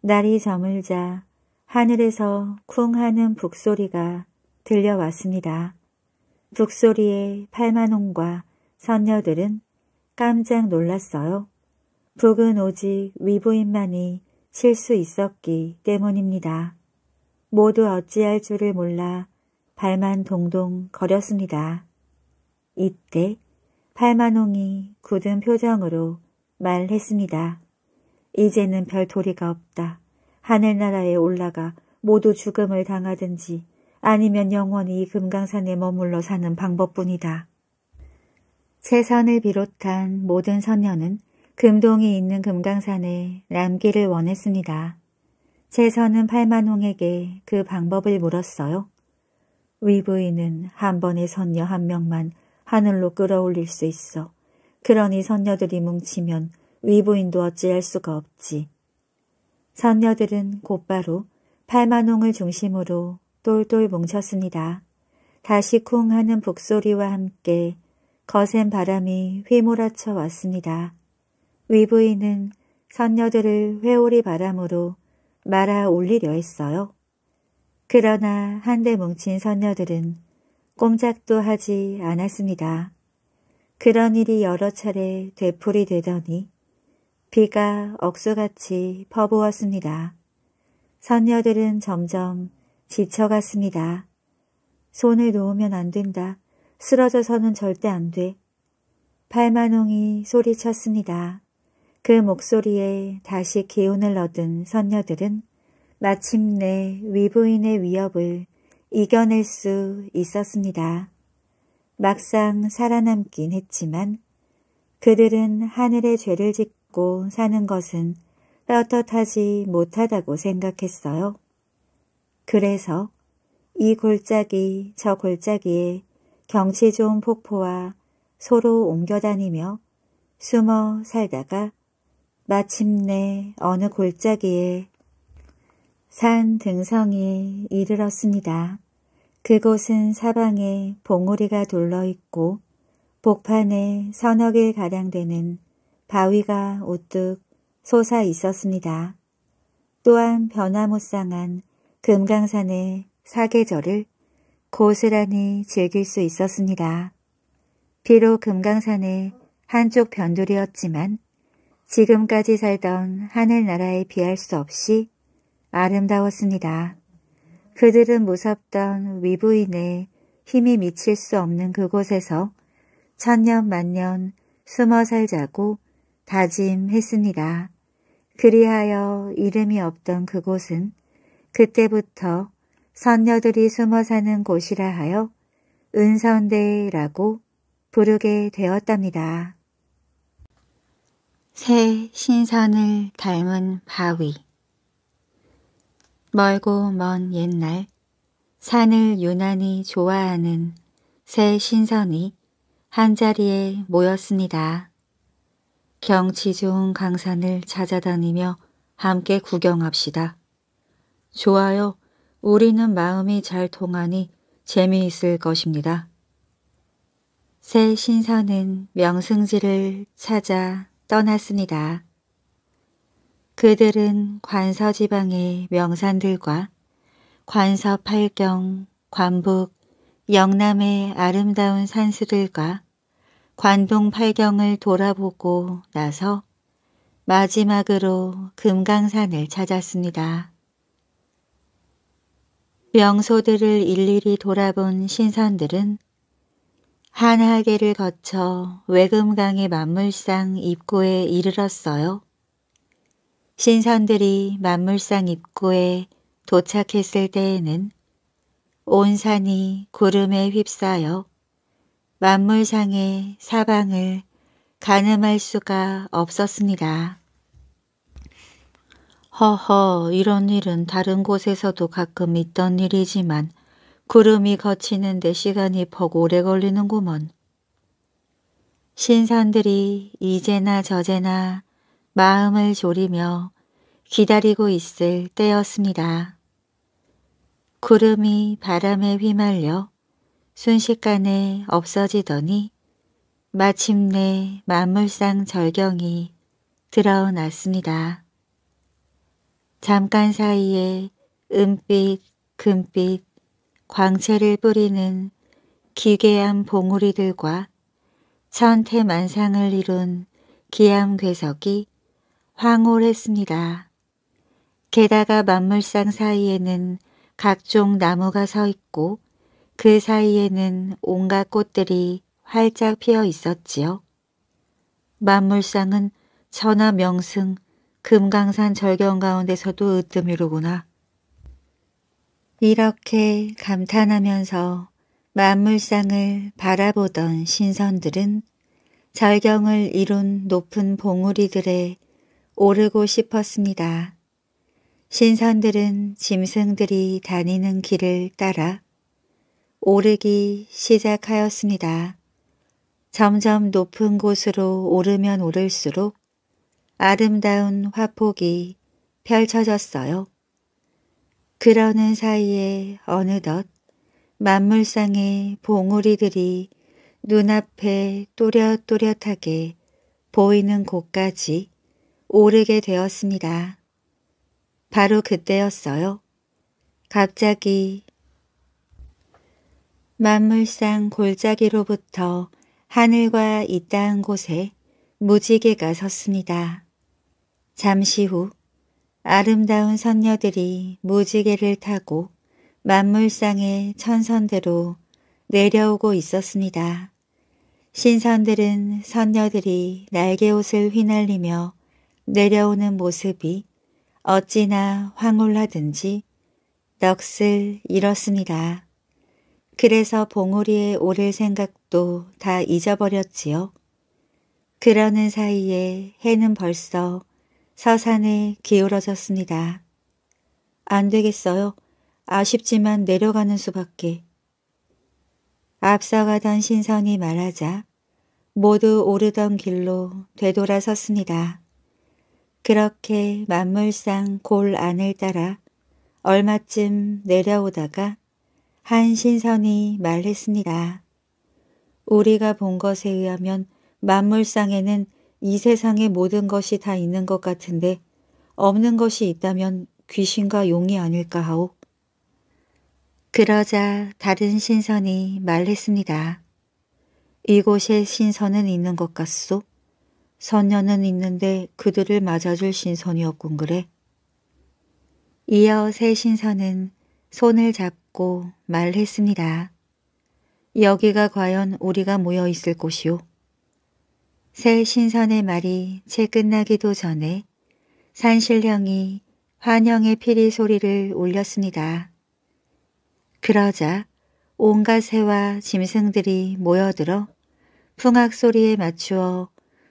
날이 저물자 하늘에서 쿵 하는 북소리가 들려왔습니다. 북소리에 팔만홍과 선녀들은 깜짝 놀랐어요. 북은 오직 위부인만이 칠 수 있었기 때문입니다. 모두 어찌할 줄을 몰라 발만 동동 거렸습니다. 이때 팔만홍이 굳은 표정으로 말했습니다. 이제는 별 도리가 없다. 하늘나라에 올라가 모두 죽음을 당하든지 아니면 영원히 금강산에 머물러 사는 방법뿐이다. 최선을 비롯한 모든 선녀는 금동이 있는 금강산에 남기를 원했습니다. 최선은 팔만홍에게 그 방법을 물었어요. 위부인은 한 번에 선녀 한 명만 하늘로 끌어올릴 수 있어. 그러니 선녀들이 뭉치면 위부인도 어찌할 수가 없지. 선녀들은 곧바로 팔만홍을 중심으로 똘똘 뭉쳤습니다. 다시 쿵 하는 북소리와 함께 거센 바람이 휘몰아쳐 왔습니다. 위부인은 선녀들을 회오리 바람으로 말아 올리려 했어요. 그러나 한데 뭉친 선녀들은 꼼짝도 하지 않았습니다. 그런 일이 여러 차례 되풀이되더니 비가 억수같이 퍼부었습니다. 선녀들은 점점 지쳐갔습니다. 손을 놓으면 안 된다. 쓰러져서는 절대 안 돼. 팔만홍이 소리쳤습니다. 그 목소리에 다시 기운을 얻은 선녀들은 마침내 위부인의 위협을 이겨낼 수 있었습니다. 막상 살아남긴 했지만 그들은 하늘의 죄를 짓고 먹고 사는 것은 떳떳하지 못하다고 생각했어요. 그래서 이 골짜기 저 골짜기에 경치 좋은 폭포와 서로 옮겨다니며 숨어 살다가 마침내 어느 골짜기에 산 등성이 이르렀습니다. 그곳은 사방에 봉우리가 둘러있고 복판에 서너 개 가량 되는 바위가 우뚝 솟아 있었습니다. 또한 변화무쌍한 금강산의 사계절을 고스란히 즐길 수 있었습니다. 비록 금강산의 한쪽 변두리였지만 지금까지 살던 하늘나라에 비할 수 없이 아름다웠습니다. 그들은 무섭던 위부인의 힘이 미칠 수 없는 그곳에서 천년 만년 숨어 살자고 다짐했습니다. 그리하여 이름이 없던 그곳은 그때부터 선녀들이 숨어 사는 곳이라 하여 은선대라고 부르게 되었답니다. 새 신선을 닮은 바위 멀고 먼 옛날 산을 유난히 좋아하는 새 신선이 한자리에 모였습니다. 경치 좋은 강산을 찾아다니며 함께 구경합시다. 좋아요. 우리는 마음이 잘 통하니 재미있을 것입니다. 새 신선은 명승지를 찾아 떠났습니다. 그들은 관서지방의 명산들과 관서 팔경, 관북, 영남의 아름다운 산수들과 관동 팔경을 돌아보고 나서 마지막으로 금강산을 찾았습니다. 명소들을 일일이 돌아본 신선들은 한하계를 거쳐 외금강의 만물상 입구에 이르렀어요. 신선들이 만물상 입구에 도착했을 때에는 온 산이 구름에 휩싸여 만물상의 사방을 가늠할 수가 없었습니다. 허허 이런 일은 다른 곳에서도 가끔 있던 일이지만 구름이 거치는데 시간이 퍽 오래 걸리는구먼. 신선들이 이제나 저제나 마음을 졸이며 기다리고 있을 때였습니다. 구름이 바람에 휘말려 순식간에 없어지더니 마침내 만물상 절경이 드러났습니다 잠깐 사이에 은빛, 금빛, 광채를 뿌리는 기괴한 봉우리들과 천태만상을 이룬 기암괴석이 황홀했습니다. 게다가 만물상 사이에는 각종 나무가 서 있고 그 사이에는 온갖 꽃들이 활짝 피어 있었지요. 만물상은 천하 명승 금강산 절경 가운데서도 으뜸이로구나. 이렇게 감탄하면서 만물상을 바라보던 신선들은 절경을 이룬 높은 봉우리들에 오르고 싶었습니다. 신선들은 짐승들이 다니는 길을 따라 오르기 시작하였습니다. 점점 높은 곳으로 오르면 오를수록 아름다운 화폭이 펼쳐졌어요. 그러는 사이에 어느덧 만물상의 봉우리들이 눈앞에 또렷또렷하게 보이는 곳까지 오르게 되었습니다. 바로 그때였어요. 갑자기 만물상 골짜기로부터 하늘과 이 땅 곳에 무지개가 섰습니다. 잠시 후 아름다운 선녀들이 무지개를 타고 만물상의 천선대로 내려오고 있었습니다. 신선들은 선녀들이 날개옷을 휘날리며 내려오는 모습이 어찌나 황홀하든지 넋을 잃었습니다. 그래서 봉우리에 오를 생각도 다 잊어버렸지요. 그러는 사이에 해는 벌써 서산에 기울어졌습니다. 안 되겠어요. 아쉽지만 내려가는 수밖에. 앞서가던 신선이 말하자 모두 오르던 길로 되돌아섰습니다. 그렇게 만물상 골 안을 따라 얼마쯤 내려오다가 한신선이 말했습니다. 우리가 본 것에 의하면 만물상에는 이 세상의 모든 것이 다 있는 것 같은데 없는 것이 있다면 귀신과 용이 아닐까 하오. 그러자 다른 신선이 말했습니다. 이곳에 신선은 있는 것 같소? 선녀는 있는데 그들을 맞아줄 신선이 없군 그래? 이어 새 신선은 손을 잡고 말했습니다. 여기가 과연 우리가 모여 있을 곳이오. 새 신선의 말이 채 끝나기도 전에 산신령이 환영의 피리 소리를 울렸습니다. 그러자 온갖 새와 짐승들이 모여들어 풍악 소리에 맞추어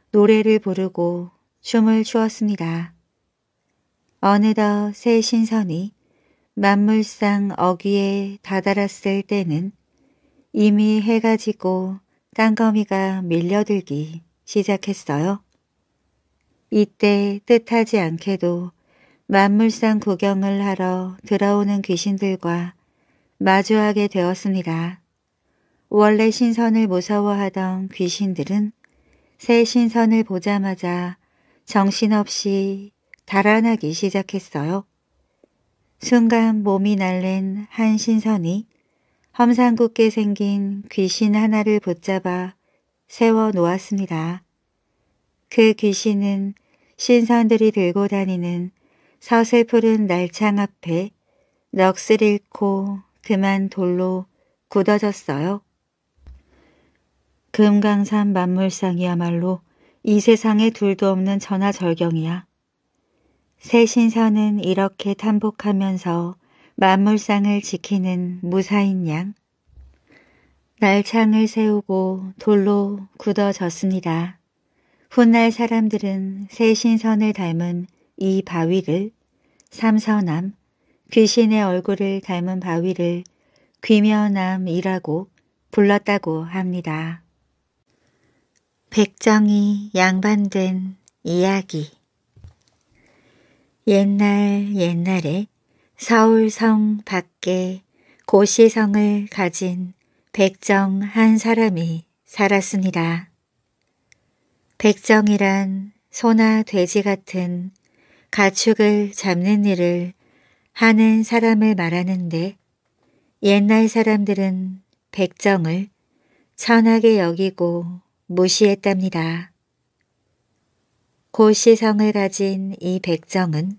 노래를 부르고 춤을 추었습니다. 어느덧 새 신선이 만물상 어귀에 다다랐을 때는 이미 해가 지고 깡거미가 밀려들기 시작했어요. 이때 뜻하지 않게도 만물상 구경을 하러 들어오는 귀신들과 마주하게 되었습니다. 원래 신선을 무서워하던 귀신들은 새 신선을 보자마자 정신없이 달아나기 시작했어요. 순간 몸이 날랜 한 신선이 험상궂게 생긴 귀신 하나를 붙잡아 세워 놓았습니다. 그 귀신은 신선들이 들고 다니는 서슬푸른 날창 앞에 넋을 잃고 그만 돌로 굳어졌어요. 금강산 만물상이야말로 이 세상에 둘도 없는 전하절경이야 새 신선은 이렇게 탄복하면서 만물상을 지키는 무사인 양. 날창을 세우고 돌로 굳어졌습니다. 훗날 사람들은 새 신선을 닮은 이 바위를 삼선암, 귀신의 얼굴을 닮은 바위를 귀면암이라고 불렀다고 합니다. 백정이 양반된 이야기 옛날 옛날에 서울성 밖에 고시성을 가진 백정 한 사람이 살았습니다. 백정이란 소나 돼지 같은 가축을 잡는 일을 하는 사람을 말하는데 옛날 사람들은 백정을 천하게 여기고 무시했답니다. 고시성을 가진 이 백정은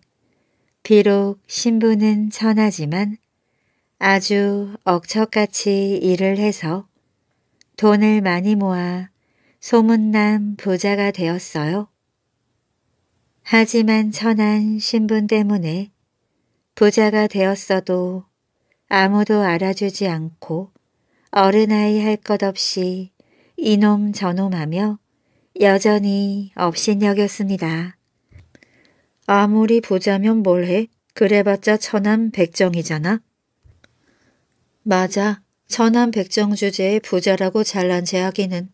비록 신부는 천하지만 아주 억척같이 일을 해서 돈을 많이 모아 소문난 부자가 되었어요. 하지만 천한 신분 때문에 부자가 되었어도 아무도 알아주지 않고 어른아이 할 것 없이 이놈 저놈 하며 여전히 업신여겼습니다. 아무리 부자면 뭘해? 그래봤자 천안 백정이잖아. 맞아. 천안 백정 주제에 부자라고 잘난 제 하기는.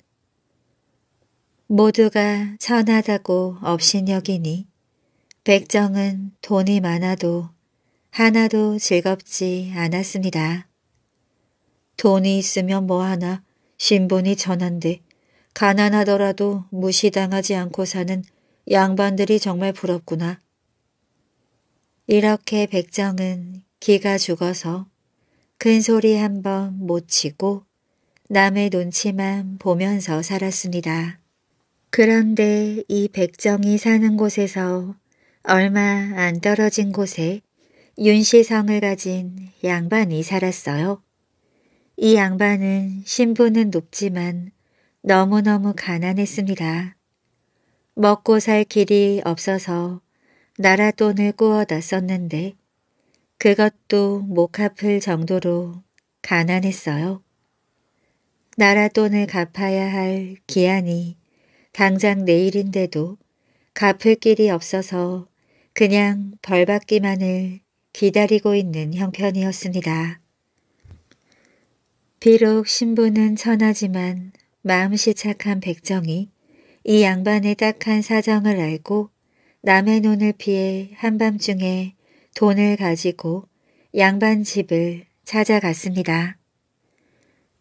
모두가 천하다고 업신여기니 백정은 돈이 많아도 하나도 즐겁지 않았습니다. 돈이 있으면 뭐하나 신분이 전한데 가난하더라도 무시당하지 않고 사는 양반들이 정말 부럽구나. 이렇게 백정은 기가 죽어서 큰 소리 한번 못 치고 남의 눈치만 보면서 살았습니다. 그런데 이 백정이 사는 곳에서 얼마 안 떨어진 곳에 윤시성을 가진 양반이 살았어요. 이 양반은 신분은 높지만 너무너무 가난했습니다. 먹고 살 길이 없어서 나라 돈을 꾸어다 썼는데 그것도 못 갚을 정도로 가난했어요. 나라 돈을 갚아야 할 기한이 당장 내일인데도 갚을 길이 없어서 그냥 벌 받기만을 기다리고 있는 형편이었습니다. 비록 신부는 천하지만 마음씨 착한 백정이 이 양반의 딱한 사정을 알고 남의 눈을 피해 한밤중에 돈을 가지고 양반 집을 찾아갔습니다.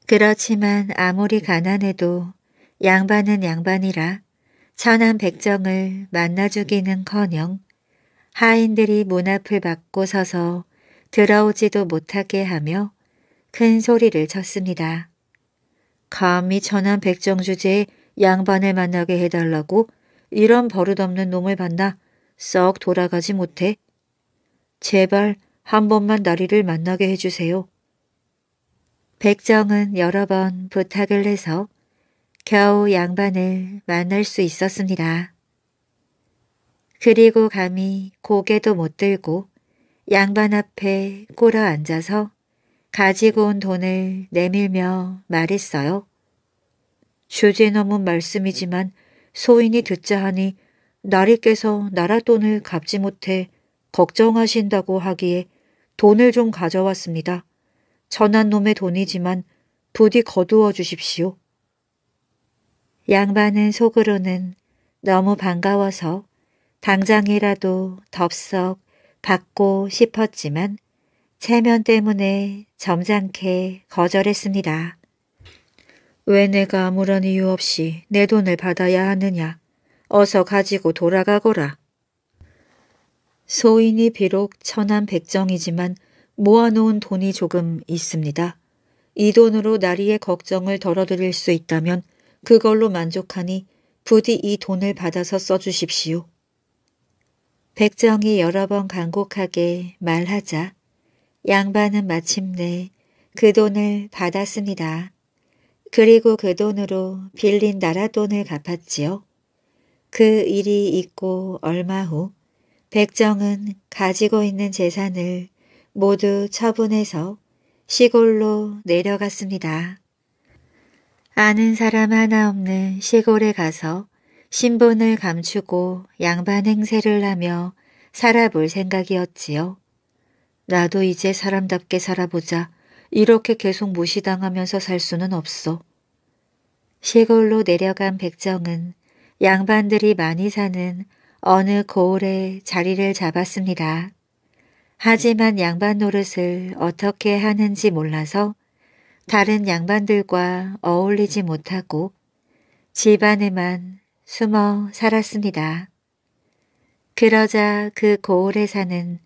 그렇지만 아무리 가난해도 양반은 양반이라 천한 백정을 만나주기는커녕 하인들이 문 앞을 막고 서서 들어오지도 못하게 하며 큰 소리를 쳤습니다. 감히 천안 백정주제에 양반을 만나게 해달라고 이런 버릇없는 놈을 만나 썩 돌아가지 못해. 제발 한 번만 나리를 만나게 해주세요. 백정은 여러 번 부탁을 해서 겨우 양반을 만날 수 있었습니다. 그리고 감히 고개도 못 들고 양반 앞에 꼬라 앉아서 가지고 온 돈을 내밀며 말했어요. 주제 넘은 말씀이지만 소인이 듣자 하니 나리께서 나라 돈을 갚지 못해 걱정하신다고 하기에 돈을 좀 가져왔습니다. 천한 놈의 돈이지만 부디 거두어 주십시오. 양반은 속으로는 너무 반가워서 당장이라도 덥석 받고 싶었지만 체면 때문에 점잖게 거절했습니다. 왜 내가 아무런 이유 없이 내 돈을 받아야 하느냐. 어서 가지고 돌아가거라. 소인이 비록 천한백정이지만 모아놓은 돈이 조금 있습니다. 이 돈으로 나리의 걱정을 덜어드릴 수 있다면 그걸로 만족하니 부디 이 돈을 받아서 써주십시오. 백정이 여러 번 간곡하게 말하자 양반은 마침내 그 돈을 받았습니다. 그리고 그 돈으로 빌린 나라 돈을 갚았지요. 그 일이 있고 얼마 후 백정은 가지고 있는 재산을 모두 처분해서 시골로 내려갔습니다. 아는 사람 하나 없는 시골에 가서 신분을 감추고 양반 행세를 하며 살아볼 생각이었지요. 나도 이제 사람답게 살아보자. 이렇게 계속 무시당하면서 살 수는 없어. 시골로 내려간 백정은 양반들이 많이 사는 어느 고을에 자리를 잡았습니다. 하지만 양반 노릇을 어떻게 하는지 몰라서 다른 양반들과 어울리지 못하고 집 안에만 숨어 살았습니다. 그러자 그 고을에 사는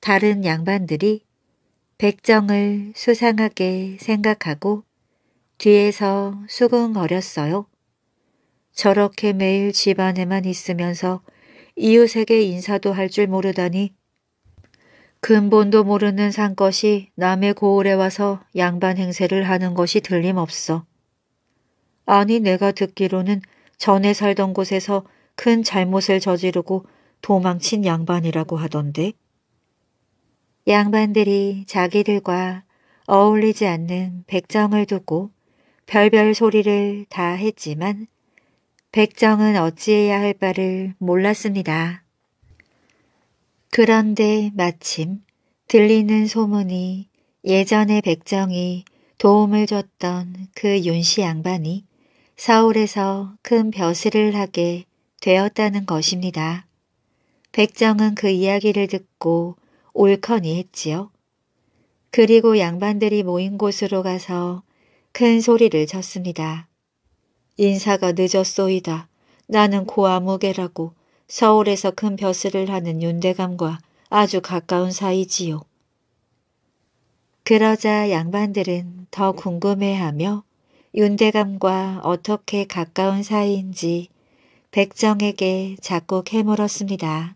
다른 양반들이 백정을 수상하게 생각하고 뒤에서 수긍거렸어요. 저렇게 매일 집안에만 있으면서 이웃에게 인사도 할 줄 모르다니 근본도 모르는 산것이 남의 고을에 와서 양반 행세를 하는 것이 들림없어. 아니 내가 듣기로는 전에 살던 곳에서 큰 잘못을 저지르고 도망친 양반이라고 하던데. 양반들이 자기들과 어울리지 않는 백정을 두고 별별 소리를 다 했지만 백정은 어찌해야 할 바를 몰랐습니다. 그런데 마침 들리는 소문이 예전에 백정이 도움을 줬던 그 윤씨 양반이 서울에서 큰 벼슬을 하게 되었다는 것입니다. 백정은 그 이야기를 듣고 옳거니 했지요. 그리고 양반들이 모인 곳으로 가서 큰 소리를 쳤습니다. 인사가 늦었소이다. 나는 고아무개라고 서울에서 큰 벼슬을 하는 윤대감과 아주 가까운 사이지요. 그러자 양반들은 더 궁금해하며 윤대감과 어떻게 가까운 사이인지 백정에게 자꾸 캐물었습니다.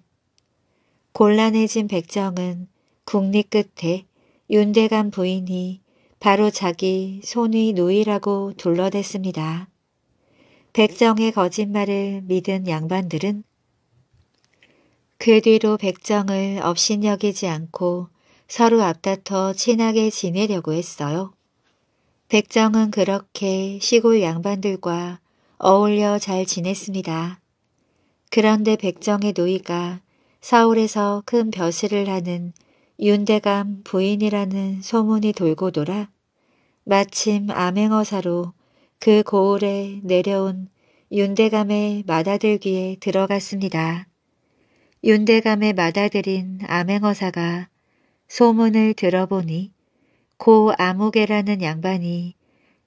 곤란해진 백정은 국립 끝에 윤대감 부인이 바로 자기 손의 누이라고 둘러댔습니다. 백정의 거짓말을 믿은 양반들은 그 뒤로 백정을 업신여기지 않고 서로 앞다퉈 친하게 지내려고 했어요. 백정은 그렇게 시골 양반들과 어울려 잘 지냈습니다. 그런데 백정의 누이가 사울에서 큰 벼슬을 하는 윤대감 부인이라는 소문이 돌고 돌아 마침 암행어사로 그 고을에 내려온 윤대감의 맏아들기에 들어갔습니다. 윤대감의 맏아들인 암행어사가 소문을 들어보니 고 아무개라는 양반이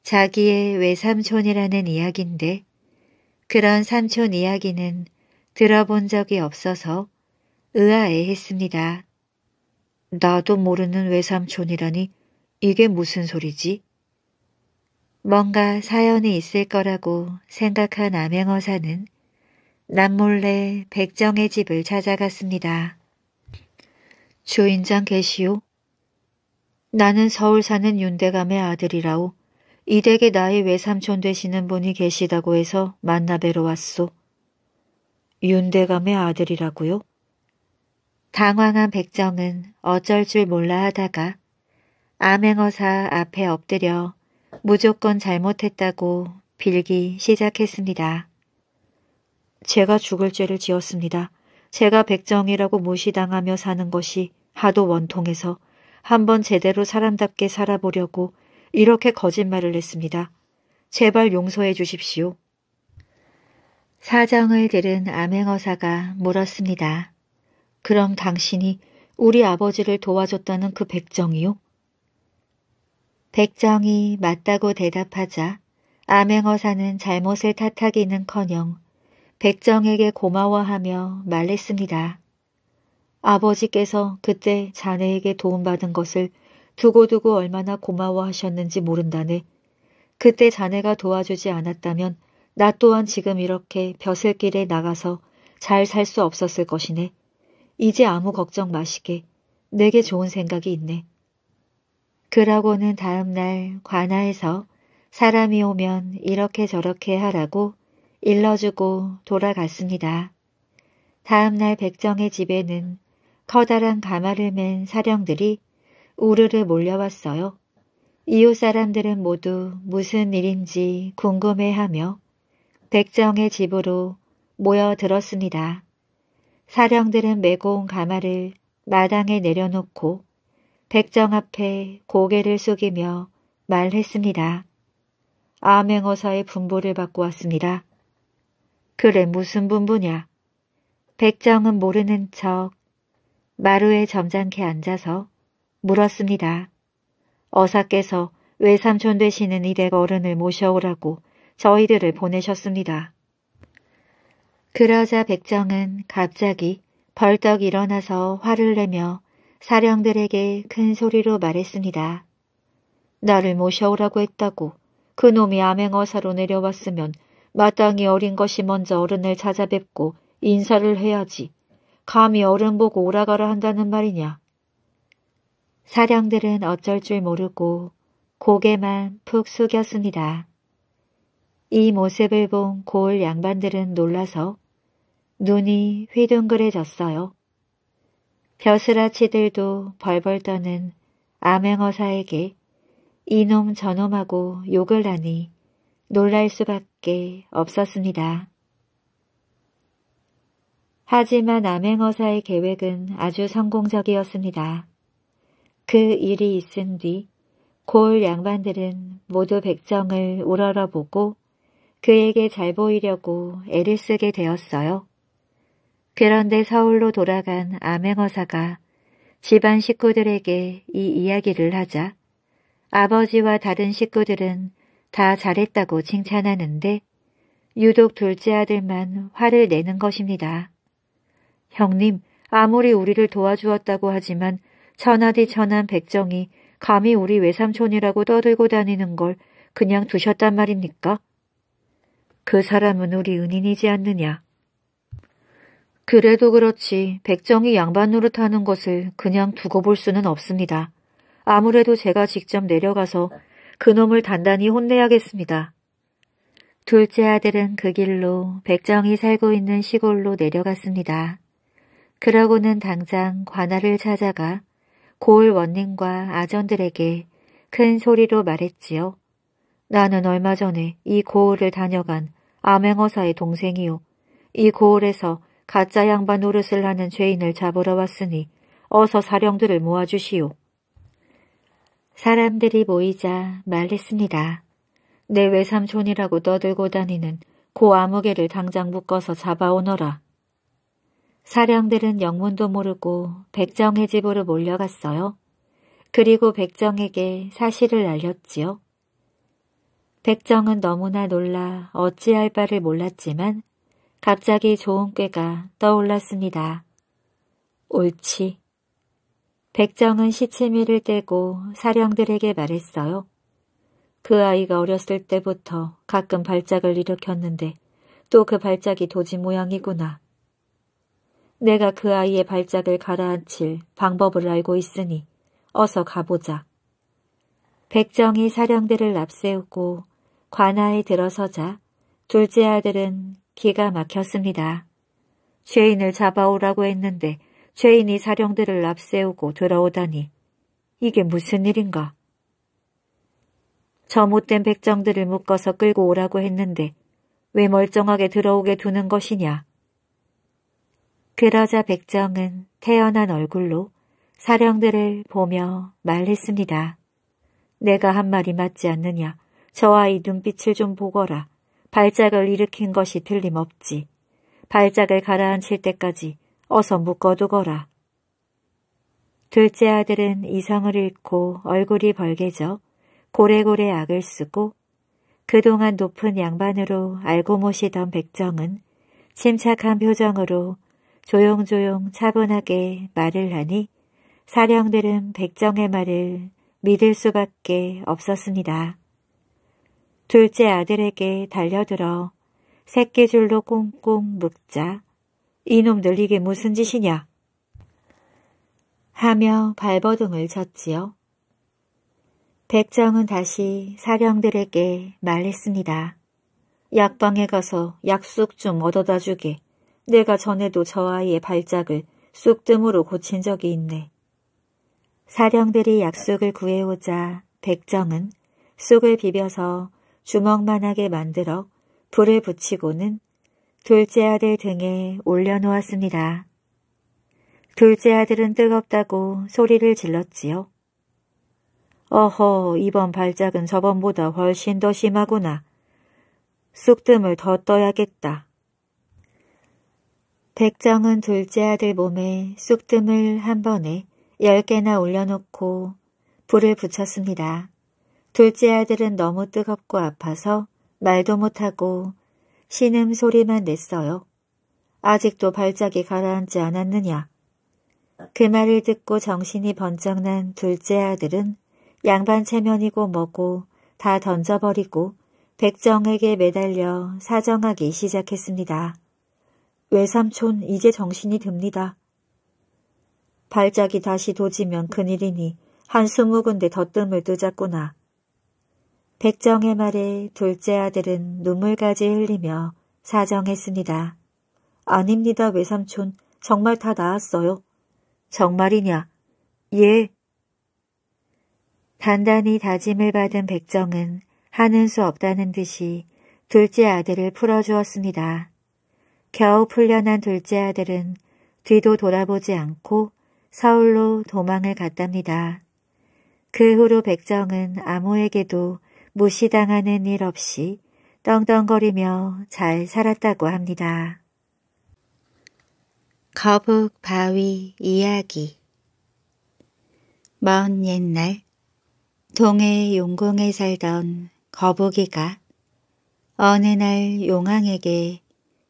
자기의 외삼촌이라는 이야기인데 그런 삼촌 이야기는 들어본 적이 없어서 의아해했습니다. 나도 모르는 외삼촌이라니 이게 무슨 소리지? 뭔가 사연이 있을 거라고 생각한 암행어사는 남몰래 백정의 집을 찾아갔습니다. 주인장 계시오? 나는 서울 사는 윤대감의 아들이라오. 이 댁에 나의 외삼촌 되시는 분이 계시다고 해서 만나뵈러 왔소. 윤대감의 아들이라고요? 당황한 백정은 어쩔 줄 몰라 하다가 암행어사 앞에 엎드려 무조건 잘못했다고 빌기 시작했습니다. 제가 죽을 죄를 지었습니다. 제가 백정이라고 무시당하며 사는 것이 하도 원통해서 한번 제대로 사람답게 살아보려고 이렇게 거짓말을 했습니다 제발 용서해 주십시오. 사정을 들은 암행어사가 물었습니다. 그럼 당신이 우리 아버지를 도와줬다는 그 백정이요? 백정이 맞다고 대답하자 암행어사는 잘못을 탓하기는커녕 백정에게 고마워하며 말했습니다. 아버지께서 그때 자네에게 도움받은 것을 두고두고 얼마나 고마워하셨는지 모른다네. 그때 자네가 도와주지 않았다면 나 또한 지금 이렇게 벼슬길에 나가서 잘 살 수 없었을 것이네. 이제 아무 걱정 마시게. 내게 좋은 생각이 있네. 그러고는 다음날 관아에서 사람이 오면 이렇게 저렇게 하라고 일러주고 돌아갔습니다. 다음날 백정의 집에는 커다란 가마를 맨 사령들이 우르르 몰려왔어요. 이웃 사람들은 모두 무슨 일인지 궁금해하며 백정의 집으로 모여들었습니다. 사령들은 메고 온 가마를 마당에 내려놓고 백정 앞에 고개를 숙이며 말했습니다. 암행어사의 분부를 받고 왔습니다. 그래 무슨 분부냐? 백정은 모르는 척 마루에 점잖게 앉아서 물었습니다. 어사께서 외삼촌 되시는 이댁 어른을 모셔오라고 저희들을 보내셨습니다. 그러자 백정은 갑자기 벌떡 일어나서 화를 내며 사령들에게 큰 소리로 말했습니다. 나를 모셔오라고 했다고 그놈이 암행어사로 내려왔으면 마땅히 어린 것이 먼저 어른을 찾아뵙고 인사를 해야지. 감히 어른 보고 오라가라 한다는 말이냐. 사령들은 어쩔 줄 모르고 고개만 푹 숙였습니다. 이 모습을 본 고을 양반들은 놀라서 눈이 휘둥그레졌어요. 벼슬아치들도 벌벌 떠는 암행어사에게 이놈 저놈하고 욕을 하니 놀랄 수밖에 없었습니다. 하지만 암행어사의 계획은 아주 성공적이었습니다. 그 일이 있은 뒤 고을 양반들은 모두 백정을 우러러보고 그에게 잘 보이려고 애를 쓰게 되었어요. 그런데 서울로 돌아간 암행어사가 집안 식구들에게 이 이야기를 하자 아버지와 다른 식구들은 다 잘했다고 칭찬하는데 유독 둘째 아들만 화를 내는 것입니다. 형님, 아무리 우리를 도와주었다고 하지만 천하디 천한 백정이 감히 우리 외삼촌이라고 떠들고 다니는 걸 그냥 두셨단 말입니까? 그 사람은 우리 은인이지 않느냐? 그래도 그렇지 백정이 양반 노릇하는 것을 그냥 두고 볼 수는 없습니다. 아무래도 제가 직접 내려가서 그놈을 단단히 혼내야겠습니다. 둘째 아들은 그 길로 백정이 살고 있는 시골로 내려갔습니다. 그러고는 당장 관아를 찾아가 고을 원님과 아전들에게 큰 소리로 말했지요. 나는 얼마 전에 이 고을을 다녀간 암행어사의 동생이요. 이 고을에서 가짜 양반 노릇을 하는 죄인을 잡으러 왔으니 어서 사령들을 모아주시오. 사람들이 모이자 말했습니다. 내 외삼촌이라고 떠들고 다니는 고 아무개를 당장 묶어서 잡아오너라. 사령들은 영문도 모르고 백정의 집으로 몰려갔어요. 그리고 백정에게 사실을 알렸지요. 백정은 너무나 놀라 어찌할 바를 몰랐지만 갑자기 좋은 꾀가 떠올랐습니다. 옳지. 백정은 시치미를 떼고 사령들에게 말했어요. 그 아이가 어렸을 때부터 가끔 발작을 일으켰는데 또 그 발작이 도지 모양이구나. 내가 그 아이의 발작을 가라앉힐 방법을 알고 있으니 어서 가보자. 백정이 사령들을 앞세우고 관아에 들어서자 둘째 아들은 기가 막혔습니다. 죄인을 잡아오라고 했는데 죄인이 사령들을 앞세우고 들어오다니 이게 무슨 일인가? 저 못된 백정들을 묶어서 끌고 오라고 했는데 왜 멀쩡하게 들어오게 두는 것이냐? 그러자 백정은 태연한 얼굴로 사령들을 보며 말했습니다. 내가 한 말이 맞지 않느냐? 저 아이 눈빛을 좀 보거라. 발작을 일으킨 것이 틀림없지. 발작을 가라앉힐 때까지 어서 묶어두거라. 둘째 아들은 이성을 잃고 얼굴이 벌개져 고래고래 악을 쓰고 그동안 높은 양반으로 알고 모시던 백정은 침착한 표정으로 조용조용 차분하게 말을 하니 사령들은 백정의 말을 믿을 수밖에 없었습니다. 둘째 아들에게 달려들어 새끼줄로 꽁꽁 묶자. 이놈들 이게 무슨 짓이냐? 하며 발버둥을 쳤지요. 백정은 다시 사령들에게 말했습니다. 약방에 가서 약쑥 좀 얻어다 주게. 내가 전에도 저 아이의 발작을 쑥뜸으로 고친 적이 있네. 사령들이 약쑥을 구해오자 백정은 쑥을 비벼서 주먹만하게 만들어 불을 붙이고는 둘째 아들 등에 올려놓았습니다. 둘째 아들은 뜨겁다고 소리를 질렀지요. 어허, 이번 발작은 저번보다 훨씬 더 심하구나. 쑥뜸을 더 떠야겠다. 백정은 둘째 아들 몸에 쑥뜸을 한 번에 열 개나 올려놓고 불을 붙였습니다. 둘째 아들은 너무 뜨겁고 아파서 말도 못하고 신음 소리만 냈어요. 아직도 발작이 가라앉지 않았느냐. 그 말을 듣고 정신이 번쩍 난 둘째 아들은 양반 체면이고 뭐고 다 던져버리고 백정에게 매달려 사정하기 시작했습니다. 외삼촌 이제 정신이 듭니다. 발작이 다시 도지면 큰일이니 한 스무 군데 더 뜸을 뜨자꾸나. 백정의 말에 둘째 아들은 눈물까지 흘리며 사정했습니다. 아닙니다, 외삼촌. 정말 다 나았어요. 정말이냐? 예. 단단히 다짐을 받은 백정은 하는 수 없다는 듯이 둘째 아들을 풀어주었습니다. 겨우 풀려난 둘째 아들은 뒤도 돌아보지 않고 서울로 도망을 갔답니다. 그 후로 백정은 아무에게도 무시당하는 일 없이 떵떵거리며 잘 살았다고 합니다. 거북 바위 이야기 먼 옛날 동해 용궁에 살던 거북이가 어느 날 용왕에게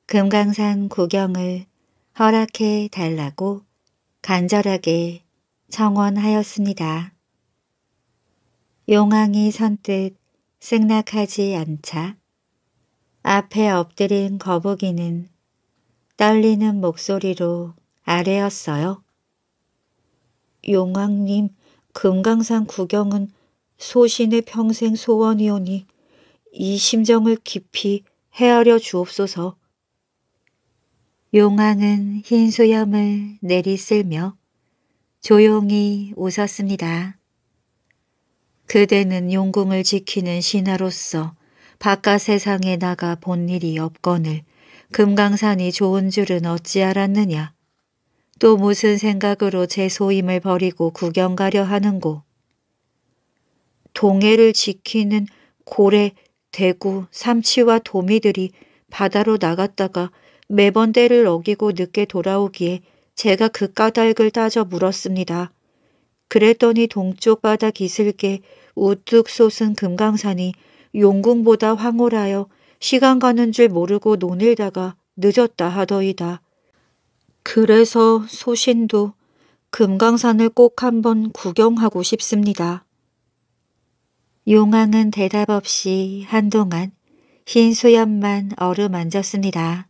금강산 구경을 허락해 달라고 간절하게 청원하였습니다. 용왕이 선뜻 생낙하지 않자 앞에 엎드린 거북이는 떨리는 목소리로 아래였어요 용왕님, 금강산 구경은 소신의 평생 소원이오니 이 심정을 깊이 헤아려 주옵소서. 용왕은 흰 수염을 내리쓸며 조용히 웃었습니다. 그대는 용궁을 지키는 신하로서 바깥 세상에 나가 본 일이 없거늘 금강산이 좋은 줄은 어찌 알았느냐. 또 무슨 생각으로 제 소임을 버리고 구경 가려 하는고. 동해를 지키는 고래, 대구, 삼치와 도미들이 바다로 나갔다가 매번 때를 어기고 늦게 돌아오기에 제가 그 까닭을 따져 물었습니다. 그랬더니 동쪽 바다 기슭에 우뚝 솟은 금강산이 용궁보다 황홀하여 시간 가는 줄 모르고 논일다가 늦었다 하더이다. 그래서 소신도 금강산을 꼭 한번 구경하고 싶습니다. 용왕은 대답 없이 한동안 흰 수염만 얼음 앉았습니다.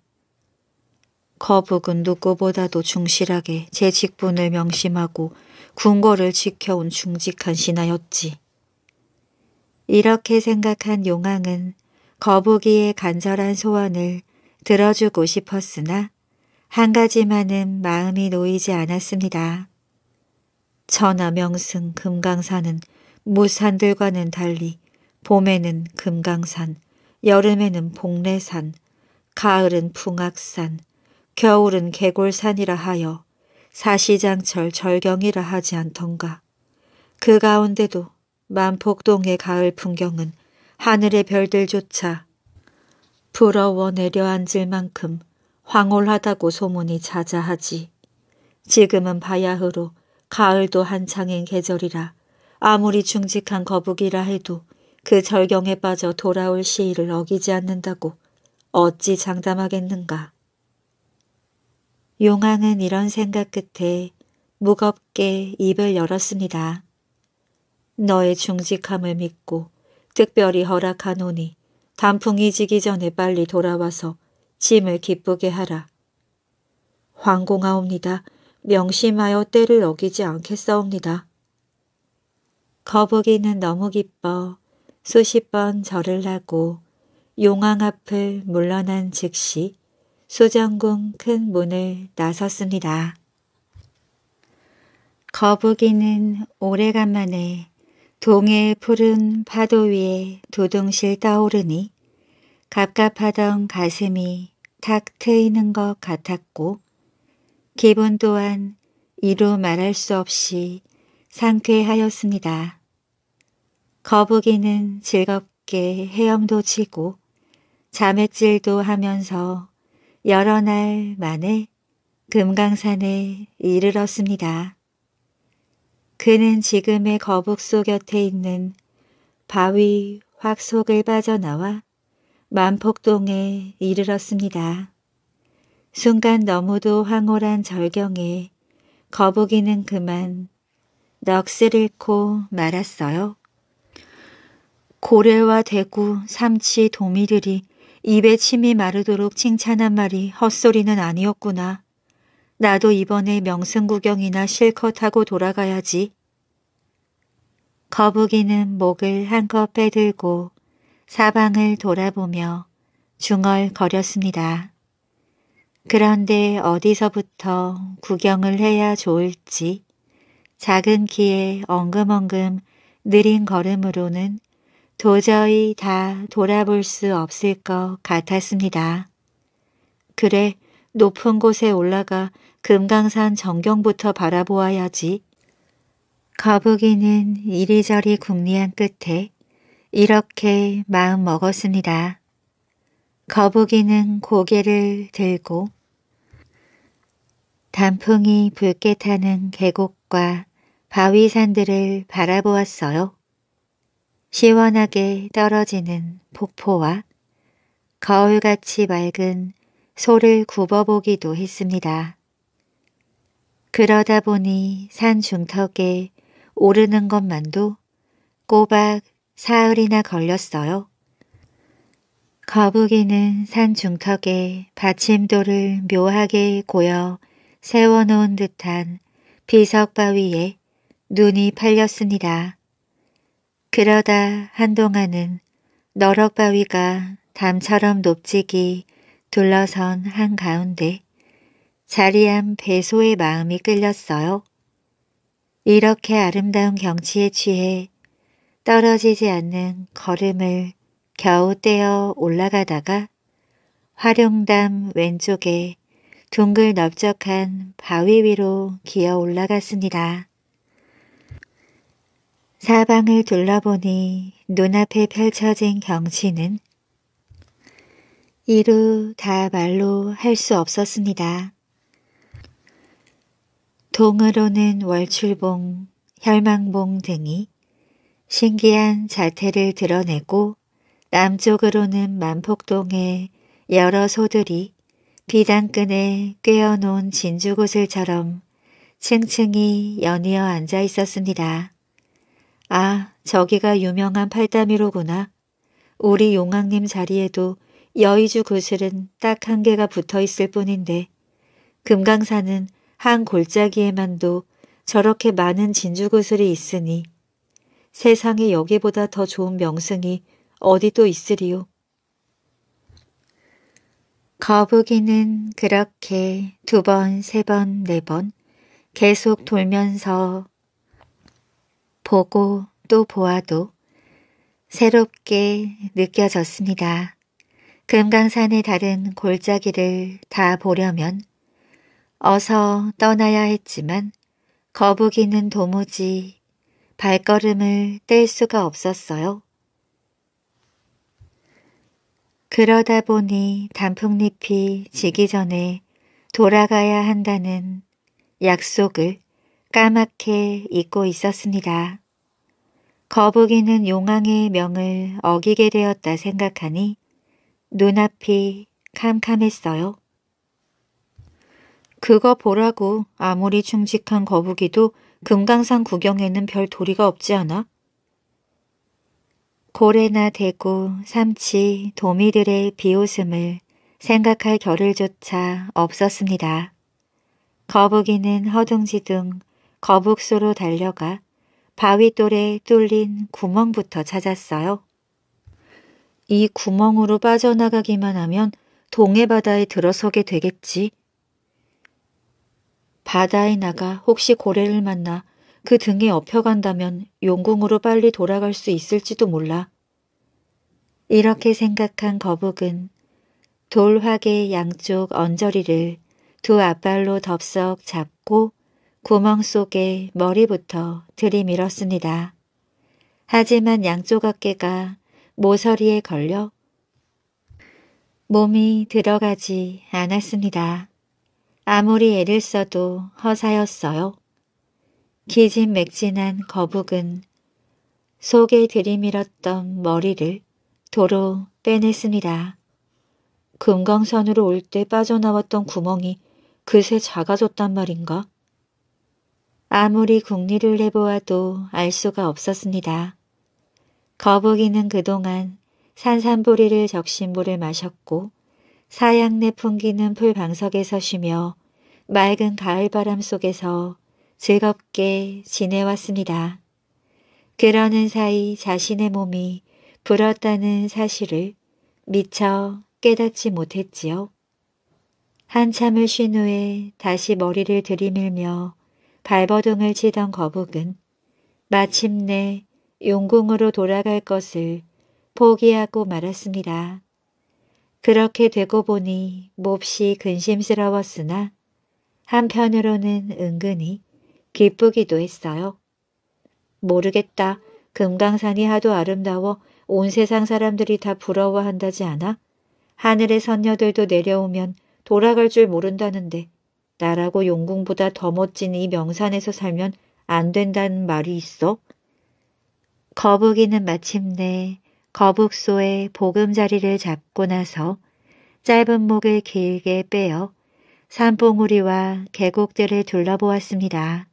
거북은 누구보다도 충실하게 제 직분을 명심하고 궁궐을 지켜온 중직한 신하였지. 이렇게 생각한 용왕은 거북이의 간절한 소원을 들어주고 싶었으나 한 가지만은 마음이 놓이지 않았습니다. 천하명승 금강산은 무산들과는 달리 봄에는 금강산, 여름에는 복례산, 가을은 풍악산, 겨울은 개골산이라 하여 사시장철 절경이라 하지 않던가. 그 가운데도 만폭동의 가을 풍경은 하늘의 별들조차 부러워 내려앉을 만큼 황홀하다고 소문이 자자하지. 지금은 바야흐로 가을도 한창인 계절이라 아무리 충직한 거북이라 해도 그 절경에 빠져 돌아올 시일을 어기지 않는다고 어찌 장담하겠는가. 용왕은 이런 생각 끝에 무겁게 입을 열었습니다. 너의 중직함을 믿고 특별히 허락하노니 단풍이 지기 전에 빨리 돌아와서 짐을 기쁘게 하라. 황공하옵니다. 명심하여 때를 어기지 않겠사옵니다. 거북이는 너무 기뻐 수십 번 절을 하고 용왕 앞을 물러난 즉시 소정궁 큰 문을 나섰습니다. 거북이는 오래간만에 동해 푸른 파도 위에 도둥실 떠오르니 갑갑하던 가슴이 탁 트이는 것 같았고 기분 또한 이루 말할 수 없이 상쾌하였습니다. 거북이는 즐겁게 헤엄도 치고 자맷질도 하면서 여러 날 만에 금강산에 이르렀습니다. 그는 지금의 거북소 곁에 있는 바위 확 속을 빠져나와 만폭동에 이르렀습니다. 순간 너무도 황홀한 절경에 거북이는 그만 넋을 잃고 말았어요. 고래와 대구, 삼치, 도미들이 입에 침이 마르도록 칭찬한 말이 헛소리는 아니었구나. 나도 이번에 명승 구경이나 실컷 하고 돌아가야지. 거북이는 목을 한껏 빼들고 사방을 돌아보며 중얼거렸습니다. 그런데 어디서부터 구경을 해야 좋을지 작은 키에 엉금엉금 느린 걸음으로는 도저히 다 돌아볼 수 없을 것 같았습니다. 그래 높은 곳에 올라가 금강산 전경부터 바라보아야지. 거북이는 이리저리 궁리한 끝에 이렇게 마음 먹었습니다. 거북이는 고개를 들고 단풍이 붉게 타는 계곡과 바위산들을 바라보았어요. 시원하게 떨어지는 폭포와 거울같이 맑은 소를 굽어보기도 했습니다. 그러다 보니 산 중턱에 오르는 것만도 꼬박 사흘이나 걸렸어요. 거북이는 산 중턱에 받침돌을 묘하게 고여 세워놓은 듯한 비석바위에 눈이 팔렸습니다. 그러다 한동안은 너럭바위가 담처럼 높지기 둘러선 한가운데 자리한 배소의 마음이 끌렸어요. 이렇게 아름다운 경치에 취해 떨어지지 않는 걸음을 겨우 떼어 올라가다가 화룡담 왼쪽에 둥글 넓적한 바위 위로 기어 올라갔습니다. 사방을 둘러보니 눈앞에 펼쳐진 경치는 이루 다 말로 할 수 없었습니다. 동으로는 월출봉, 혈망봉 등이 신기한 자태를 드러내고 남쪽으로는 만폭동의 여러 소들이 비단끈에 꿰어놓은 진주구슬처럼 층층이 연이어 앉아 있었습니다. 아, 저기가 유명한 팔다미로구나. 우리 용왕님 자리에도 여의주 구슬은 딱 한 개가 붙어 있을 뿐인데 금강산은 한 골짜기에만도 저렇게 많은 진주 구슬이 있으니 세상에 여기보다 더 좋은 명승이 어디 또 있으리요. 거북이는 그렇게 두 번, 세 번, 네 번 계속 돌면서 보고 또 보아도 새롭게 느껴졌습니다. 금강산의 다른 골짜기를 다 보려면 어서 떠나야 했지만 거북이는 도무지 발걸음을 뗄 수가 없었어요. 그러다 보니 단풍잎이 지기 전에 돌아가야 한다는 약속을 까맣게 잊고 있었습니다. 거북이는 용왕의 명을 어기게 되었다 생각하니 눈앞이 캄캄했어요. 그거 보라고 아무리 충직한 거북이도 금강산 구경에는 별 도리가 없지 않아? 고래나 대구, 삼치, 도미들의 비웃음을 생각할 겨를조차 없었습니다. 거북이는 허둥지둥 거북소로 달려가 바위돌에 뚫린 구멍부터 찾았어요. 이 구멍으로 빠져나가기만 하면 동해바다에 들어서게 되겠지. 바다에 나가 혹시 고래를 만나 그 등에 업혀간다면 용궁으로 빨리 돌아갈 수 있을지도 몰라. 이렇게 생각한 거북은 돌화계 양쪽 언저리를 두 앞발로 덥석 잡고 구멍 속에 머리부터 들이밀었습니다. 하지만 양쪽 어깨가 모서리에 걸려 몸이 들어가지 않았습니다. 아무리 애를 써도 허사였어요. 기진맥진한 거북은 속에 들이밀었던 머리를 도로 빼냈습니다. 금강산으로 올 때 빠져나왔던 구멍이 그새 작아졌단 말인가? 아무리 궁리를 해보아도 알 수가 없었습니다. 거북이는 그동안 산산보리를 적신 물을 마셨고 사양내 풍기는 풀방석에서 쉬며 맑은 가을바람 속에서 즐겁게 지내왔습니다. 그러는 사이 자신의 몸이 불었다는 사실을 미처 깨닫지 못했지요. 한참을 쉰 후에 다시 머리를 들이밀며 발버둥을 치던 거북은 마침내 용궁으로 돌아갈 것을 포기하고 말았습니다. 그렇게 되고 보니 몹시 근심스러웠으나 한편으로는 은근히 기쁘기도 했어요. 모르겠다. 금강산이 하도 아름다워 온 세상 사람들이 다 부러워한다지 않아? 하늘의 선녀들도 내려오면 돌아갈 줄 모른다는데 나라고 용궁보다 더 멋진 이 명산에서 살면 안 된다는 말이 있어? 거북이는 마침내 거북소의 보금자리를 잡고 나서 짧은 목을 길게 빼어 산봉우리와 계곡들을 둘러보았습니다.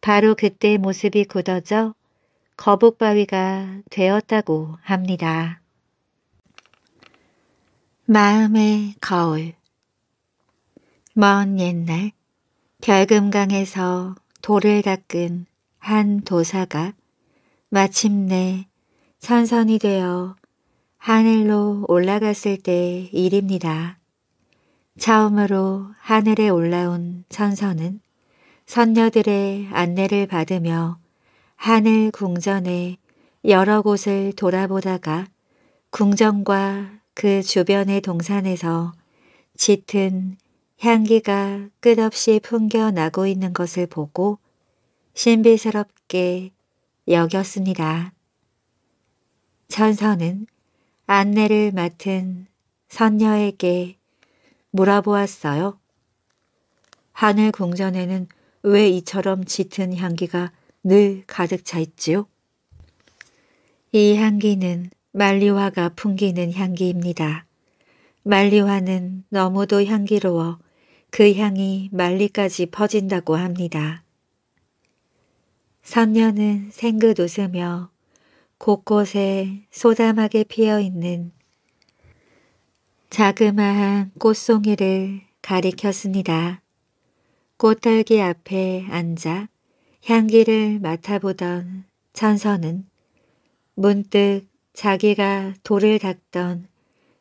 바로 그때 모습이 굳어져 거북바위가 되었다고 합니다. 마음의 거울 먼 옛날 별금강에서 돌을 닦은 한 도사가 마침내 선선이 되어 하늘로 올라갔을 때의 일입니다. 처음으로 하늘에 올라온 선선은 선녀들의 안내를 받으며 하늘 궁전의 여러 곳을 돌아보다가 궁전과 그 주변의 동산에서 짙은 향기가 끝없이 풍겨나고 있는 것을 보고 신비스럽게 여겼습니다. 천서는 안내를 맡은 선녀에게 물어보았어요. 하늘 궁전에는 왜 이처럼 짙은 향기가 늘 가득 차 있지요? 이 향기는 말리화가 풍기는 향기입니다. 말리화는 너무도 향기로워 그 향이 만리까지 퍼진다고 합니다. 선녀는 생긋 웃으며 곳곳에 소담하게 피어있는 자그마한 꽃송이를 가리켰습니다. 꽃딸기 앞에 앉아 향기를 맡아보던 천선은 문득 자기가 돌을 닦던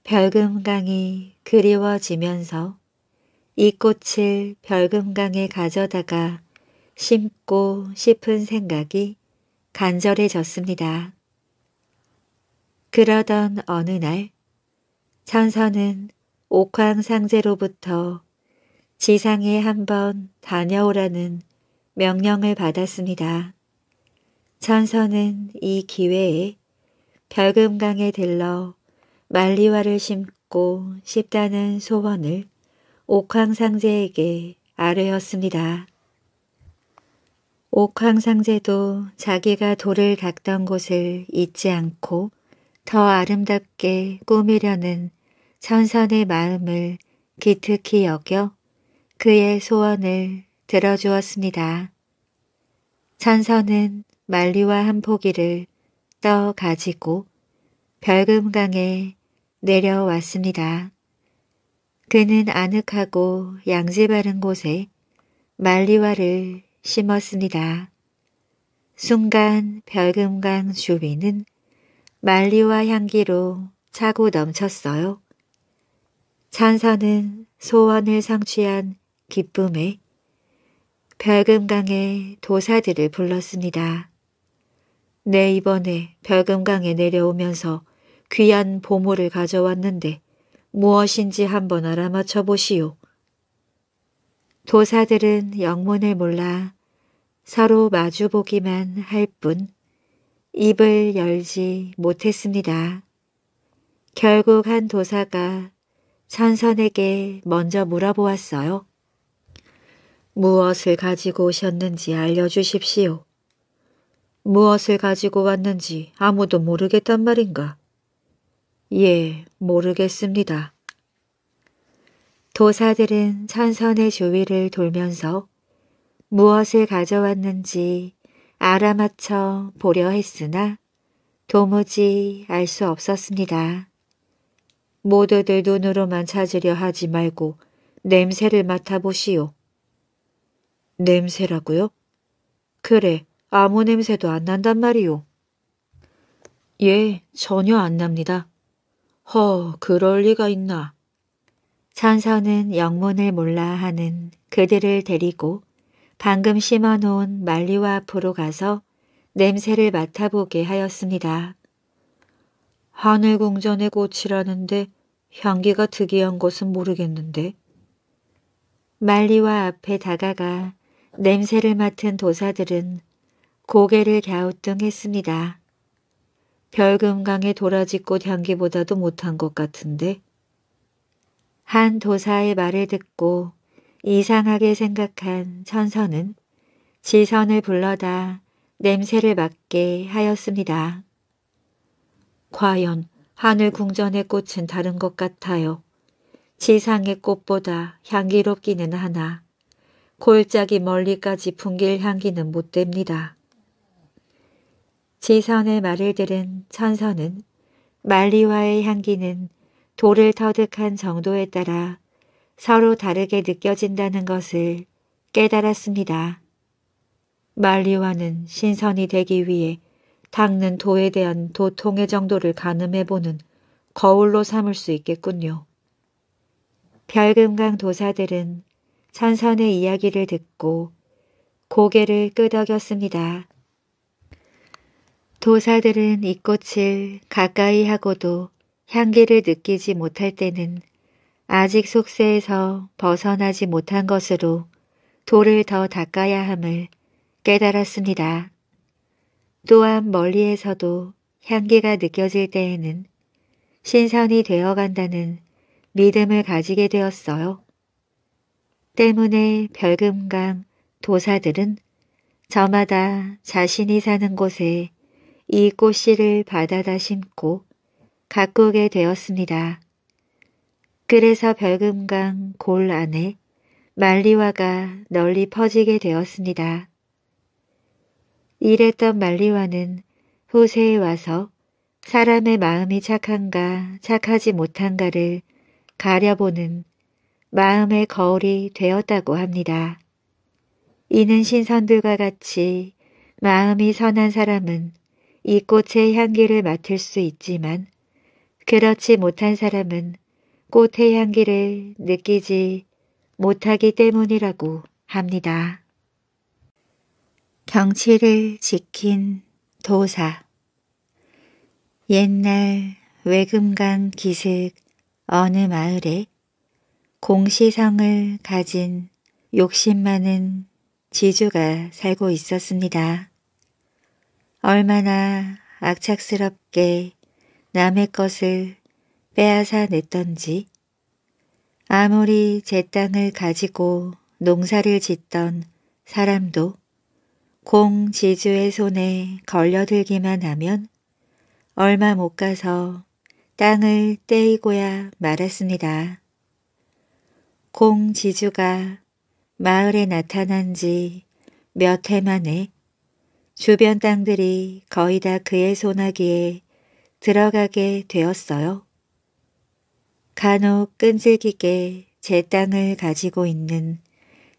별금강이 그리워지면서 이 꽃을 별금강에 가져다가 심고 싶은 생각이 간절해졌습니다. 그러던 어느 날 천선은 옥황상제로부터 지상에 한번 다녀오라는 명령을 받았습니다. 천선은 이 기회에 별금강에 들러 말리화를 심고 싶다는 소원을 옥황상제에게 아뢰었습니다. 옥황상제도 자기가 돌을 닦던 곳을 잊지 않고 더 아름답게 꾸미려는 천선의 마음을 기특히 여겨 그의 소원을 들어주었습니다. 천선은 만리와 한 포기를 떠 가지고 별금강에 내려왔습니다. 그는 아늑하고 양지 바른 곳에 말리와를 심었습니다. 순간 별금강 주위는 말리와 향기로 차고 넘쳤어요. 찬사는 소원을 성취한 기쁨에 별금강의 도사들을 불렀습니다. 내 네, 이번에 별금강에 내려오면서 귀한 보물을 가져왔는데 무엇인지 한번 알아맞혀 보시오. 도사들은 영문을 몰라 서로 마주보기만 할 뿐 입을 열지 못했습니다. 결국 한 도사가 천선에게 먼저 물어보았어요. 무엇을 가지고 오셨는지 알려주십시오. 무엇을 가지고 왔는지 아무도 모르겠단 말인가. 예, 모르겠습니다. 도사들은 천선의 주위를 돌면서 무엇을 가져왔는지 알아맞혀 보려 했으나 도무지 알 수 없었습니다. 모두들 눈으로만 찾으려 하지 말고 냄새를 맡아보시오. 냄새라고요? 그래, 아무 냄새도 안 난단 말이오. 예, 전혀 안 납니다. 허, 그럴 리가 있나. 천서는 영문을 몰라 하는 그들을 데리고 방금 심어놓은 말리와 앞으로 가서 냄새를 맡아보게 하였습니다. 하늘궁전에고치라는데 향기가 특이한 것은 모르겠는데. 말리와 앞에 다가가 냄새를 맡은 도사들은 고개를 갸우뚱했습니다. 별금강의 도라지꽃 향기보다도 못한 것 같은데 한 도사의 말을 듣고 이상하게 생각한 천선은 지선을 불러다 냄새를 맡게 하였습니다. 과연 하늘 궁전의 꽃은 다른 것 같아요. 지상의 꽃보다 향기롭기는 하나 골짜기 멀리까지 풍길 향기는 못됩니다. 지선의 말을 들은 천선은 말리와의 향기는 돌을 터득한 정도에 따라 서로 다르게 느껴진다는 것을 깨달았습니다. 말리와는 신선이 되기 위해 닦는 도에 대한 도통의 정도를 가늠해보는 거울로 삼을 수 있겠군요. 별금강 도사들은 천선의 이야기를 듣고 고개를 끄덕였습니다. 도사들은 이 꽃을 가까이 하고도 향기를 느끼지 못할 때는 아직 속세에서 벗어나지 못한 것으로 돌을 더 닦아야 함을 깨달았습니다. 또한 멀리에서도 향기가 느껴질 때에는 신선이 되어간다는 믿음을 가지게 되었어요. 때문에 별금강 도사들은 저마다 자신이 사는 곳에 이 꽃씨를 바다다 심고 가꾸게 되었습니다. 그래서 별금강 골 안에 말리와가 널리 퍼지게 되었습니다. 이랬던 말리와는 후세에 와서 사람의 마음이 착한가 착하지 못한가를 가려보는 마음의 거울이 되었다고 합니다. 이는 신선들과 같이 마음이 선한 사람은 이 꽃의 향기를 맡을 수 있지만 그렇지 못한 사람은 꽃의 향기를 느끼지 못하기 때문이라고 합니다. 경치를 지킨 도사 옛날 외금강 기슭 어느 마을에 공시성을 가진 욕심 많은 지주가 살고 있었습니다. 얼마나 악착스럽게 남의 것을 빼앗아 냈던지 아무리 제 땅을 가지고 농사를 짓던 사람도 공 지주의 손에 걸려들기만 하면 얼마 못 가서 땅을 떼이고야 말았습니다. 공 지주가 마을에 나타난 지 몇 해 만에 주변 땅들이 거의 다 그의 손아귀에 들어가게 되었어요. 간혹 끈질기게 제 땅을 가지고 있는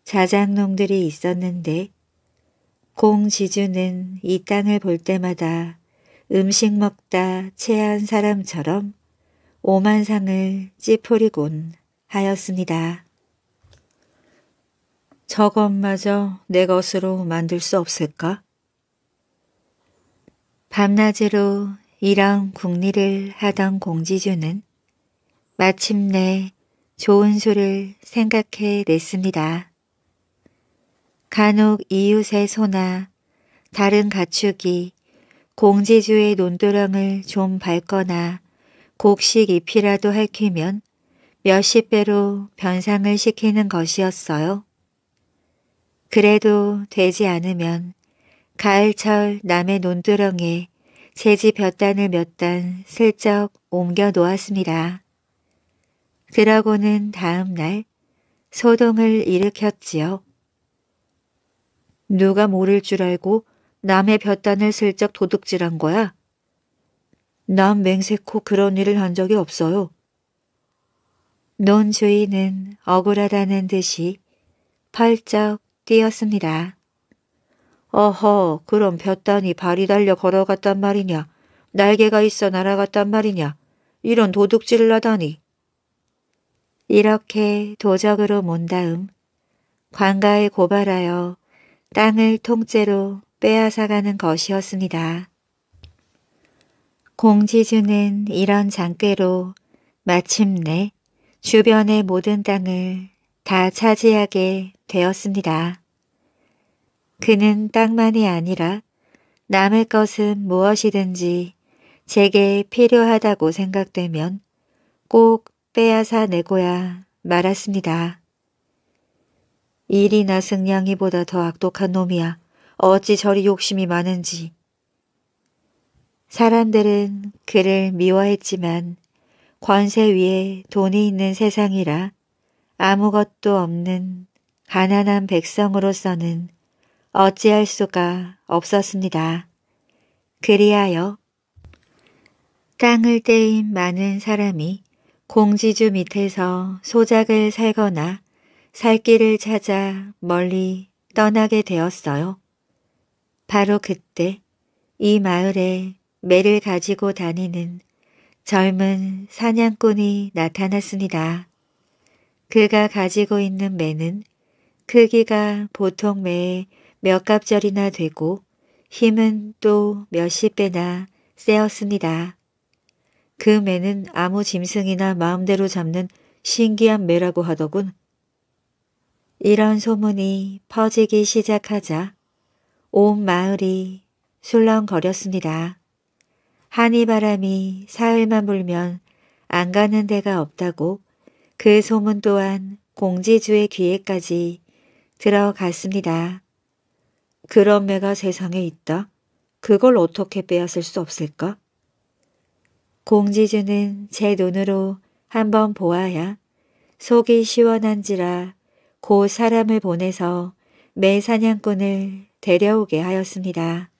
자작농들이 있었는데 공지주는 이 땅을 볼 때마다 음식 먹다 체한 사람처럼 오만상을 찌푸리곤 하였습니다. 저것마저 내 것으로 만들 수 없을까? 밤낮으로 이런 궁리를 하던 공지주는 마침내 좋은 수를 생각해 냈습니다. 간혹 이웃의 소나 다른 가축이 공지주의 논두렁을 좀 밟거나 곡식 잎이라도 핥히면 몇십 배로 변상을 시키는 것이었어요. 그래도 되지 않으면 가을철 남의 논두렁에 제지몇 단을 몇 단 슬쩍 옮겨 놓았습니다. 그러고는 다음 날 소동을 일으켰지요. 누가 모를 줄 알고 남의 볕단을 슬쩍 도둑질한 거야? 남 맹세코 그런 일을 한 적이 없어요. 논 주인은 억울하다는 듯이 펄쩍 뛰었습니다. 어허 그럼 볕단이 발이 달려 걸어갔단 말이냐. 날개가 있어 날아갔단 말이냐. 이런 도둑질을 하다니. 이렇게 도적으로 몬 다음 관가에 고발하여 땅을 통째로 빼앗아가는 것이었습니다. 공지주는 이런 장꾀로 마침내 주변의 모든 땅을 다 차지하게 되었습니다. 그는 땅만이 아니라 남의 것은 무엇이든지 제게 필요하다고 생각되면 꼭 빼앗아 내고야 말았습니다. 일이나 승냥이보다 더 악독한 놈이야. 어찌 저리 욕심이 많은지. 사람들은 그를 미워했지만 권세 위에 돈이 있는 세상이라 아무것도 없는 가난한 백성으로서는 어찌할 수가 없었습니다. 그리하여 땅을 떼인 많은 사람이 공지주 밑에서 소작을 살거나 살 길을 찾아 멀리 떠나게 되었어요. 바로 그때 이 마을에 매를 가지고 다니는 젊은 사냥꾼이 나타났습니다. 그가 가지고 있는 매는 크기가 보통 매의 몇 갑절이나 되고 힘은 또 몇십 배나 세었습니다. 그 매는 아무 짐승이나 마음대로 잡는 신기한 매라고 하더군. 이런 소문이 퍼지기 시작하자 온 마을이 술렁거렸습니다. 한이 바람이 사흘만 불면 안 가는 데가 없다고 그 소문 또한 공지주의 귀에까지 들어갔습니다. 그런 매가 세상에 있다. 그걸 어떻게 빼앗을 수 없을까? 공지주는 제 눈으로 한번 보아야 속이 시원한지라 고 사람을 보내서 매 사냥꾼을 데려오게 하였습니다.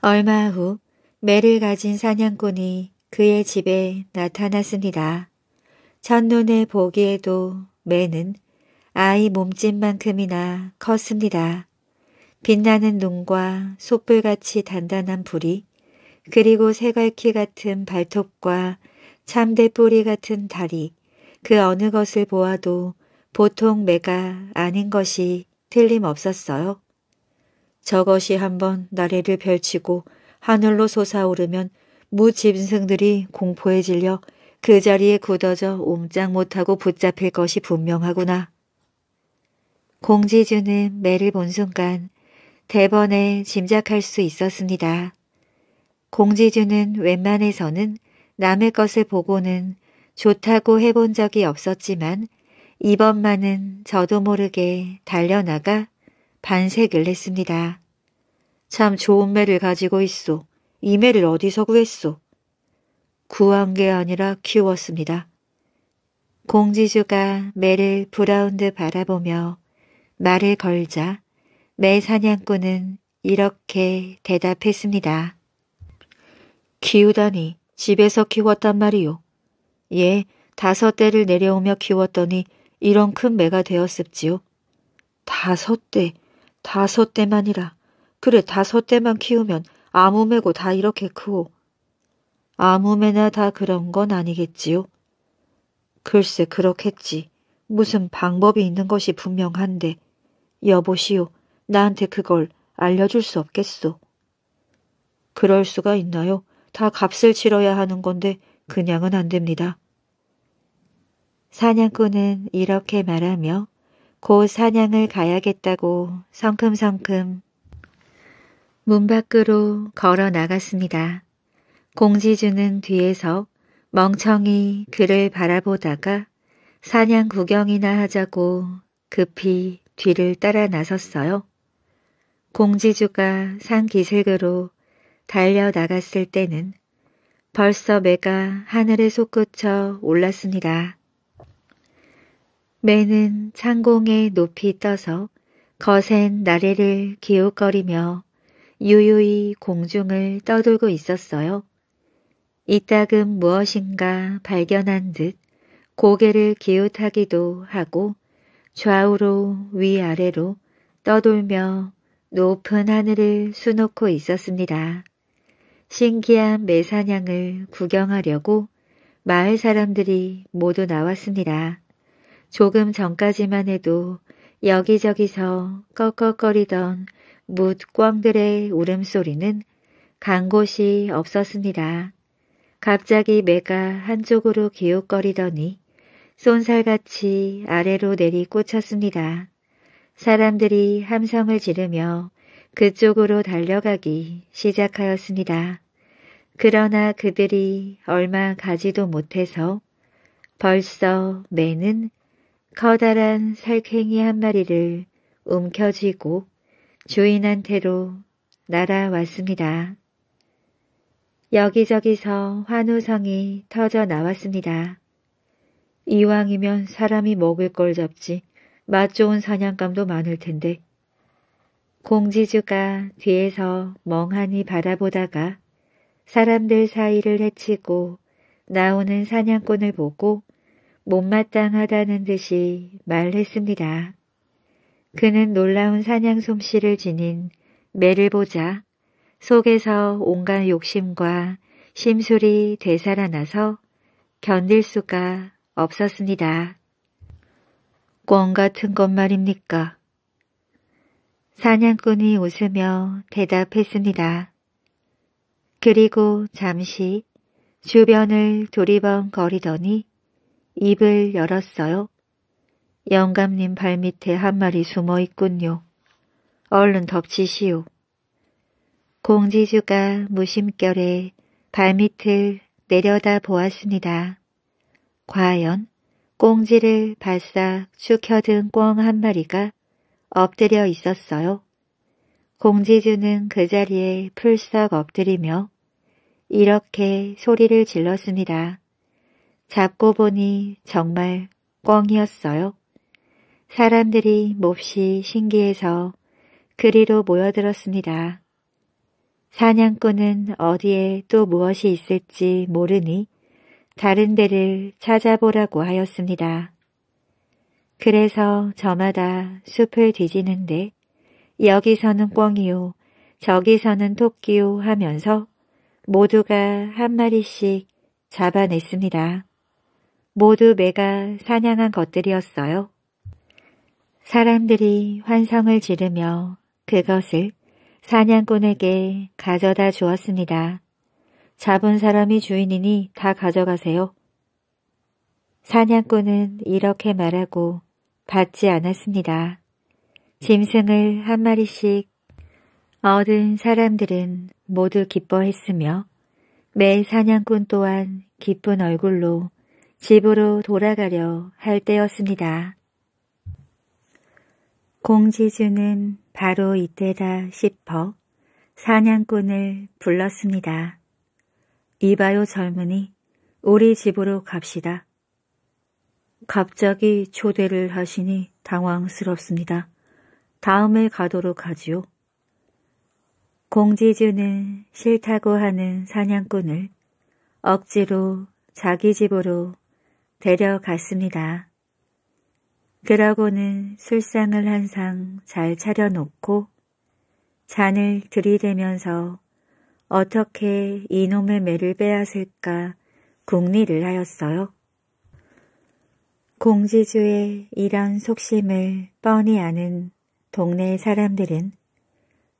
얼마 후 매를 가진 사냥꾼이 그의 집에 나타났습니다. 첫눈에 보기에도 매는 아이 몸짓만큼이나 컸습니다. 빛나는 눈과 촛불같이 단단한 부리 그리고 새갈키 같은 발톱과 참대 뿌리 같은 다리 그 어느 것을 보아도 보통 매가 아닌 것이 틀림없었어요. 저것이 한번 나래를 펼치고 하늘로 솟아오르면 무짐승들이 공포에 질려 그 자리에 굳어져 옴짝 못하고 붙잡힐 것이 분명하구나. 공지주는 매를 본 순간 대번에 짐작할 수 있었습니다. 공지주는 웬만해서는 남의 것을 보고는 좋다고 해본 적이 없었지만 이번만은 저도 모르게 달려나가 반색을 했습니다. 참 좋은 매를 가지고 있소. 이 매를 어디서 구했소? 구한 게 아니라 키웠습니다. 공지주가 매를 브라운드 바라보며 말을 걸자 매 사냥꾼은 이렇게 대답했습니다. 키우다니 집에서 키웠단 말이오 예, 다섯 대를 내려오며 키웠더니 이런 큰 매가 되었습지요. 다섯 대, 다섯 대만이라. 그래 다섯 대만 키우면 아무 매고 다 이렇게 크오. 아무 매나 다 그런 건 아니겠지요. 글쎄 그렇겠지. 무슨 방법이 있는 것이 분명한데 여보시오, 나한테 그걸 알려줄 수 없겠소. 그럴 수가 있나요? 다 값을 치러야 하는 건데 그냥은 안 됩니다. 사냥꾼은 이렇게 말하며 곧 사냥을 가야겠다고 성큼성큼 문 밖으로 걸어 나갔습니다. 공지주는 뒤에서 멍청이 그를 바라보다가 사냥 구경이나 하자고 급히 뒤를 따라 나섰어요. 공지주가 산기슭으로 달려나갔을 때는 벌써 매가 하늘에 솟구쳐 올랐습니다. 매는 창공에 높이 떠서 거센 나래를 기웃거리며 유유히 공중을 떠돌고 있었어요. 이따금 무엇인가 발견한 듯 고개를 기웃하기도 하고 좌우로 위아래로 떠돌며 높은 하늘을 수놓고 있었습니다. 신기한 매사냥을 구경하려고 마을 사람들이 모두 나왔습니다. 조금 전까지만 해도 여기저기서 꺽꺽거리던 묻꽝들의 울음소리는 간 곳이 없었습니다. 갑자기 매가 한쪽으로 기웃거리더니 쏜살같이 아래로 내리꽂혔습니다. 사람들이 함성을 지르며 그쪽으로 달려가기 시작하였습니다. 그러나 그들이 얼마 가지도 못해서 벌써 매는 커다란 살쾡이 한 마리를 움켜쥐고 주인한테로 날아왔습니다. 여기저기서 환호성이 터져 나왔습니다. 이왕이면 사람이 먹을 걸 잡지 맛 좋은 사냥감도 많을 텐데. 공지주가 뒤에서 멍하니 바라보다가 사람들 사이를 헤치고 나오는 사냥꾼을 보고 못마땅하다는 듯이 말했습니다. 그는 놀라운 사냥 솜씨를 지닌 매를 보자 속에서 온갖 욕심과 심술이 되살아나서 견딜 수가 없었습니다. 꽝 같은 것 말입니까? 사냥꾼이 웃으며 대답했습니다. 그리고 잠시 주변을 도리번거리더니 입을 열었어요. 영감님 발밑에 한 마리 숨어 있군요. 얼른 덮치시오. 공지주가 무심결에 발밑을 내려다 보았습니다. 과연 꽁지를 바싹 축혀든 꿩 한 마리가 엎드려 있었어요. 공지주는 그 자리에 풀썩 엎드리며 이렇게 소리를 질렀습니다. 잡고 보니 정말 꿩이었어요. 사람들이 몹시 신기해서 그리로 모여들었습니다. 사냥꾼은 어디에 또 무엇이 있을지 모르니 다른 데를 찾아보라고 하였습니다. 그래서 저마다 숲을 뒤지는데 여기서는 꿩이요, 저기서는 토끼요 하면서 모두가 한 마리씩 잡아냈습니다. 모두 매가 사냥한 것들이었어요. 사람들이 환성을 지르며 그것을 사냥꾼에게 가져다 주었습니다. 잡은 사람이 주인이니 다 가져가세요. 사냥꾼은 이렇게 말하고 받지 않았습니다. 짐승을 한 마리씩 얻은 사람들은 모두 기뻐했으며 매 사냥꾼 또한 기쁜 얼굴로 집으로 돌아가려 할 때였습니다. 공지주는 바로 이때다 싶어 사냥꾼을 불렀습니다. 이봐요 젊은이, 우리 집으로 갑시다. 갑자기 초대를 하시니 당황스럽습니다. 다음에 가도록 하지요. 공지주는 싫다고 하는 사냥꾼을 억지로 자기 집으로 데려갔습니다. 그러고는 술상을 한 상 잘 차려놓고 잔을 들이대면서 어떻게 이놈의 매를 빼앗을까 궁리를 하였어요. 공지주의 이런 속심을 뻔히 아는 동네 사람들은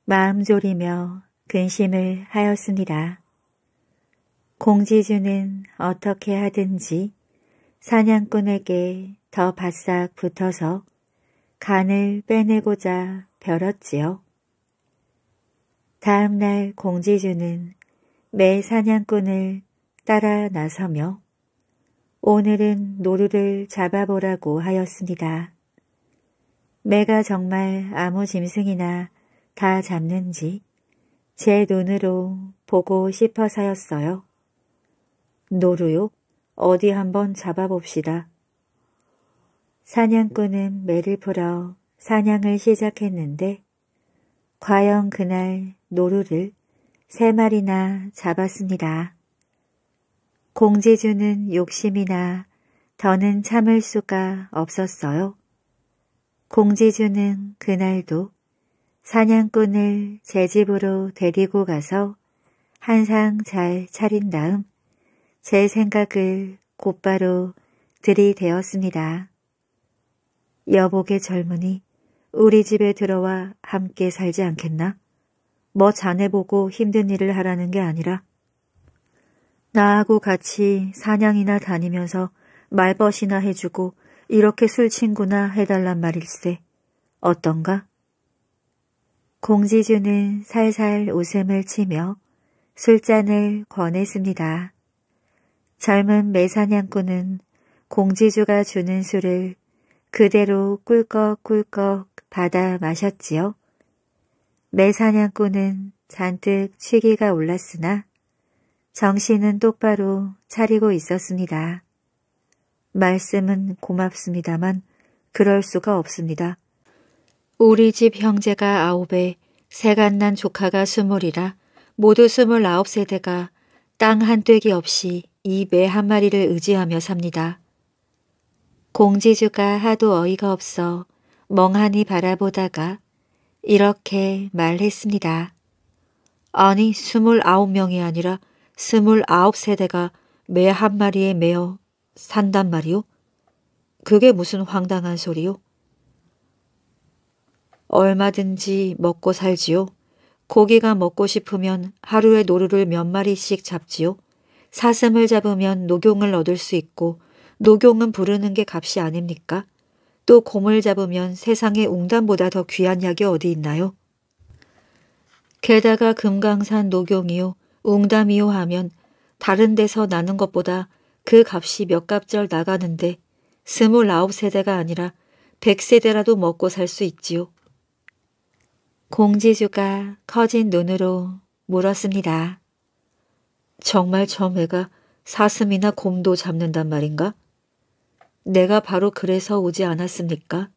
마음 졸이며 근심을 하였습니다. 공지주는 어떻게 하든지 사냥꾼에게 더 바싹 붙어서 간을 빼내고자 벼렀지요. 다음날 공지주는 매 사냥꾼을 따라 나서며 오늘은 노루를 잡아보라고 하였습니다. 매가 정말 아무 짐승이나 다 잡는지 제 눈으로 보고 싶어서였어요. 노루요? 어디 한번 잡아봅시다. 사냥꾼은 매를 풀어 사냥을 시작했는데 과연 그날 노루를 세 마리나 잡았습니다. 공지주는 욕심이나 더는 참을 수가 없었어요. 공지주는 그날도 사냥꾼을 제 집으로 데리고 가서 한상 잘 차린 다음 제 생각을 곧바로 들이대었습니다. 여복의 젊은이 우리 집에 들어와 함께 살지 않겠나? 뭐 자네 보고 힘든 일을 하라는 게 아니라 나하고 같이 사냥이나 다니면서 말벗이나 해주고 이렇게 술 친구나 해달란 말일세. 어떤가? 공지주는 살살 웃음을 치며 술잔을 권했습니다. 젊은 매사냥꾼은 공지주가 주는 술을 그대로 꿀꺽꿀꺽 받아 마셨지요. 매 사냥꾼은 잔뜩 취기가 올랐으나 정신은 똑바로 차리고 있었습니다. 말씀은 고맙습니다만 그럴 수가 없습니다. 우리 집 형제가 아홉에 세간난 조카가 스물이라 모두 스물아홉 세대가 땅한 떼기 없이 이 매 한 마리를 의지하며 삽니다. 공지주가 하도 어이가 없어 멍하니 바라보다가 이렇게 말했습니다. 아니 스물아홉 명이 아니라 스물아홉 세대가 매 한 마리에 매어 산단 말이오? 그게 무슨 황당한 소리요? 얼마든지 먹고 살지요. 고기가 먹고 싶으면 하루에 노루를 몇 마리씩 잡지요. 사슴을 잡으면 녹용을 얻을 수 있고 녹용은 부르는 게 값이 아닙니까? 또 곰을 잡으면 세상에 웅담보다 더 귀한 약이 어디 있나요? 게다가 금강산 녹용이요, 웅담이요 하면 다른 데서 나는 것보다 그 값이 몇 값절 나가는데 스물아홉 세대가 아니라 백세대라도 먹고 살 수 있지요. 공지주가 커진 눈으로 물었습니다. 정말 저 매가 사슴이나 곰도 잡는단 말인가? 내가 바로 그래서 오지 않았습니까?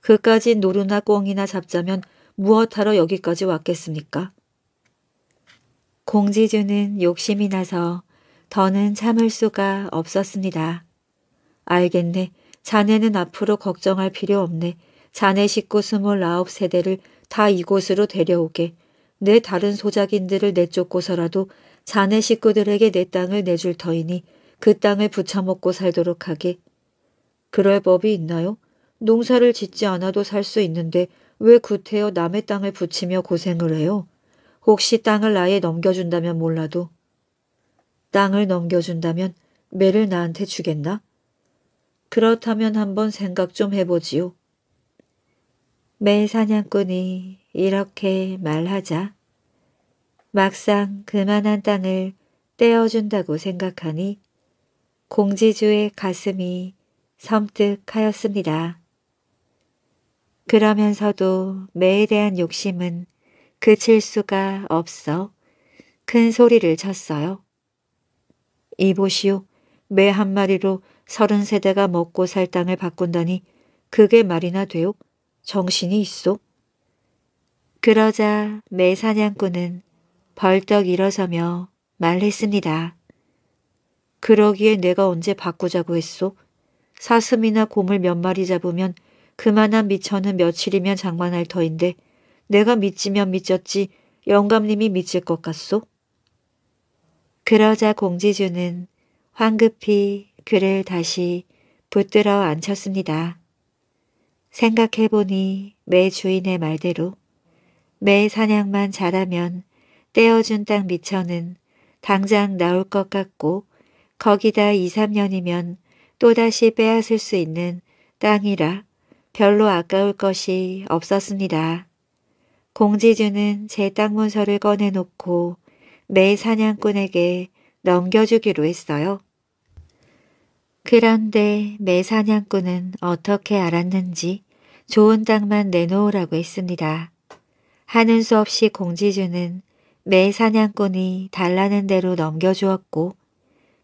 그까지 노루나 꽁이나 잡자면 무엇하러 여기까지 왔겠습니까? 공지주는 욕심이 나서 더는 참을 수가 없었습니다. 알겠네. 자네는 앞으로 걱정할 필요 없네. 자네 식구 스물아홉 세대를 다 이곳으로 데려오게. 내 다른 소작인들을 내쫓고서라도 자네 식구들에게 내 땅을 내줄 터이니 그 땅을 붙여먹고 살도록 하게. 그럴 법이 있나요? 농사를 짓지 않아도 살 수 있는데 왜 구태여 남의 땅을 붙이며 고생을 해요? 혹시 땅을 아예 넘겨준다면 몰라도 땅을 넘겨준다면 매를 나한테 주겠나? 그렇다면 한번 생각 좀 해보지요. 매 사냥꾼이 이렇게 말하자 막상 그만한 땅을 떼어준다고 생각하니 공지주의 가슴이 섬뜩하였습니다. 그러면서도 매에 대한 욕심은 그칠 수가 없어 큰 소리를 쳤어요. 이보시오, 매 한 마리로 서른 세대가 먹고 살 땅을 바꾼다니 그게 말이나 돼요? 정신이 있소? 그러자 매 사냥꾼은 벌떡 일어서며 말했습니다. 그러기에 내가 언제 바꾸자고 했소? 사슴이나 곰을 몇 마리 잡으면 그만한 미천은 며칠이면 장만할 터인데 내가 미치면 미쳤지 영감님이 미칠 것 같소? 그러자 공지주는 황급히 그를 다시 붙들어 앉혔습니다. 생각해보니 매 주인의 말대로 매 사냥만 잘하면 떼어준 땅 미천은 당장 나올 것 같고 거기다 2, 3년이면 또다시 빼앗을 수 있는 땅이라 별로 아까울 것이 없었습니다. 공지주는 제 땅 문서를 꺼내놓고 매 사냥꾼에게 넘겨주기로 했어요. 그런데 매 사냥꾼은 어떻게 알았는지 좋은 땅만 내놓으라고 했습니다. 하는 수 없이 공지주는 매 사냥꾼이 달라는 대로 넘겨주었고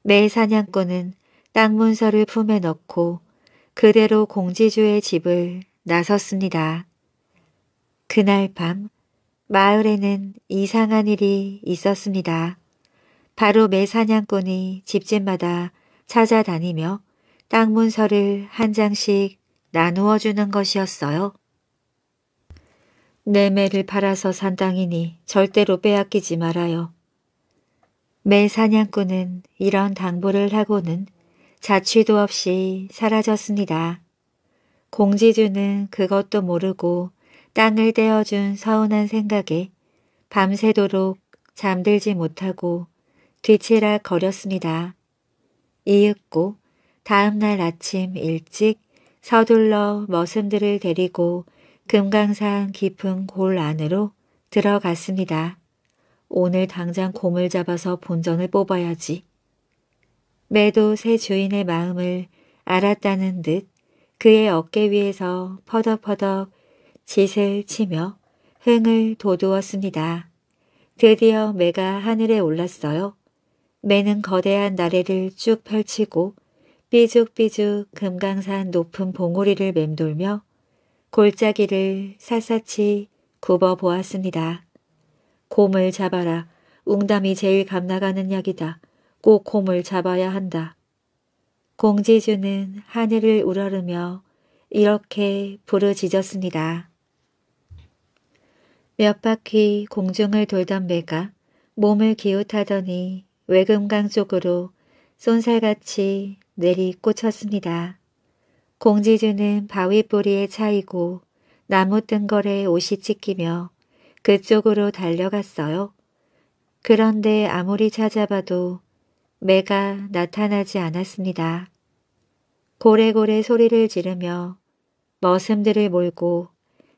매 사냥꾼은 땅 문서를 품에 넣고 그대로 공지주의 집을 나섰습니다. 그날 밤 마을에는 이상한 일이 있었습니다. 바로 매 사냥꾼이 집집마다 찾아다니며 땅 문서를 한 장씩 나누어 주는 것이었어요. 내 매를 팔아서 산 땅이니 절대로 빼앗기지 말아요. 매 사냥꾼은 이런 당부를 하고는 자취도 없이 사라졌습니다. 공지주는 그것도 모르고 땅을 떼어준 서운한 생각에 밤새도록 잠들지 못하고 뒤치락 거렸습니다. 이윽고 다음날 아침 일찍 서둘러 머슴들을 데리고 금강산 깊은 골 안으로 들어갔습니다. 오늘 당장 곰을 잡아서 본전을 뽑아야지. 매도 새 주인의 마음을 알았다는 듯 그의 어깨 위에서 퍼덕퍼덕 짓을 치며 흥을 돋우었습니다. 드디어 매가 하늘에 올랐어요. 매는 거대한 나래를 쭉 펼치고 삐죽삐죽 금강산 높은 봉오리를 맴돌며 골짜기를 샅샅이 굽어보았습니다. 곰을 잡아라. 웅담이 제일 감나가는 약이다. 꼭 곰을 잡아야 한다. 공지주는 하늘을 우러르며 이렇게 부르짖었습니다. 몇 바퀴 공중을 돌던 배가 몸을 기웃하더니 외금강 쪽으로 쏜살같이 내리꽂혔습니다. 공지주는 바위 뿌리에 차이고 나무 뜬걸에 옷이 찢기며 그쪽으로 달려갔어요. 그런데 아무리 찾아봐도 매가 나타나지 않았습니다. 고래고래 소리를 지르며 머슴들을 몰고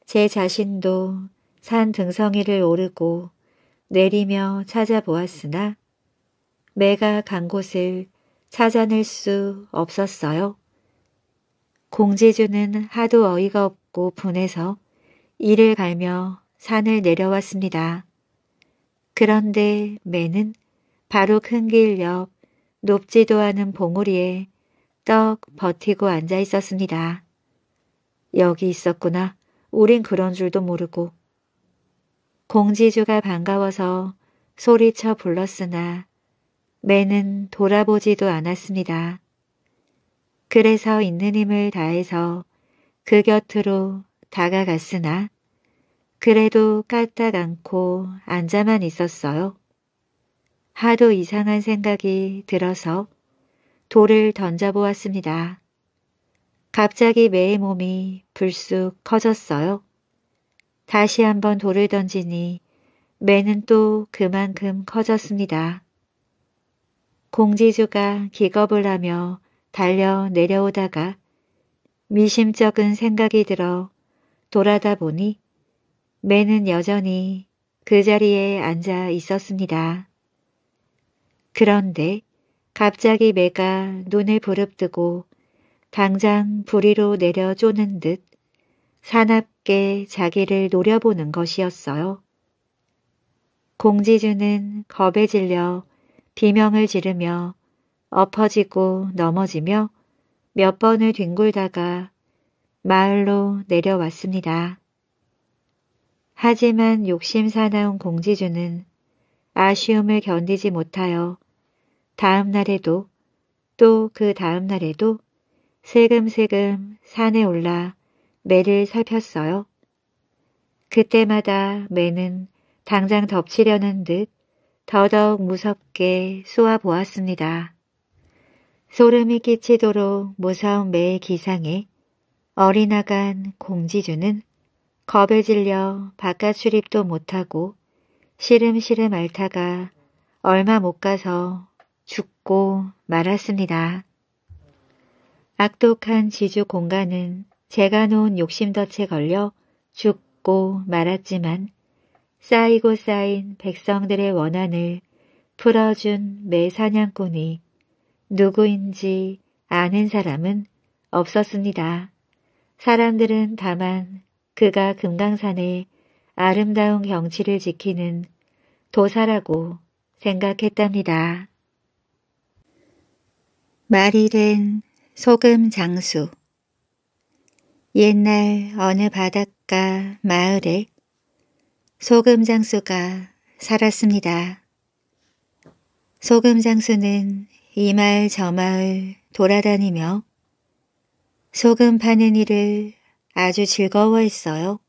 제 자신도 산 등성이를 오르고 내리며 찾아보았으나 매가 간 곳을 찾아낼 수 없었어요. 공지주는 하도 어이가 없고 분해서 이를 갈며 산을 내려왔습니다. 그런데 매는 바로 큰길옆 높지도 않은 봉우리에 떡 버티고 앉아 있었습니다. 여기 있었구나. 우린 그런 줄도 모르고. 공지주가 반가워서 소리쳐 불렀으나 매는 돌아보지도 않았습니다. 그래서 있는 힘을 다해서 그 곁으로 다가갔으나 그래도 까딱 않고 앉아만 있었어요. 하도 이상한 생각이 들어서 돌을 던져보았습니다. 갑자기 매의 몸이 불쑥 커졌어요. 다시 한번 돌을 던지니 매는 또 그만큼 커졌습니다. 공지주가 기겁을 하며 달려 내려오다가 미심쩍은 생각이 들어 돌아다 보니 매는 여전히 그 자리에 앉아 있었습니다. 그런데 갑자기 매가 눈을 부릅뜨고 당장 부리로 내려 쪼는 듯 사납게 자기를 노려보는 것이었어요. 공지주는 겁에 질려 비명을 지르며 엎어지고 넘어지며 몇 번을 뒹굴다가 마을로 내려왔습니다. 하지만 욕심 사나운 공지주는 아쉬움을 견디지 못하여 다음 날에도 또 그 다음 날에도 세금세금 산에 올라 매를 살폈어요. 그때마다 매는 당장 덮치려는 듯 더더욱 무섭게 쏘아보았습니다. 소름이 끼치도록 무서운 매의 기상에 어린아간 공지주는 겁에 질려 바깥 출입도 못하고 시름시름 앓다가 얼마 못 가서 받고 말았습니다. 악독한 지주 공간은 제가 놓은 욕심덫에 걸려 죽고 말았지만 쌓이고 쌓인 백성들의 원한을 풀어준 매 사냥꾼이 누구인지 아는 사람은 없었습니다. 사람들은 다만 그가 금강산의 아름다운 경치를 지키는 도사라고 생각했답니다. 말일은 소금 장수 옛날 어느 바닷가 마을에 소금 장수가 살았습니다. 소금 장수는 이 마을 저 마을 돌아다니며 소금 파는 일을 아주 즐거워했어요.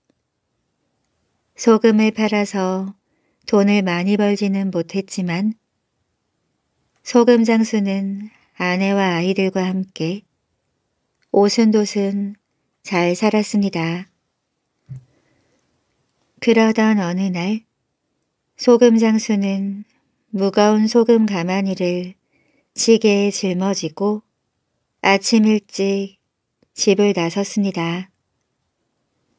소금을 팔아서 돈을 많이 벌지는 못했지만 소금 장수는 아내와 아이들과 함께 오순도순 잘 살았습니다. 그러던 어느 날 소금 장수는 무거운 소금 가마니를 지게에 짊어지고 아침 일찍 집을 나섰습니다.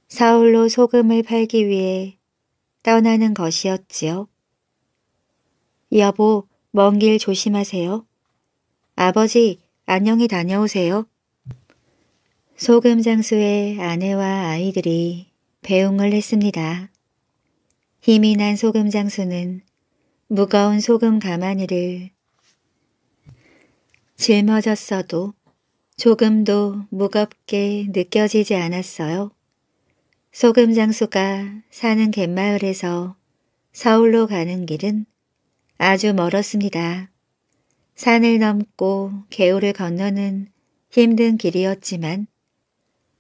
서울로 소금을 팔기 위해 떠나는 것이었지요. 여보, 먼 길 조심하세요. 아버지, 안녕히 다녀오세요. 소금 장수의 아내와 아이들이 배웅을 했습니다. 힘이 난 소금 장수는 무거운 소금 가마니를 짊어졌어도 조금도 무겁게 느껴지지 않았어요. 소금 장수가 사는 갯마을에서 서울로 가는 길은 아주 멀었습니다. 산을 넘고 개울을 건너는 힘든 길이었지만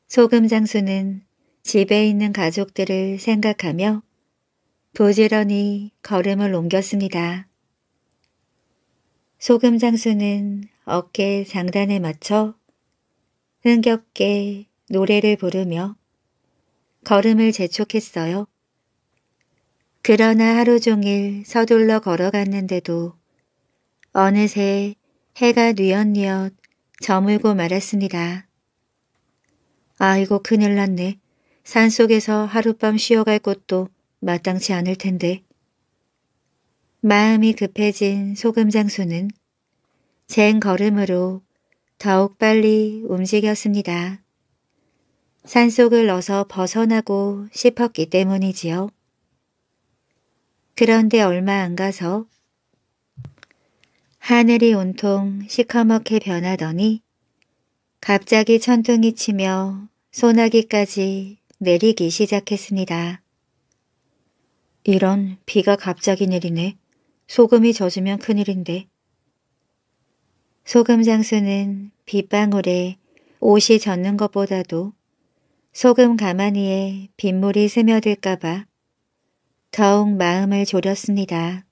소금 장수는 집에 있는 가족들을 생각하며 부지런히 걸음을 옮겼습니다. 소금 장수는 어깨 장단에 맞춰 흥겹게 노래를 부르며 걸음을 재촉했어요. 그러나 하루 종일 서둘러 걸어갔는데도 어느새 해가 뉘엿뉘엿 저물고 말았습니다. 아이고 큰일 났네. 산속에서 하룻밤 쉬어갈 곳도 마땅치 않을 텐데. 마음이 급해진 소금장수는 쟁 걸음으로 더욱 빨리 움직였습니다. 산속을 어서 벗어나고 싶었기 때문이지요. 그런데 얼마 안 가서 하늘이 온통 시커멓게 변하더니 갑자기 천둥이 치며 소나기까지 내리기 시작했습니다. 이런 비가 갑자기 내리네. 소금이 젖으면 큰일인데. 소금 장수는 빗방울에 옷이 젖는 것보다도 소금 가마니에 빗물이 스며들까봐 더욱 마음을 졸였습니다.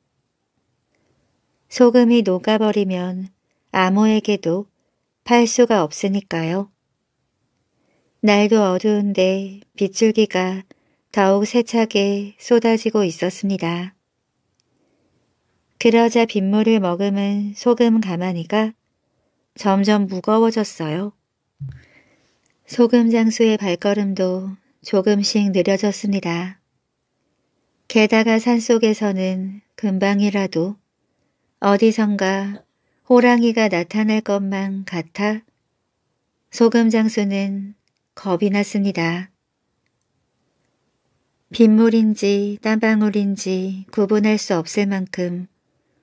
소금이 녹아버리면 아무에게도 팔 수가 없으니까요. 날도 어두운데 빗줄기가 더욱 세차게 쏟아지고 있었습니다. 그러자 빗물을 머금은 소금 가마니가 점점 무거워졌어요. 소금 장수의 발걸음도 조금씩 느려졌습니다. 게다가 산속에서는 금방이라도 어디선가 호랑이가 나타날 것만 같아 소금 장수는 겁이 났습니다. 빗물인지 땀방울인지 구분할 수 없을 만큼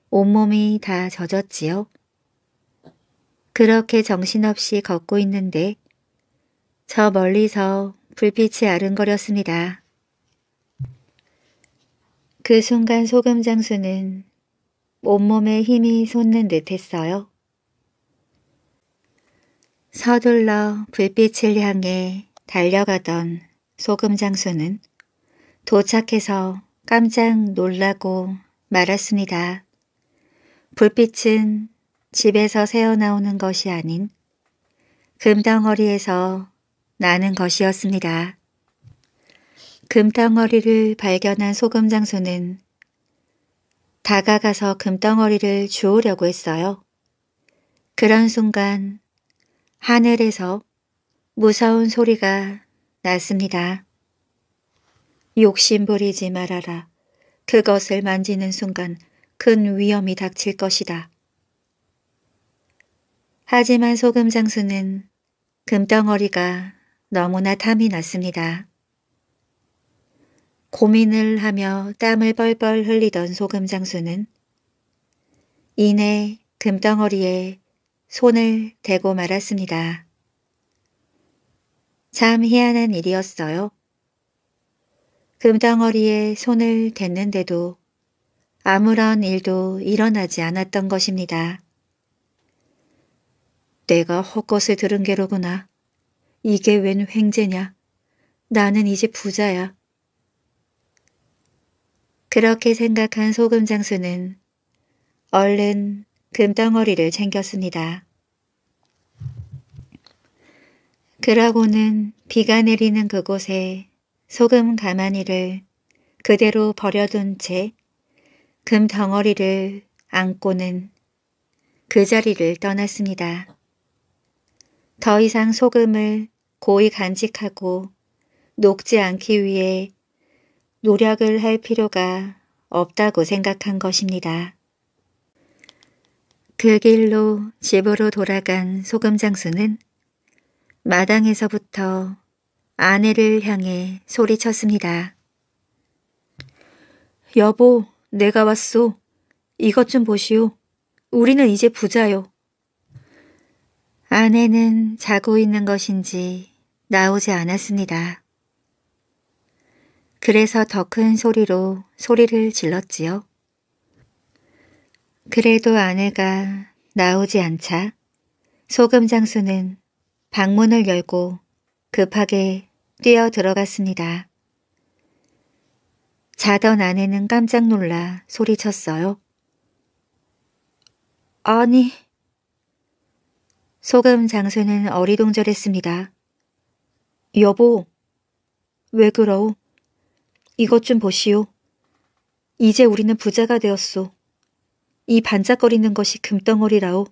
온몸이 다 젖었지요. 그렇게 정신없이 걷고 있는데 저 멀리서 불빛이 아른거렸습니다. 그 순간 소금 장수는 온몸에 힘이 솟는 듯 했어요. 서둘러 불빛을 향해 달려가던 소금 장수는 도착해서 깜짝 놀라고 말았습니다. 불빛은 집에서 새어나오는 것이 아닌 금덩어리에서 나는 것이었습니다. 금덩어리를 발견한 소금 장수는 다가가서 금덩어리를 주우려고 했어요. 그런 순간 하늘에서 무서운 소리가 났습니다. 욕심 부리지 말아라. 그것을 만지는 순간 큰 위험이 닥칠 것이다. 하지만 소금 장수는 금덩어리가 너무나 탐이 났습니다. 고민을 하며 땀을 뻘뻘 흘리던 소금 장수는 이내 금덩어리에 손을 대고 말았습니다. 참 희한한 일이었어요. 금덩어리에 손을 댔는데도 아무런 일도 일어나지 않았던 것입니다. 내가 헛것을 들은 게로구나. 이게 웬 횡재냐. 나는 이제 부자야. 그렇게 생각한 소금 장수는 얼른 금덩어리를 챙겼습니다. 그러고는 비가 내리는 그곳에 소금 가마니를 그대로 버려둔 채 금덩어리를 안고는 그 자리를 떠났습니다. 더 이상 소금을 고이 간직하고 녹지 않기 위해 노력을 할 필요가 없다고 생각한 것입니다. 그 길로 집으로 돌아간 소금 장수는 마당에서부터 아내를 향해 소리쳤습니다. 여보, 내가 왔소. 이것 좀 보시오. 우리는 이제 부자요. 아내는 자고 있는 것인지 나오지 않았습니다. 그래서 더 큰 소리로 소리를 질렀지요. 그래도 아내가 나오지 않자 소금 장수는 방문을 열고 급하게 뛰어 들어갔습니다. 자던 아내는 깜짝 놀라 소리쳤어요. 아니. 소금 장수는 어리둥절했습니다. 여보, 왜 그러오? 이것 좀 보시오. 이제 우리는 부자가 되었소. 이 반짝거리는 것이 금덩어리라오.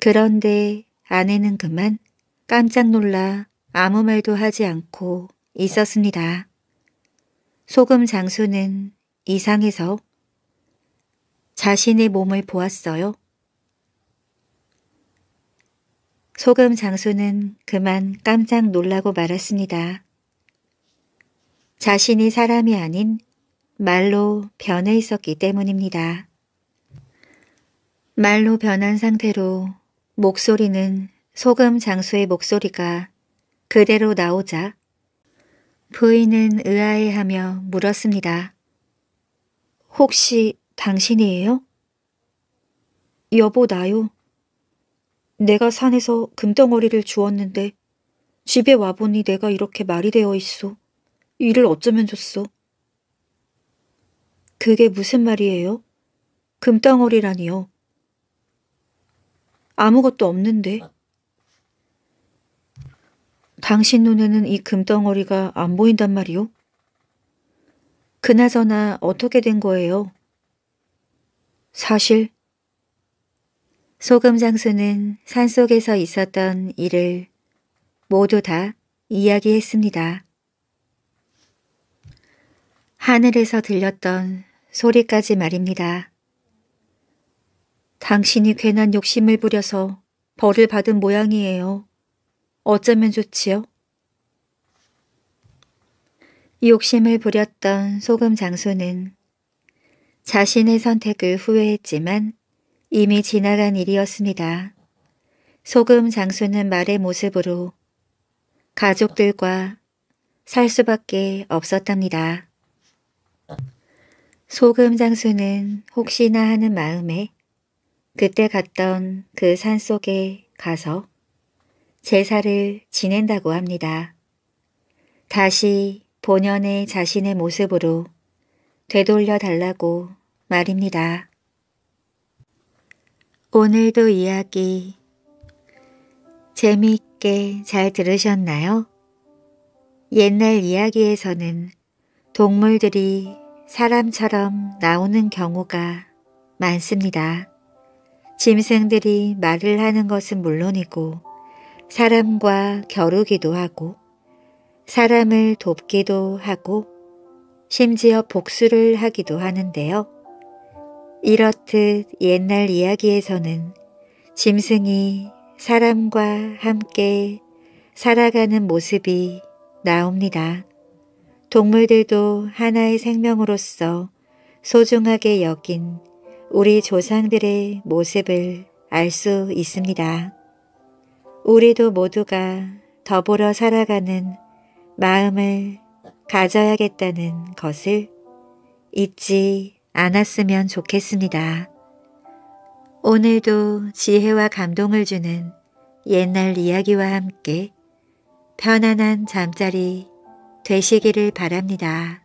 그런데 아내는 그만 깜짝 놀라 아무 말도 하지 않고 있었습니다. 소금 장수는 이상해서 자신의 몸을 보았어요. 소금 장수는 그만 깜짝 놀라고 말았습니다. 자신이 사람이 아닌 말로 변해 있었기 때문입니다. 말로 변한 상태로 목소리는 소금 장수의 목소리가 그대로 나오자 부인은 의아해하며 물었습니다. 혹시 당신이에요? 여보 나요. 내가 산에서 금덩어리를 주었는데 집에 와보니 내가 이렇게 말이 되어 있어. 일을 어쩌면 줬어 그게 무슨 말이에요? 금덩어리라니요. 아무것도 없는데. 당신 눈에는 이 금덩어리가 안 보인단 말이요? 그나저나 어떻게 된 거예요? 사실 소금 장수는 산속에서 있었던 일을 모두 다 이야기했습니다. 하늘에서 들렸던 소리까지 말입니다. 당신이 괜한 욕심을 부려서 벌을 받은 모양이에요. 어쩌면 좋지요? 욕심을 부렸던 소금 장수는 자신의 선택을 후회했지만 이미 지나간 일이었습니다. 소금 장수는 말의 모습으로 가족들과 살 수밖에 없었답니다. 소금 장수는 혹시나 하는 마음에 그때 갔던 그 산속에 가서 제사를 지낸다고 합니다. 다시 본연의 자신의 모습으로 되돌려 달라고 말입니다. 오늘도 이야기 재미있게 잘 들으셨나요? 옛날 이야기에서는 동물들이 사람처럼 나오는 경우가 많습니다. 짐승들이 말을 하는 것은 물론이고 사람과 겨루기도 하고 사람을 돕기도 하고 심지어 복수를 하기도 하는데요. 이렇듯 옛날 이야기에서는 짐승이 사람과 함께 살아가는 모습이 나옵니다. 동물들도 하나의 생명으로서 소중하게 여긴 우리 조상들의 모습을 알 수 있습니다. 우리도 모두가 더불어 살아가는 마음을 가져야겠다는 것을 잊지 않았으면 좋겠습니다. 오늘도 지혜와 감동을 주는 옛날 이야기와 함께 편안한 잠자리 되시기를 바랍니다.